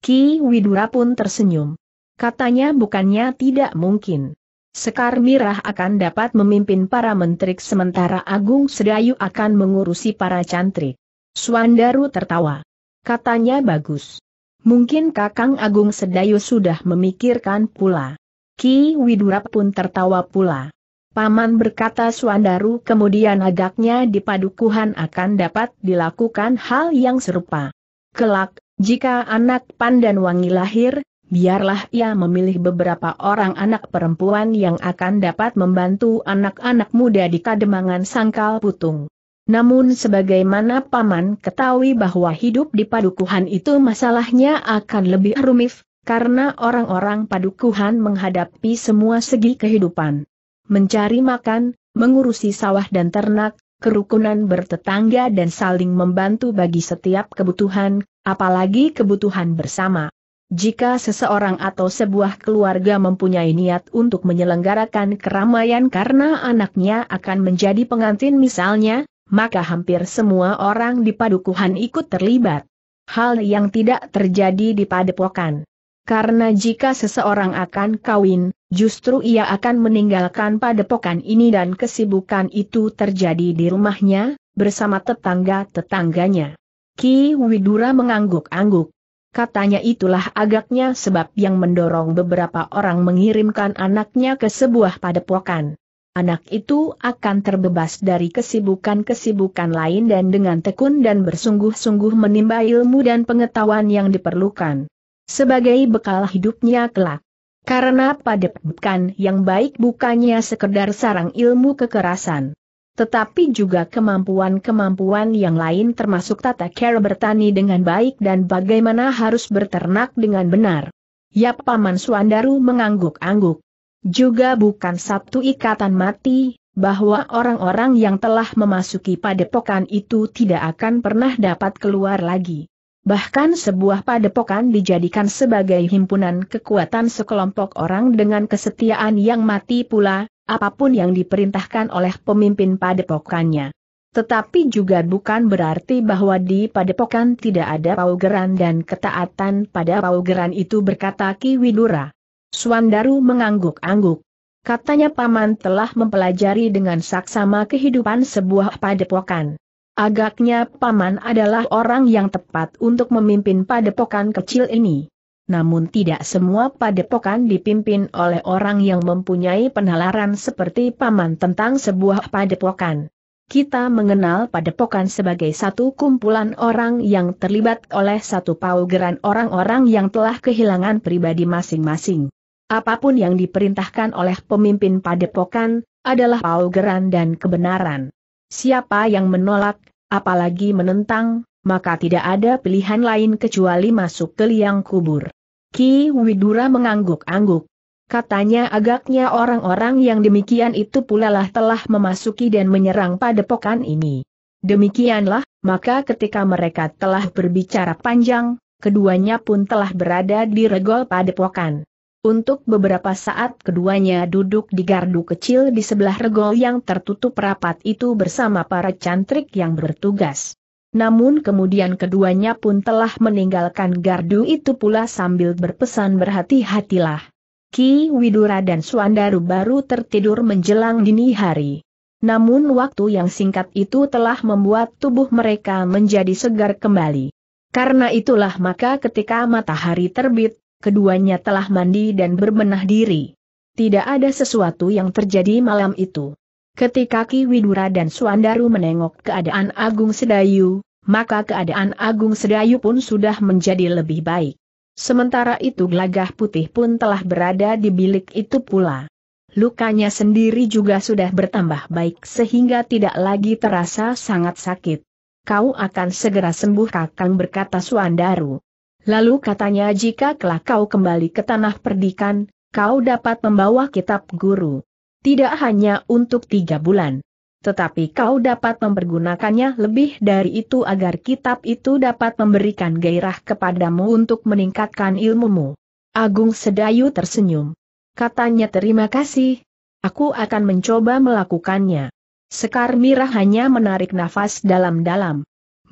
Ki Widura pun tersenyum. Katanya bukannya tidak mungkin. Sekar Mirah akan dapat memimpin para menteri sementara Agung Sedayu akan mengurusi para cantrik. Suandaru tertawa. Katanya bagus. Mungkin Kakang Agung Sedayu sudah memikirkan pula. Ki Widura pun tertawa pula. Paman berkata Suandaru kemudian agaknya di padukuhan akan dapat dilakukan hal yang serupa. Kelak, jika anak pandan wangi lahir, biarlah ia memilih beberapa orang anak perempuan yang akan dapat membantu anak-anak muda di Kademangan Sangkal Putung. Namun sebagaimana Paman ketahui bahwa hidup di padukuhan itu masalahnya akan lebih rumit, karena orang-orang padukuhan menghadapi semua segi kehidupan. Mencari makan, mengurusi sawah dan ternak, kerukunan bertetangga dan saling membantu bagi setiap kebutuhan, apalagi kebutuhan bersama. Jika seseorang atau sebuah keluarga mempunyai niat untuk menyelenggarakan keramaian karena anaknya akan menjadi pengantin misalnya, maka hampir semua orang di padukuhan ikut terlibat. Hal yang tidak terjadi di padepokan. Karena jika seseorang akan kawin, justru ia akan meninggalkan padepokan ini dan kesibukan itu terjadi di rumahnya, bersama tetangga-tetangganya. Ki Widura mengangguk-angguk. Katanya itulah agaknya sebab yang mendorong beberapa orang mengirimkan anaknya ke sebuah padepokan anak itu akan terbebas dari kesibukan-kesibukan lain dan dengan tekun dan bersungguh-sungguh menimba ilmu dan pengetahuan yang diperlukan. Sebagai bekal hidupnya kelak. Karena pada bukan yang baik bukannya sekedar sarang ilmu kekerasan. Tetapi juga kemampuan-kemampuan yang lain termasuk tata cara bertani dengan baik dan bagaimana harus berternak dengan benar. Yap Paman Suandaru mengangguk-angguk. Juga bukan satu ikatan mati, bahwa orang-orang yang telah memasuki padepokan itu tidak akan pernah dapat keluar lagi. Bahkan sebuah padepokan dijadikan sebagai himpunan kekuatan sekelompok orang dengan kesetiaan yang mati pula, apapun yang diperintahkan oleh pemimpin padepokannya. Tetapi juga bukan berarti bahwa di padepokan tidak ada paugeran dan ketaatan pada paugeran itu berkata Ki Widura. Suandaru mengangguk-angguk. Katanya paman telah mempelajari dengan saksama kehidupan sebuah padepokan. Agaknya paman adalah orang yang tepat untuk memimpin padepokan kecil ini. Namun tidak semua padepokan dipimpin oleh orang yang mempunyai penalaran seperti paman tentang sebuah padepokan. Kita mengenal padepokan sebagai satu kumpulan orang yang terlibat oleh satu paugeran orang-orang yang telah kehilangan pribadi masing-masing apapun yang diperintahkan oleh pemimpin padepokan, adalah paugeran dan kebenaran. Siapa yang menolak, apalagi menentang, maka tidak ada pilihan lain kecuali masuk ke liang kubur. Ki Widura mengangguk-angguk. Katanya agaknya orang-orang yang demikian itu pula lah telah memasuki dan menyerang padepokan ini. Demikianlah, maka ketika mereka telah berbicara panjang, keduanya pun telah berada di regol padepokan. Untuk beberapa saat keduanya duduk di gardu kecil di sebelah regol yang tertutup rapat itu bersama para cantrik yang bertugas. Namun kemudian keduanya pun telah meninggalkan gardu itu pula sambil berpesan berhati-hatilah. Ki Widura dan Suandaru baru tertidur menjelang dini hari. Namun waktu yang singkat itu telah membuat tubuh mereka menjadi segar kembali. Karena itulah maka ketika matahari terbit, keduanya telah mandi dan berbenah diri. Tidak ada sesuatu yang terjadi malam itu. Ketika Ki Widura dan Suandaru menengok keadaan Agung Sedayu, maka keadaan Agung Sedayu pun sudah menjadi lebih baik. Sementara itu gelagah putih pun telah berada di bilik itu pula. Lukanya sendiri juga sudah bertambah baik sehingga tidak lagi terasa sangat sakit. Kau akan segera sembuh kakang berkata Suandaru. Lalu katanya jika kelak kau kembali ke tanah perdikan, kau dapat membawa kitab guru. Tidak hanya untuk tiga bulan. Tetapi kau dapat mempergunakannya lebih dari itu agar kitab itu dapat memberikan gairah kepadamu untuk meningkatkan ilmumu. Agung Sedayu tersenyum. Katanya terima kasih. Aku akan mencoba melakukannya. Sekar mirah hanya menarik nafas dalam-dalam.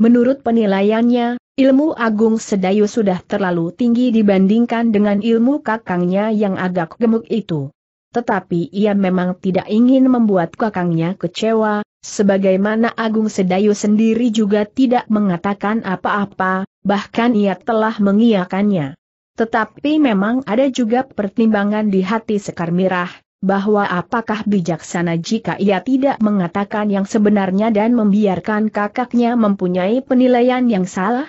Menurut penilaiannya, ilmu Agung Sedayu sudah terlalu tinggi dibandingkan dengan ilmu kakangnya yang agak gemuk itu. Tetapi ia memang tidak ingin membuat kakangnya kecewa, sebagaimana Agung Sedayu sendiri juga tidak mengatakan apa-apa, bahkan ia telah mengiyakannya. Tetapi memang ada juga pertimbangan di hati Sekar Mirah, bahwa apakah bijaksana jika ia tidak mengatakan yang sebenarnya dan membiarkan kakaknya mempunyai penilaian yang salah?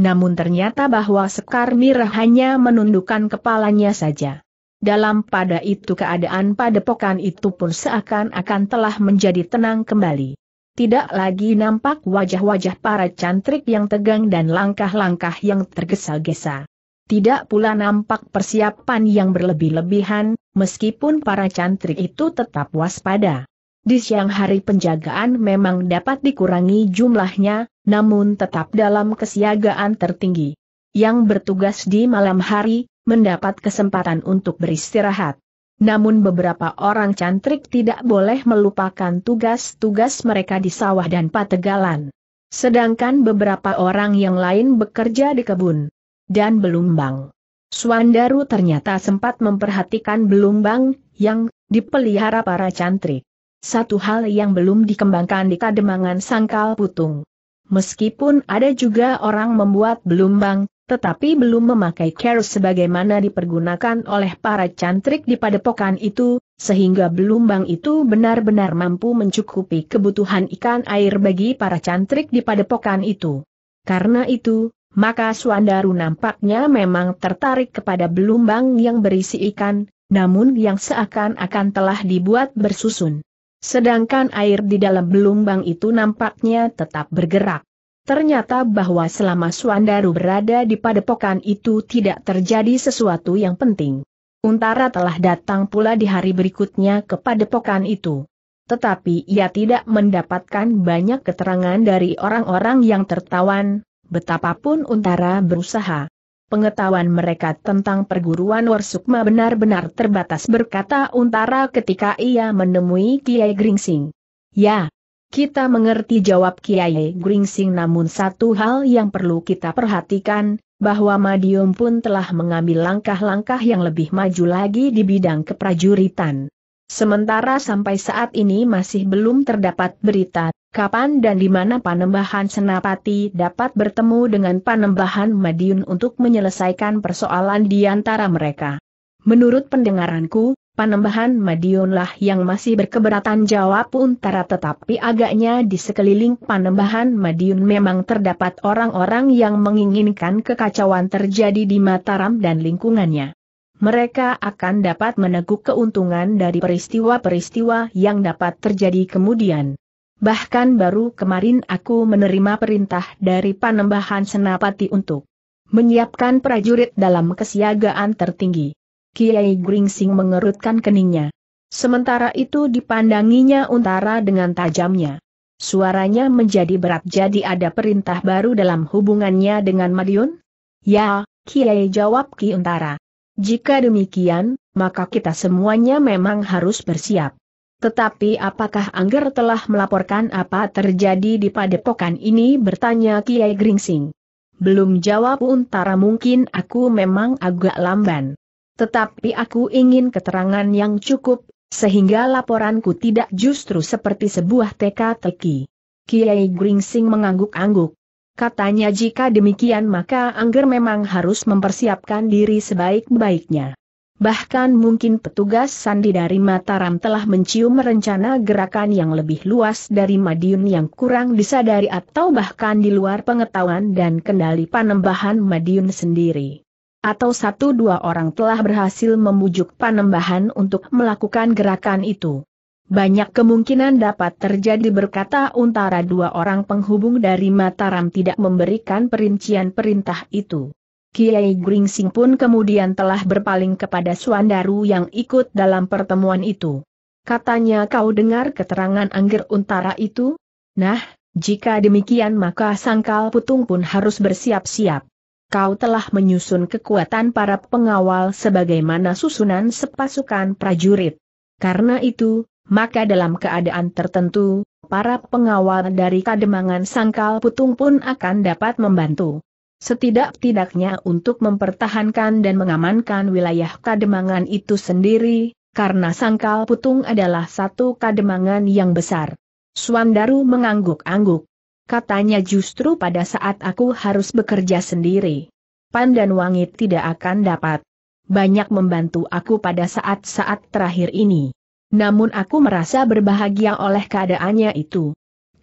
Namun ternyata bahwa Sekar Mirah hanya menundukkan kepalanya saja. Dalam pada itu keadaan padepokan itu pun seakan-akan telah menjadi tenang kembali. Tidak lagi nampak wajah-wajah para cantrik yang tegang dan langkah-langkah yang tergesa-gesa. Tidak pula nampak persiapan yang berlebih-lebihan, meskipun para cantrik itu tetap waspada. Di siang hari penjagaan memang dapat dikurangi jumlahnya, namun tetap dalam kesiagaan tertinggi. Yang bertugas di malam hari, mendapat kesempatan untuk beristirahat. Namun beberapa orang cantrik tidak boleh melupakan tugas-tugas mereka di sawah dan pategalan. Sedangkan beberapa orang yang lain bekerja di kebun dan belumbang. Suandaru ternyata sempat memperhatikan belumbang, yang dipelihara para cantrik. Satu hal yang belum dikembangkan di kademangan sangkal putung. Meskipun ada juga orang membuat belumbang, tetapi belum memakai kerus sebagaimana dipergunakan oleh para cantrik di padepokan itu, sehingga belumbang itu benar-benar mampu mencukupi kebutuhan ikan air bagi para cantrik di padepokan itu. Karena itu, maka Suandaru nampaknya memang tertarik kepada belumbang yang berisi ikan, namun yang seakan-akan telah dibuat bersusun. Sedangkan air di dalam belumbang itu nampaknya tetap bergerak. Ternyata bahwa selama Suandaru berada di padepokan itu tidak terjadi sesuatu yang penting. Untara telah datang pula di hari berikutnya ke padepokan itu. Tetapi ia tidak mendapatkan banyak keterangan dari orang-orang yang tertawan, betapapun Untara berusaha. Pengetahuan mereka tentang perguruan Warsukma benar-benar terbatas berkata Untara ketika ia menemui Kiai Gringsing. Ya, kita mengerti jawab Kiai Gringsing namun satu hal yang perlu kita perhatikan, bahwa Madium pun telah mengambil langkah-langkah yang lebih maju lagi di bidang keprajuritan. Sementara sampai saat ini masih belum terdapat berita kapan dan di mana Panembahan Senapati dapat bertemu dengan Panembahan Madiun untuk menyelesaikan persoalan di antara mereka. Menurut pendengaranku, Panembahan Madiunlah yang masih berkeberatan jawab Untara tetapi agaknya di sekeliling Panembahan Madiun memang terdapat orang-orang yang menginginkan kekacauan terjadi di Mataram dan lingkungannya. Mereka akan dapat meneguk keuntungan dari peristiwa-peristiwa yang dapat terjadi kemudian. Bahkan baru kemarin aku menerima perintah dari Panembahan Senapati untuk menyiapkan prajurit dalam kesiagaan tertinggi. Kiai Gringsing mengerutkan keningnya. Sementara itu dipandanginya untara dengan tajamnya. Suaranya menjadi berat jadi ada perintah baru dalam hubungannya dengan Madiun? Ya, Kiai jawab Ki Untara. Jika demikian, maka kita semuanya memang harus bersiap. Tetapi apakah Angger telah melaporkan apa terjadi di padepokan ini bertanya Kiai Gringsing. Belum jawab Untara mungkin aku memang agak lamban. Tetapi aku ingin keterangan yang cukup, sehingga laporanku tidak justru seperti sebuah teka-teki. Kiai Gringsing mengangguk-angguk. Katanya jika demikian maka Angger memang harus mempersiapkan diri sebaik-baiknya bahkan mungkin petugas sandi dari Mataram telah mencium rencana gerakan yang lebih luas dari Madiun yang kurang disadari atau bahkan di luar pengetahuan dan kendali panembahan Madiun sendiri. Atau satu dua orang telah berhasil membujuk panembahan untuk melakukan gerakan itu. Banyak kemungkinan dapat terjadi berkata untara dua orang penghubung dari Mataram tidak memberikan perincian perintah itu. Kiai Gringsing pun kemudian telah berpaling kepada Suandaru yang ikut dalam pertemuan itu. Katanya kau dengar keterangan Angger Untara itu? Nah, jika demikian maka Sangkal Putung pun harus bersiap-siap. Kau telah menyusun kekuatan para pengawal sebagaimana susunan sepasukan prajurit. Karena itu, maka dalam keadaan tertentu, para pengawal dari Kademangan Sangkal Putung pun akan dapat membantu setidak-tidaknya untuk mempertahankan dan mengamankan wilayah kademangan itu sendiri, karena Sangkal Putung adalah satu kademangan yang besar. Suandaru mengangguk-angguk. Katanya justru pada saat aku harus bekerja sendiri. Pan dan Wangit tidak akan dapat banyak membantu aku pada saat-saat terakhir ini. Namun aku merasa berbahagia oleh keadaannya itu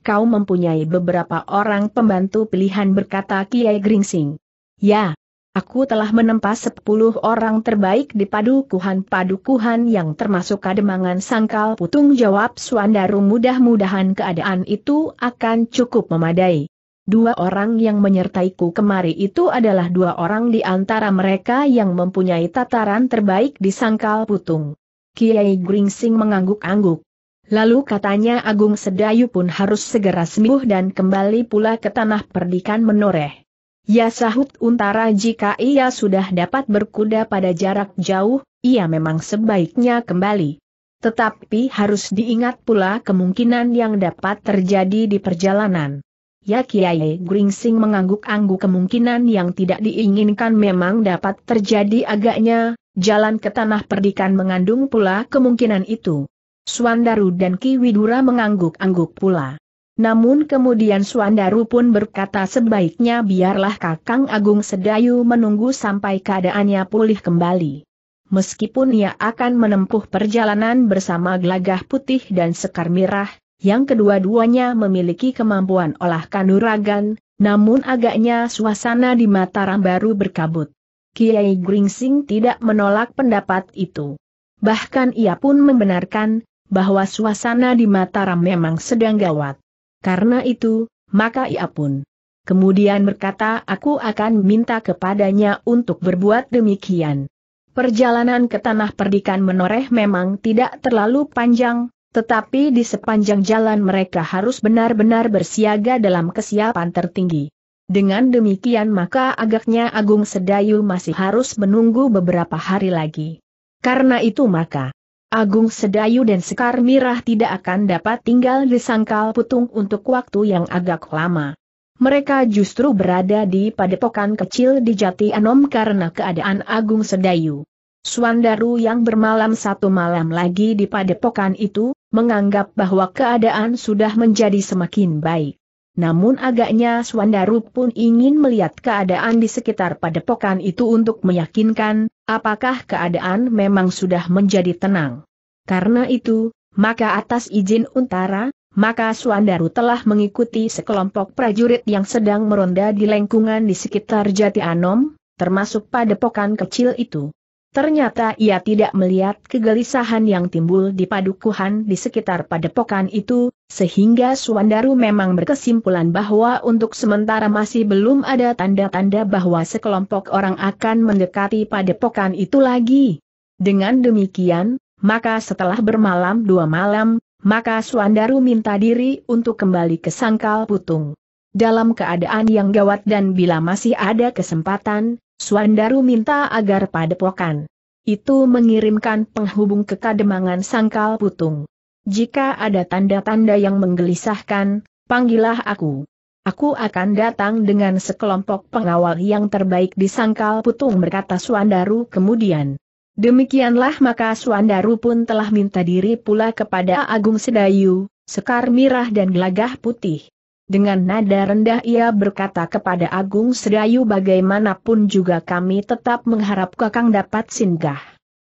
kau mempunyai beberapa orang pembantu pilihan berkata Kiai Gringsing. Ya, aku telah menempa sepuluh orang terbaik di padukuhan-padukuhan yang termasuk kademangan sangkal putung jawab Suandaru mudah-mudahan keadaan itu akan cukup memadai. Dua orang yang menyertaiku kemari itu adalah dua orang di antara mereka yang mempunyai tataran terbaik di sangkal putung. Kiai Gringsing mengangguk-angguk. Lalu katanya Agung Sedayu pun harus segera sembuh dan kembali pula ke tanah perdikan menoreh. Ya sahut Untara jika ia sudah dapat berkuda pada jarak jauh, ia memang sebaiknya kembali. Tetapi harus diingat pula kemungkinan yang dapat terjadi di perjalanan. Ya Kiai Gringsing mengangguk-angguk kemungkinan yang tidak diinginkan memang dapat terjadi agaknya, jalan ke tanah perdikan mengandung pula kemungkinan itu. Suandaru dan Ki Widura mengangguk-angguk pula. Namun kemudian Suandaru pun berkata sebaiknya biarlah Kakang Agung Sedayu menunggu sampai keadaannya pulih kembali. Meskipun ia akan menempuh perjalanan bersama gelagah putih dan sekar mirah, yang kedua-duanya memiliki kemampuan olah kanuragan, namun agaknya suasana di Mataram baru berkabut. Kiai Gringsing tidak menolak pendapat itu. Bahkan ia pun membenarkan, bahwa suasana di Mataram memang sedang gawat. Karena itu, maka ia pun kemudian berkata aku akan minta kepadanya untuk berbuat demikian. Perjalanan ke tanah perdikan menoreh memang tidak terlalu panjang, tetapi di sepanjang jalan mereka harus benar-benar bersiaga dalam kesiapan tertinggi. Dengan demikian maka agaknya Agung Sedayu masih harus menunggu beberapa hari lagi. Karena itu maka, Agung Sedayu dan Sekar Mirah tidak akan dapat tinggal di Sangkal Putung untuk waktu yang agak lama. Mereka justru berada di padepokan kecil di Jati Anom karena keadaan Agung Sedayu. Suandaru yang bermalam satu malam lagi di padepokan itu, menganggap bahwa keadaan sudah menjadi semakin baik. Namun agaknya Swandaru pun ingin melihat keadaan di sekitar padepokan itu untuk meyakinkan, apakah keadaan memang sudah menjadi tenang. Karena itu, maka atas izin Untara, maka Swandaru telah mengikuti sekelompok prajurit yang sedang meronda di lengkungan di sekitar Jati Anom, termasuk padepokan kecil itu. Ternyata ia tidak melihat kegelisahan yang timbul di padukuhan di sekitar padepokan itu, sehingga Suandaru memang berkesimpulan bahwa untuk sementara masih belum ada tanda-tanda bahwa sekelompok orang akan mendekati padepokan itu lagi. Dengan demikian, maka setelah bermalam dua malam, maka Suandaru minta diri untuk kembali ke Sangkal Putung dalam keadaan yang gawat dan bila masih ada kesempatan, Suandaru minta agar padepokan itu mengirimkan penghubung ke Kademangan Sangkal Putung. Jika ada tanda-tanda yang menggelisahkan, panggillah aku. Aku akan datang dengan sekelompok pengawal yang terbaik di Sangkal Putung berkata Suandaru kemudian. Demikianlah maka Suandaru pun telah minta diri pula kepada Agung Sedayu, Sekar Mirah dan Gelagah Putih. Dengan nada rendah ia berkata kepada Agung Sedayu bagaimanapun juga kami tetap mengharap Kakang dapat singgah.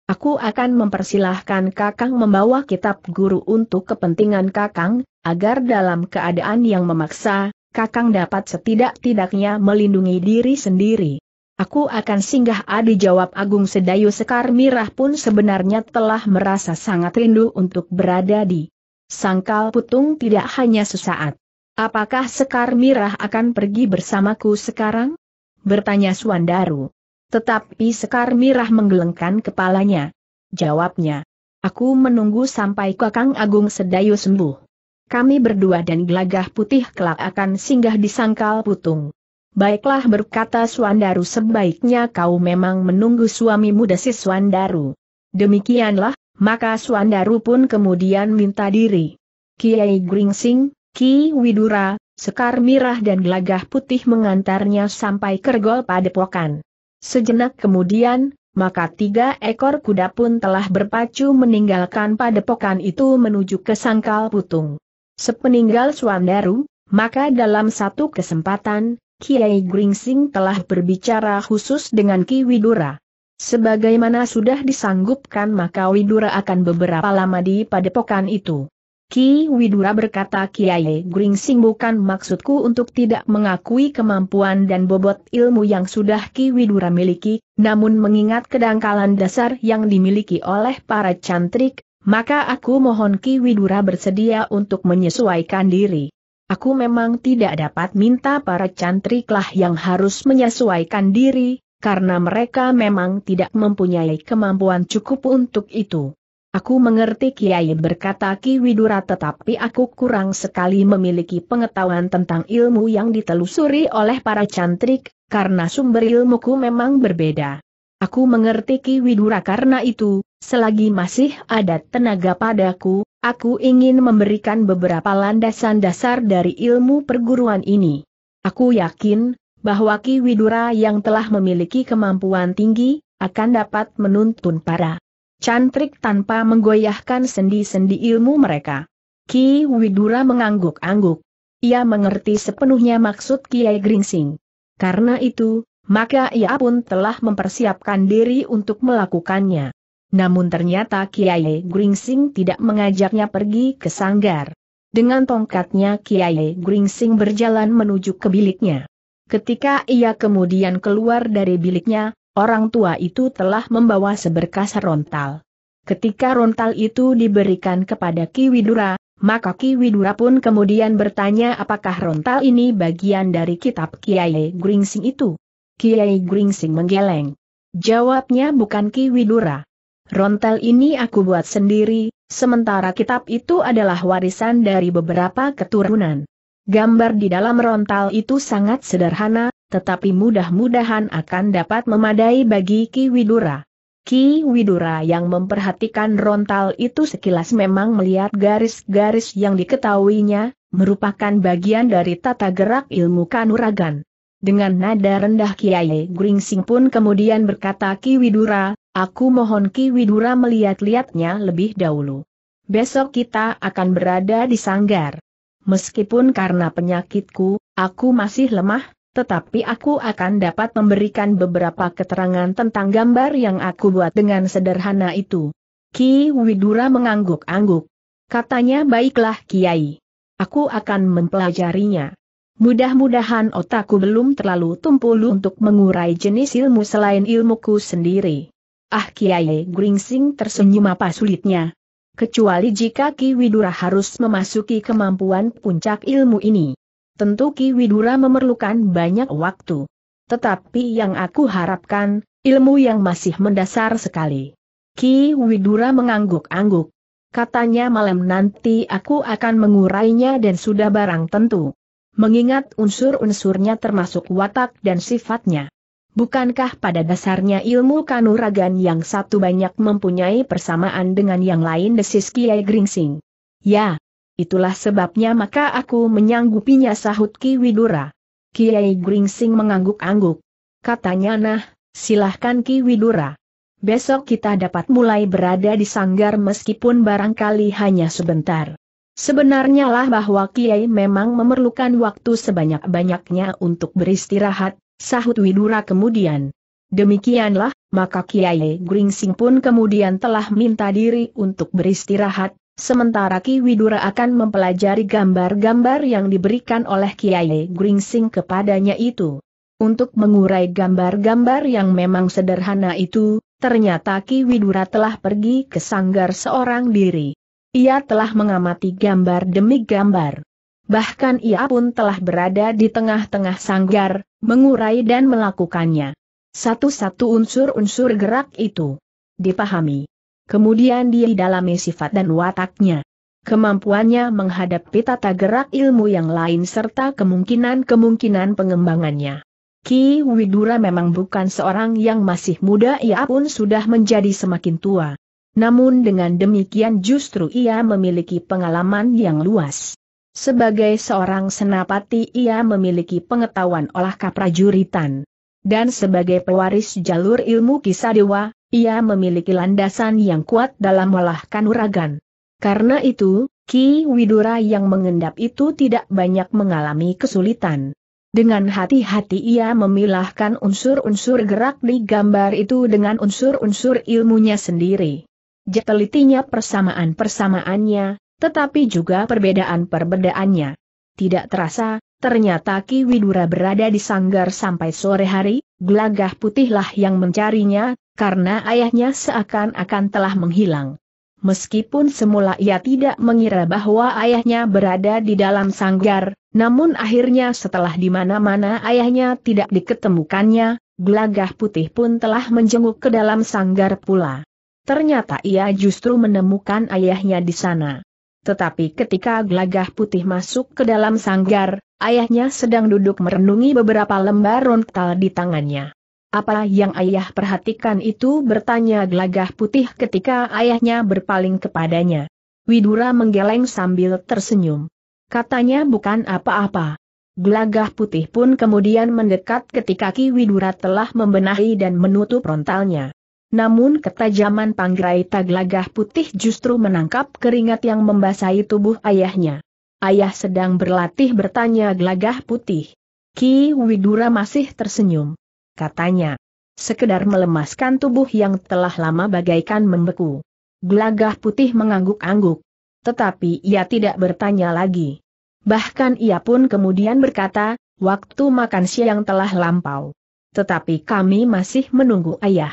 Aku akan mempersilahkan Kakang membawa kitab guru untuk kepentingan Kakang, agar dalam keadaan yang memaksa, Kakang dapat setidak-tidaknya melindungi diri sendiri. Aku akan singgah adi jawab Agung Sedayu Sekar Mirah pun sebenarnya telah merasa sangat rindu untuk berada di Sangkal Putung tidak hanya sesaat. Apakah Sekar Mirah akan pergi bersamaku sekarang? Bertanya Suandaru. Tetapi Sekar Mirah menggelengkan kepalanya. Jawabnya. Aku menunggu sampai Kakang Agung Sedayu sembuh. Kami berdua dan gelagah putih kelak akan singgah di sangkal putung. Baiklah berkata Suandaru sebaiknya kau memang menunggu suamimu si Suandaru. Demikianlah, maka Suandaru pun kemudian minta diri. Kiai Gringsing, Ki Widura, Sekar Mirah dan Gelagah Putih mengantarnya sampai kergol padepokan. Sejenak kemudian, maka tiga ekor kuda pun telah berpacu meninggalkan padepokan itu menuju ke Sangkal Putung. Sepeninggal Suandaru, maka dalam satu kesempatan, Kiai Gringsing telah berbicara khusus dengan Ki Widura. Sebagaimana sudah disanggupkan maka Widura akan beberapa lama di padepokan itu. Ki Widura berkata Kiai Gringsing bukan maksudku untuk tidak mengakui kemampuan dan bobot ilmu yang sudah Ki Widura miliki, namun mengingat kedangkalan dasar yang dimiliki oleh para cantrik, maka aku mohon Ki Widura bersedia untuk menyesuaikan diri. Aku memang tidak dapat minta para cantriklah yang harus menyesuaikan diri, karena mereka memang tidak mempunyai kemampuan cukup untuk itu. Aku mengerti Kiai berkata Ki Widura tetapi aku kurang sekali memiliki pengetahuan tentang ilmu yang ditelusuri oleh para cantrik, karena sumber ilmuku memang berbeda. Aku mengerti Ki Widura karena itu, selagi masih ada tenaga padaku, aku ingin memberikan beberapa landasan dasar dari ilmu perguruan ini. Aku yakin, bahwa Ki Widura yang telah memiliki kemampuan tinggi, akan dapat menuntun para cantrik tanpa menggoyahkan sendi-sendi ilmu mereka. Ki Widura mengangguk-angguk. Ia mengerti sepenuhnya maksud Kiai Gringsing. Karena itu, maka ia pun telah mempersiapkan diri untuk melakukannya. Namun ternyata Kiai Gringsing tidak mengajaknya pergi ke sanggar. Dengan tongkatnya Kiai Gringsing berjalan menuju ke biliknya. Ketika ia kemudian keluar dari biliknya, orang tua itu telah membawa seberkas rontal. Ketika rontal itu diberikan kepada Ki Widura, maka Ki Widura pun kemudian bertanya apakah rontal ini bagian dari kitab Kiai Gringsing itu. Kiai Gringsing menggeleng. Jawabnya bukan Ki Widura. Rontal ini aku buat sendiri, sementara kitab itu adalah warisan dari beberapa keturunan. Gambar di dalam rontal itu sangat sederhana, tetapi mudah-mudahan akan dapat memadai bagi Ki Widura. Ki Widura yang memperhatikan rontal itu sekilas memang melihat garis-garis yang diketahuinya, merupakan bagian dari tata gerak ilmu kanuragan. Dengan nada rendah Kiai Gringsing pun kemudian berkata Ki Widura, aku mohon Ki Widura melihat-lihatnya lebih dahulu. Besok kita akan berada di sanggar. Meskipun karena penyakitku, aku masih lemah, tetapi aku akan dapat memberikan beberapa keterangan tentang gambar yang aku buat dengan sederhana itu. Ki Widura mengangguk-angguk. Katanya baiklah Kiai. Aku akan mempelajarinya. Mudah-mudahan otakku belum terlalu tumpul untuk mengurai jenis ilmu selain ilmuku sendiri. Ah Kiai Gringsing tersenyum apa sulitnya. Kecuali jika Ki Widura harus memasuki kemampuan puncak ilmu ini. Tentu Ki Widura memerlukan banyak waktu. Tetapi yang aku harapkan, ilmu yang masih mendasar sekali. Ki Widura mengangguk-angguk. Katanya malam nanti aku akan mengurainya dan sudah barang tentu. Mengingat unsur-unsurnya termasuk watak dan sifatnya. Bukankah pada dasarnya ilmu kanuragan yang satu banyak mempunyai persamaan dengan yang lain desis Kiai Gringsing? Ya, Itulah sebabnya maka aku menyanggupinya sahut Ki Widura. Kiai Gringsing mengangguk-angguk. Katanya nah, silahkan Ki Widura. Besok kita dapat mulai berada di sanggar meskipun barangkali hanya sebentar. Sebenarnya lah bahwa Kiai memang memerlukan waktu sebanyak-banyaknya untuk beristirahat, sahut Widura kemudian. Demikianlah, maka Kiai Gringsing pun kemudian telah minta diri untuk beristirahat, Sementara Ki Widura akan mempelajari gambar-gambar yang diberikan oleh Kiai Gringsing kepadanya itu. Untuk mengurai gambar-gambar yang memang sederhana itu, ternyata Ki Widura telah pergi ke sanggar seorang diri. Ia telah mengamati gambar demi gambar. Bahkan ia pun telah berada di tengah-tengah sanggar, mengurai dan melakukannya. Satu-satu unsur-unsur gerak itu dipahami. Kemudian dia dalam sifat dan wataknya. Kemampuannya menghadapi tata gerak ilmu yang lain serta kemungkinan-kemungkinan pengembangannya. Ki Widura memang bukan seorang yang masih muda ia pun sudah menjadi semakin tua. Namun dengan demikian justru ia memiliki pengalaman yang luas. Sebagai seorang senapati ia memiliki pengetahuan olah kaprajuritan. Dan sebagai pewaris jalur ilmu kisah dewa, ia memiliki landasan yang kuat dalam melahkan uragan. Karena itu, Ki Widura yang mengendap itu tidak banyak mengalami kesulitan. Dengan hati-hati ia memilahkan unsur-unsur gerak di gambar itu dengan unsur-unsur ilmunya sendiri. Jetelitinya persamaan-persamaannya, tetapi juga perbedaan-perbedaannya. Tidak terasa, ternyata Ki Widura berada di sanggar sampai sore hari, gelagah putihlah yang mencarinya, karena ayahnya seakan-akan telah menghilang. Meskipun semula ia tidak mengira bahwa ayahnya berada di dalam sanggar, namun akhirnya setelah di mana-mana ayahnya tidak diketemukannya, gelagah putih pun telah menjenguk ke dalam sanggar pula. Ternyata ia justru menemukan ayahnya di sana. Tetapi ketika gelagah putih masuk ke dalam sanggar, ayahnya sedang duduk merenungi beberapa lembar rontal di tangannya. Apa yang ayah perhatikan itu bertanya gelagah putih ketika ayahnya berpaling kepadanya. Widura menggeleng sambil tersenyum. Katanya bukan apa-apa. Gelagah putih pun kemudian mendekat ketika Ki Widura telah membenahi dan menutup rontalnya. Namun ketajaman panggraita Glagah putih justru menangkap keringat yang membasahi tubuh ayahnya. Ayah sedang berlatih bertanya gelagah putih. Ki Widura masih tersenyum katanya. Sekedar melemaskan tubuh yang telah lama bagaikan membeku. Gelagah putih mengangguk-angguk. Tetapi ia tidak bertanya lagi. Bahkan ia pun kemudian berkata, waktu makan siang telah lampau. Tetapi kami masih menunggu ayah.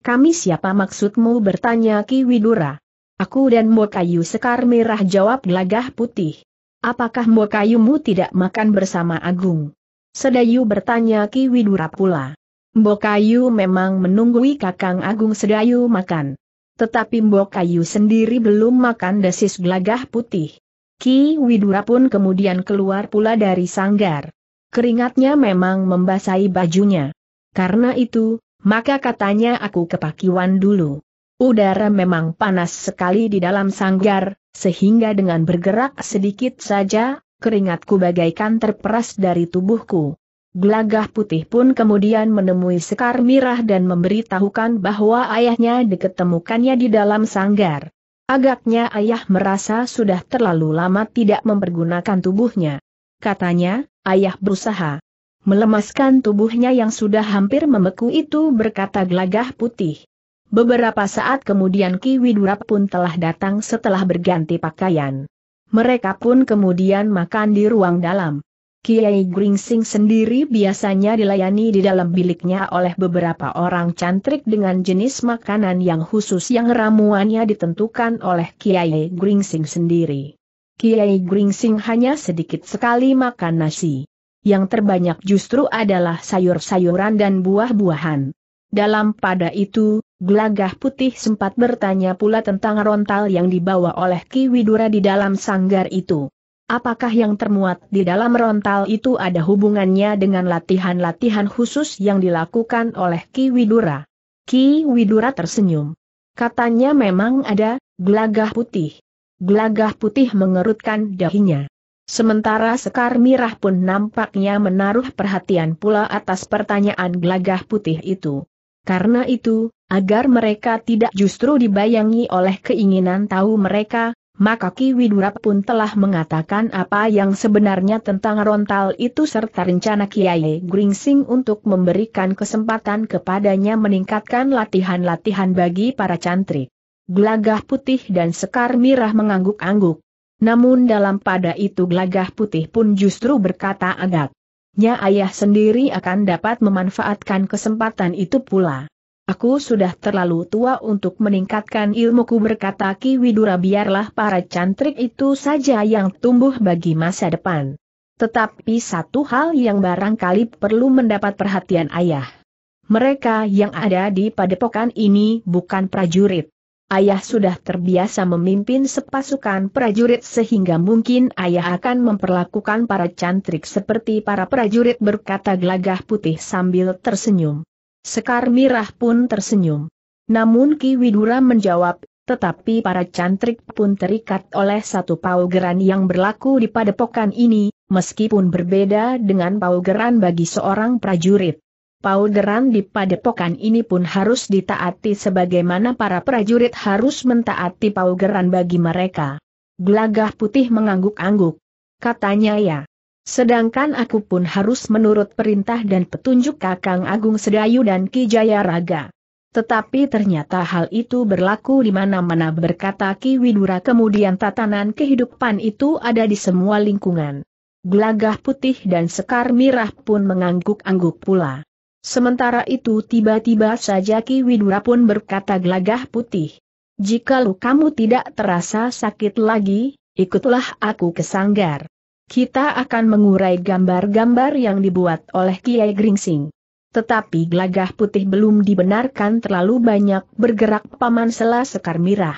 Kami siapa maksudmu bertanya Ki Widura. Aku dan Mokayu Sekar Merah jawab gelagah putih. Apakah Mokayumu tidak makan bersama Agung? Sedayu bertanya Ki Widura pula. Mbokayu memang menunggui Kakang Agung Sedayu makan. Tetapi Mbokayu sendiri belum makan desis gelagah putih. Ki Widura pun kemudian keluar pula dari sanggar. Keringatnya memang membasahi bajunya. Karena itu, maka katanya aku kepakiwan dulu. Udara memang panas sekali di dalam sanggar, sehingga dengan bergerak sedikit saja, keringatku bagaikan terperas dari tubuhku. Gelagah putih pun kemudian menemui Sekar Mirah dan memberitahukan bahwa ayahnya diketemukannya di dalam sanggar. Agaknya ayah merasa sudah terlalu lama tidak mempergunakan tubuhnya. Katanya, ayah berusaha melemaskan tubuhnya yang sudah hampir membeku itu berkata gelagah putih. Beberapa saat kemudian Ki Widura pun telah datang setelah berganti pakaian. Mereka pun kemudian makan di ruang dalam. Kiai Gringsing sendiri biasanya dilayani di dalam biliknya oleh beberapa orang cantrik dengan jenis makanan yang khusus yang ramuannya ditentukan oleh Kiai Gringsing sendiri. Kiai Gringsing hanya sedikit sekali makan nasi. Yang terbanyak justru adalah sayur-sayuran dan buah-buahan. Dalam pada itu, Glagah Putih sempat bertanya pula tentang rontal yang dibawa oleh Ki Widura di dalam sanggar itu. Apakah yang termuat di dalam rontal itu ada hubungannya dengan latihan-latihan khusus yang dilakukan oleh Ki Widura? Ki Widura tersenyum. Katanya memang ada, Glagah putih. Glagah putih mengerutkan dahinya. Sementara Sekar Mirah pun nampaknya menaruh perhatian pula atas pertanyaan Glagah putih itu. Karena itu, agar mereka tidak justru dibayangi oleh keinginan tahu mereka, maka Ki Widura pun telah mengatakan apa yang sebenarnya tentang rontal itu serta rencana Kiai Gringsing untuk memberikan kesempatan kepadanya meningkatkan latihan-latihan bagi para cantri. Glagah putih dan sekar mirah mengangguk-angguk. Namun dalam pada itu gelagah putih pun justru berkata agak. Nya ayah sendiri akan dapat memanfaatkan kesempatan itu pula. Aku sudah terlalu tua untuk meningkatkan ilmuku berkata Ki Widura biarlah para cantrik itu saja yang tumbuh bagi masa depan. Tetapi satu hal yang barangkali perlu mendapat perhatian ayah. Mereka yang ada di padepokan ini bukan prajurit ayah sudah terbiasa memimpin sepasukan prajurit sehingga mungkin ayah akan memperlakukan para cantrik seperti para prajurit berkata gelagah putih sambil tersenyum. Sekar Mirah pun tersenyum. Namun Ki Widura menjawab, tetapi para cantrik pun terikat oleh satu paugeran yang berlaku di padepokan ini, meskipun berbeda dengan paugeran bagi seorang prajurit pauderan di padepokan ini pun harus ditaati sebagaimana para prajurit harus mentaati pauderan bagi mereka. Glagah putih mengangguk-angguk. Katanya ya. Sedangkan aku pun harus menurut perintah dan petunjuk Kakang Agung Sedayu dan Ki Jaya Raga. Tetapi ternyata hal itu berlaku di mana-mana berkata Ki Widura kemudian tatanan kehidupan itu ada di semua lingkungan. Glagah putih dan Sekar Mirah pun mengangguk-angguk pula. Sementara itu tiba-tiba saja Ki Widura pun berkata gelagah putih. Jikalau kamu tidak terasa sakit lagi, ikutlah aku ke sanggar. Kita akan mengurai gambar-gambar yang dibuat oleh Kiai Gringsing. Tetapi gelagah putih belum dibenarkan terlalu banyak bergerak paman sela sekar mirah.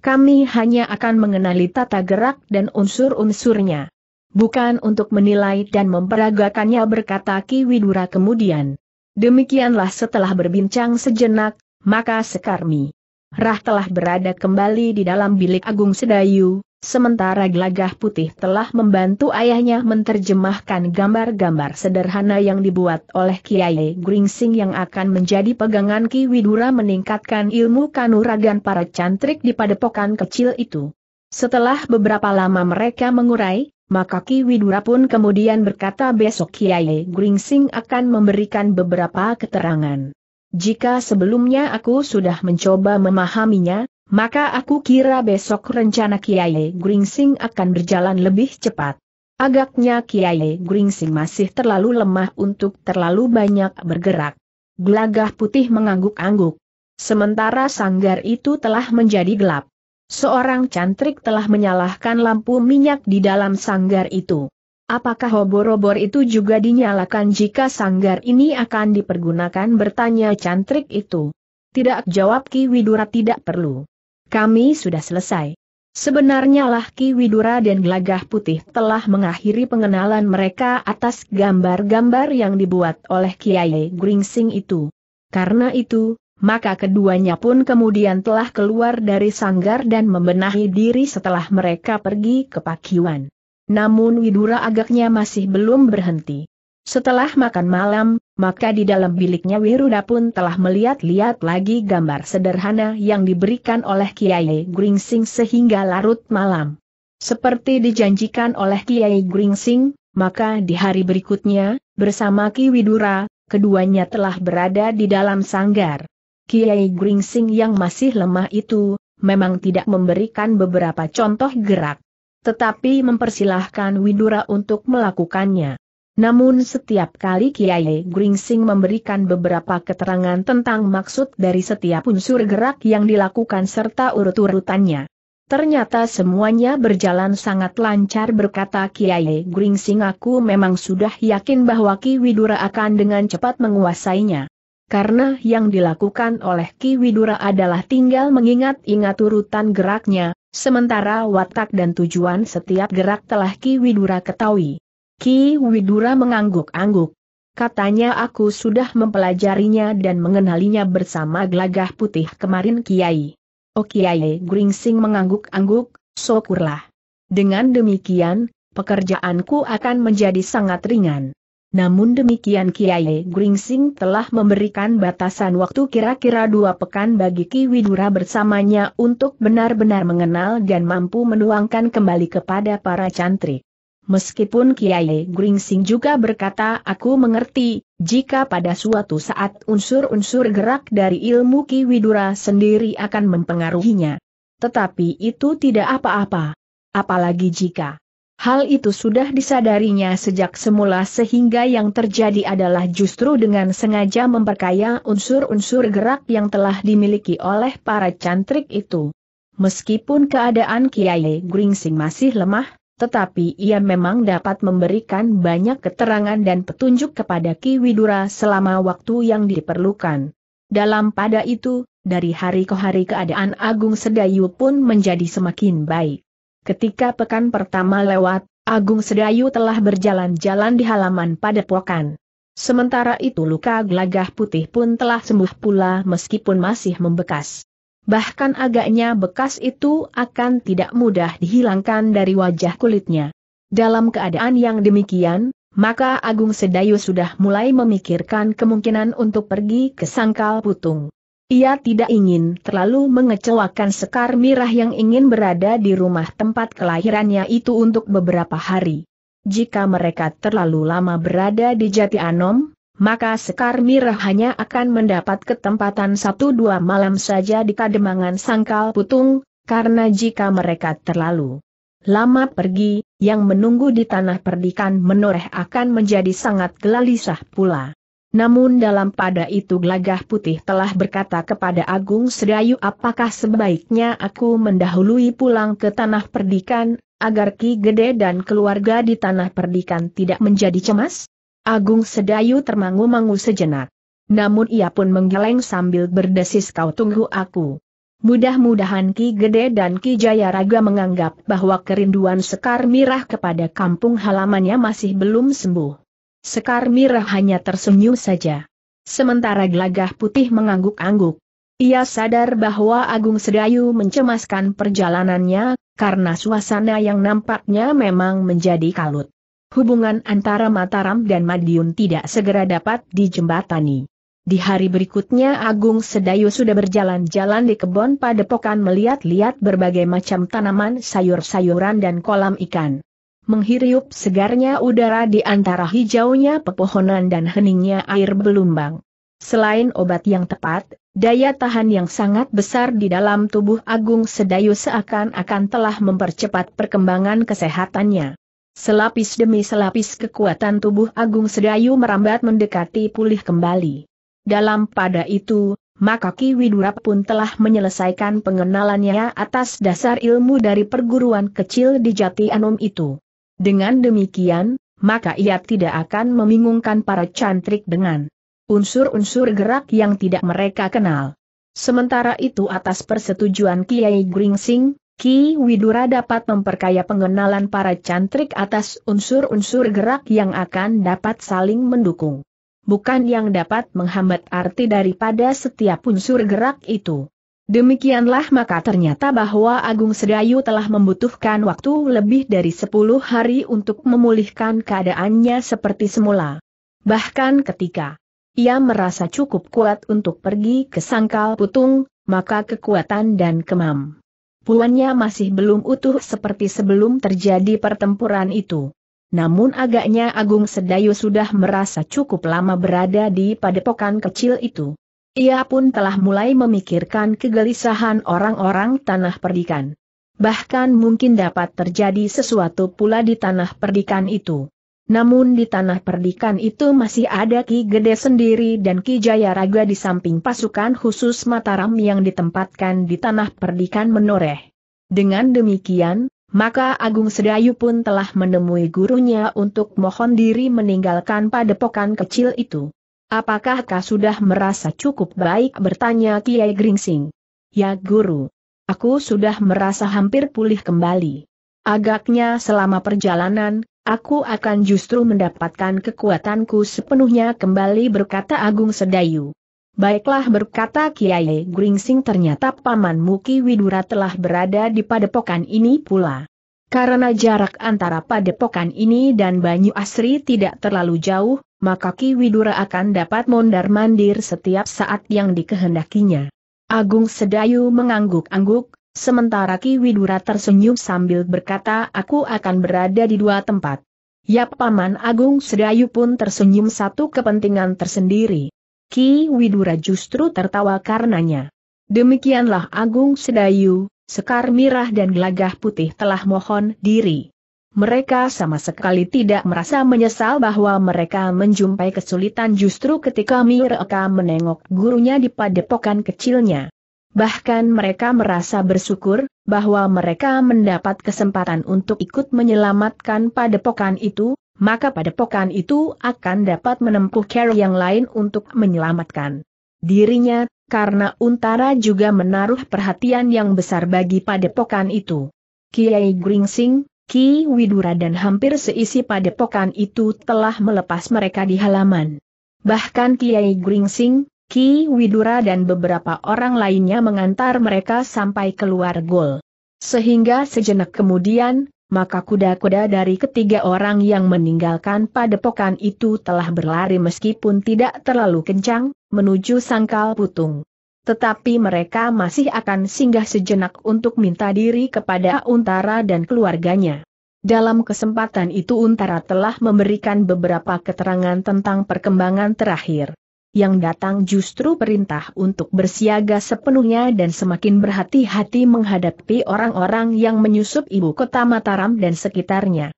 Kami hanya akan mengenali tata gerak dan unsur-unsurnya. Bukan untuk menilai dan memperagakannya berkata Ki Widura kemudian. Demikianlah setelah berbincang sejenak, maka Sekarmi Rah telah berada kembali di dalam bilik Agung Sedayu, sementara Glagah Putih telah membantu ayahnya menerjemahkan gambar-gambar sederhana yang dibuat oleh Kiai Gringsing yang akan menjadi pegangan Ki Widura meningkatkan ilmu kanuragan para cantrik di padepokan kecil itu. Setelah beberapa lama mereka mengurai, maka Ki Widura pun kemudian berkata besok Kiai Gringsing akan memberikan beberapa keterangan. Jika sebelumnya aku sudah mencoba memahaminya, maka aku kira besok rencana Kiai Gringsing akan berjalan lebih cepat. Agaknya Kiai Gringsing masih terlalu lemah untuk terlalu banyak bergerak. Gelagah putih mengangguk-angguk. Sementara sanggar itu telah menjadi gelap. Seorang cantrik telah menyalahkan lampu minyak di dalam sanggar itu. Apakah obor-obor itu juga dinyalakan jika sanggar ini akan dipergunakan bertanya cantrik itu? Tidak jawab Ki Widura tidak perlu. Kami sudah selesai. Sebenarnya lah Ki Widura dan Gelagah Putih telah mengakhiri pengenalan mereka atas gambar-gambar yang dibuat oleh Kiai Gringsing itu. Karena itu, maka keduanya pun kemudian telah keluar dari sanggar dan membenahi diri setelah mereka pergi ke Pakiwan. Namun Widura agaknya masih belum berhenti. Setelah makan malam, maka di dalam biliknya Wiruda pun telah melihat-lihat lagi gambar sederhana yang diberikan oleh Kiai Gringsing sehingga larut malam. Seperti dijanjikan oleh Kiai Gringsing, maka di hari berikutnya, bersama Ki Widura, keduanya telah berada di dalam sanggar. Kiai Gringsing yang masih lemah itu, memang tidak memberikan beberapa contoh gerak. Tetapi mempersilahkan Widura untuk melakukannya. Namun setiap kali Kiai Gringsing memberikan beberapa keterangan tentang maksud dari setiap unsur gerak yang dilakukan serta urut-urutannya. Ternyata semuanya berjalan sangat lancar berkata Kiai Gringsing aku memang sudah yakin bahwa Ki Widura akan dengan cepat menguasainya karena yang dilakukan oleh Ki Widura adalah tinggal mengingat-ingat urutan geraknya, sementara watak dan tujuan setiap gerak telah Ki Widura ketahui. Ki Widura mengangguk-angguk. Katanya aku sudah mempelajarinya dan mengenalinya bersama gelagah putih kemarin Kiai. Oh Kiai Gringsing mengangguk-angguk, syukurlah. Dengan demikian, pekerjaanku akan menjadi sangat ringan. Namun demikian Kiai Gringsing telah memberikan batasan waktu kira-kira dua pekan bagi Ki Widura bersamanya untuk benar-benar mengenal dan mampu menuangkan kembali kepada para cantri. Meskipun Kiai Gringsing juga berkata aku mengerti, jika pada suatu saat unsur-unsur gerak dari ilmu Ki Widura sendiri akan mempengaruhinya. Tetapi itu tidak apa-apa. Apalagi jika Hal itu sudah disadarinya sejak semula sehingga yang terjadi adalah justru dengan sengaja memperkaya unsur-unsur gerak yang telah dimiliki oleh para cantrik itu. Meskipun keadaan Kiai Gringsing masih lemah, tetapi ia memang dapat memberikan banyak keterangan dan petunjuk kepada Ki Widura selama waktu yang diperlukan. Dalam pada itu, dari hari ke hari keadaan Agung Sedayu pun menjadi semakin baik. Ketika pekan pertama lewat, Agung Sedayu telah berjalan-jalan di halaman padepokan. Sementara itu luka gelagah putih pun telah sembuh pula meskipun masih membekas. Bahkan agaknya bekas itu akan tidak mudah dihilangkan dari wajah kulitnya. Dalam keadaan yang demikian, maka Agung Sedayu sudah mulai memikirkan kemungkinan untuk pergi ke Sangkal Putung. Ia tidak ingin terlalu mengecewakan Sekar Mirah yang ingin berada di rumah tempat kelahirannya itu untuk beberapa hari. Jika mereka terlalu lama berada di Jati Anom, maka Sekar Mirah hanya akan mendapat ketempatan satu dua malam saja di Kademangan Sangkal Putung, karena jika mereka terlalu lama pergi, yang menunggu di tanah perdikan menoreh akan menjadi sangat gelisah pula. Namun dalam pada itu Gelagah Putih telah berkata kepada Agung Sedayu apakah sebaiknya aku mendahului pulang ke tanah perdikan, agar Ki Gede dan keluarga di tanah perdikan tidak menjadi cemas? Agung Sedayu termangu-mangu sejenak. Namun ia pun menggeleng sambil berdesis kau tunggu aku. Mudah-mudahan Ki Gede dan Ki Jayaraga menganggap bahwa kerinduan Sekar Mirah kepada kampung halamannya masih belum sembuh. Sekar Mirah hanya tersenyum saja. Sementara gelagah putih mengangguk-angguk. Ia sadar bahwa Agung Sedayu mencemaskan perjalanannya, karena suasana yang nampaknya memang menjadi kalut. Hubungan antara Mataram dan Madiun tidak segera dapat dijembatani. Di hari berikutnya Agung Sedayu sudah berjalan-jalan di kebun padepokan melihat-lihat berbagai macam tanaman sayur-sayuran dan kolam ikan menghirup segarnya udara di antara hijaunya pepohonan dan heningnya air belumbang. Selain obat yang tepat, daya tahan yang sangat besar di dalam tubuh Agung Sedayu seakan-akan telah mempercepat perkembangan kesehatannya. Selapis demi selapis kekuatan tubuh Agung Sedayu merambat mendekati pulih kembali. Dalam pada itu, maka Ki Widura pun telah menyelesaikan pengenalannya atas dasar ilmu dari perguruan kecil di Jati Anom itu. Dengan demikian, maka ia tidak akan membingungkan para cantrik dengan unsur-unsur gerak yang tidak mereka kenal. Sementara itu atas persetujuan Kiai Gringsing, Ki Widura dapat memperkaya pengenalan para cantrik atas unsur-unsur gerak yang akan dapat saling mendukung. Bukan yang dapat menghambat arti daripada setiap unsur gerak itu. Demikianlah maka ternyata bahwa Agung Sedayu telah membutuhkan waktu lebih dari 10 hari untuk memulihkan keadaannya seperti semula. Bahkan ketika ia merasa cukup kuat untuk pergi ke sangkal putung, maka kekuatan dan kemam. Puannya masih belum utuh seperti sebelum terjadi pertempuran itu. Namun agaknya Agung Sedayu sudah merasa cukup lama berada di padepokan kecil itu. Ia pun telah mulai memikirkan kegelisahan orang-orang tanah perdikan. Bahkan mungkin dapat terjadi sesuatu pula di tanah perdikan itu. Namun di tanah perdikan itu masih ada Ki Gede sendiri dan Ki Jayaraga di samping pasukan khusus Mataram yang ditempatkan di tanah perdikan menoreh. Dengan demikian, maka Agung Sedayu pun telah menemui gurunya untuk mohon diri meninggalkan padepokan kecil itu. Apakah kau sudah merasa cukup baik bertanya Kiai Gringsing? Ya guru. Aku sudah merasa hampir pulih kembali. Agaknya selama perjalanan, aku akan justru mendapatkan kekuatanku sepenuhnya kembali berkata Agung Sedayu. Baiklah berkata Kiai Gringsing ternyata Paman Muki Widura telah berada di padepokan ini pula. Karena jarak antara padepokan ini dan Banyu Asri tidak terlalu jauh, maka Ki Widura akan dapat mondar-mandir setiap saat yang dikehendakinya. Agung Sedayu mengangguk-angguk, sementara Ki Widura tersenyum sambil berkata aku akan berada di dua tempat. Ya Paman Agung Sedayu pun tersenyum satu kepentingan tersendiri. Ki Widura justru tertawa karenanya. Demikianlah Agung Sedayu, Sekar Mirah dan Gelagah Putih telah mohon diri. Mereka sama sekali tidak merasa menyesal bahwa mereka menjumpai kesulitan justru ketika mereka menengok gurunya di padepokan kecilnya. Bahkan mereka merasa bersyukur, bahwa mereka mendapat kesempatan untuk ikut menyelamatkan padepokan itu, maka padepokan itu akan dapat menempuh cara yang lain untuk menyelamatkan dirinya, karena Untara juga menaruh perhatian yang besar bagi padepokan itu. Kiai Gringsing, Ki Widura dan hampir seisi padepokan itu telah melepas mereka di halaman. Bahkan Kiai Gringsing, Ki Widura dan beberapa orang lainnya mengantar mereka sampai keluar gol. Sehingga sejenak kemudian, maka kuda-kuda dari ketiga orang yang meninggalkan padepokan itu telah berlari meskipun tidak terlalu kencang, menuju sangkal putung tetapi mereka masih akan singgah sejenak untuk minta diri kepada Untara dan keluarganya. Dalam kesempatan itu Untara telah memberikan beberapa keterangan tentang perkembangan terakhir. Yang datang justru perintah untuk bersiaga sepenuhnya dan semakin berhati-hati menghadapi orang-orang yang menyusup ibu kota Mataram dan sekitarnya.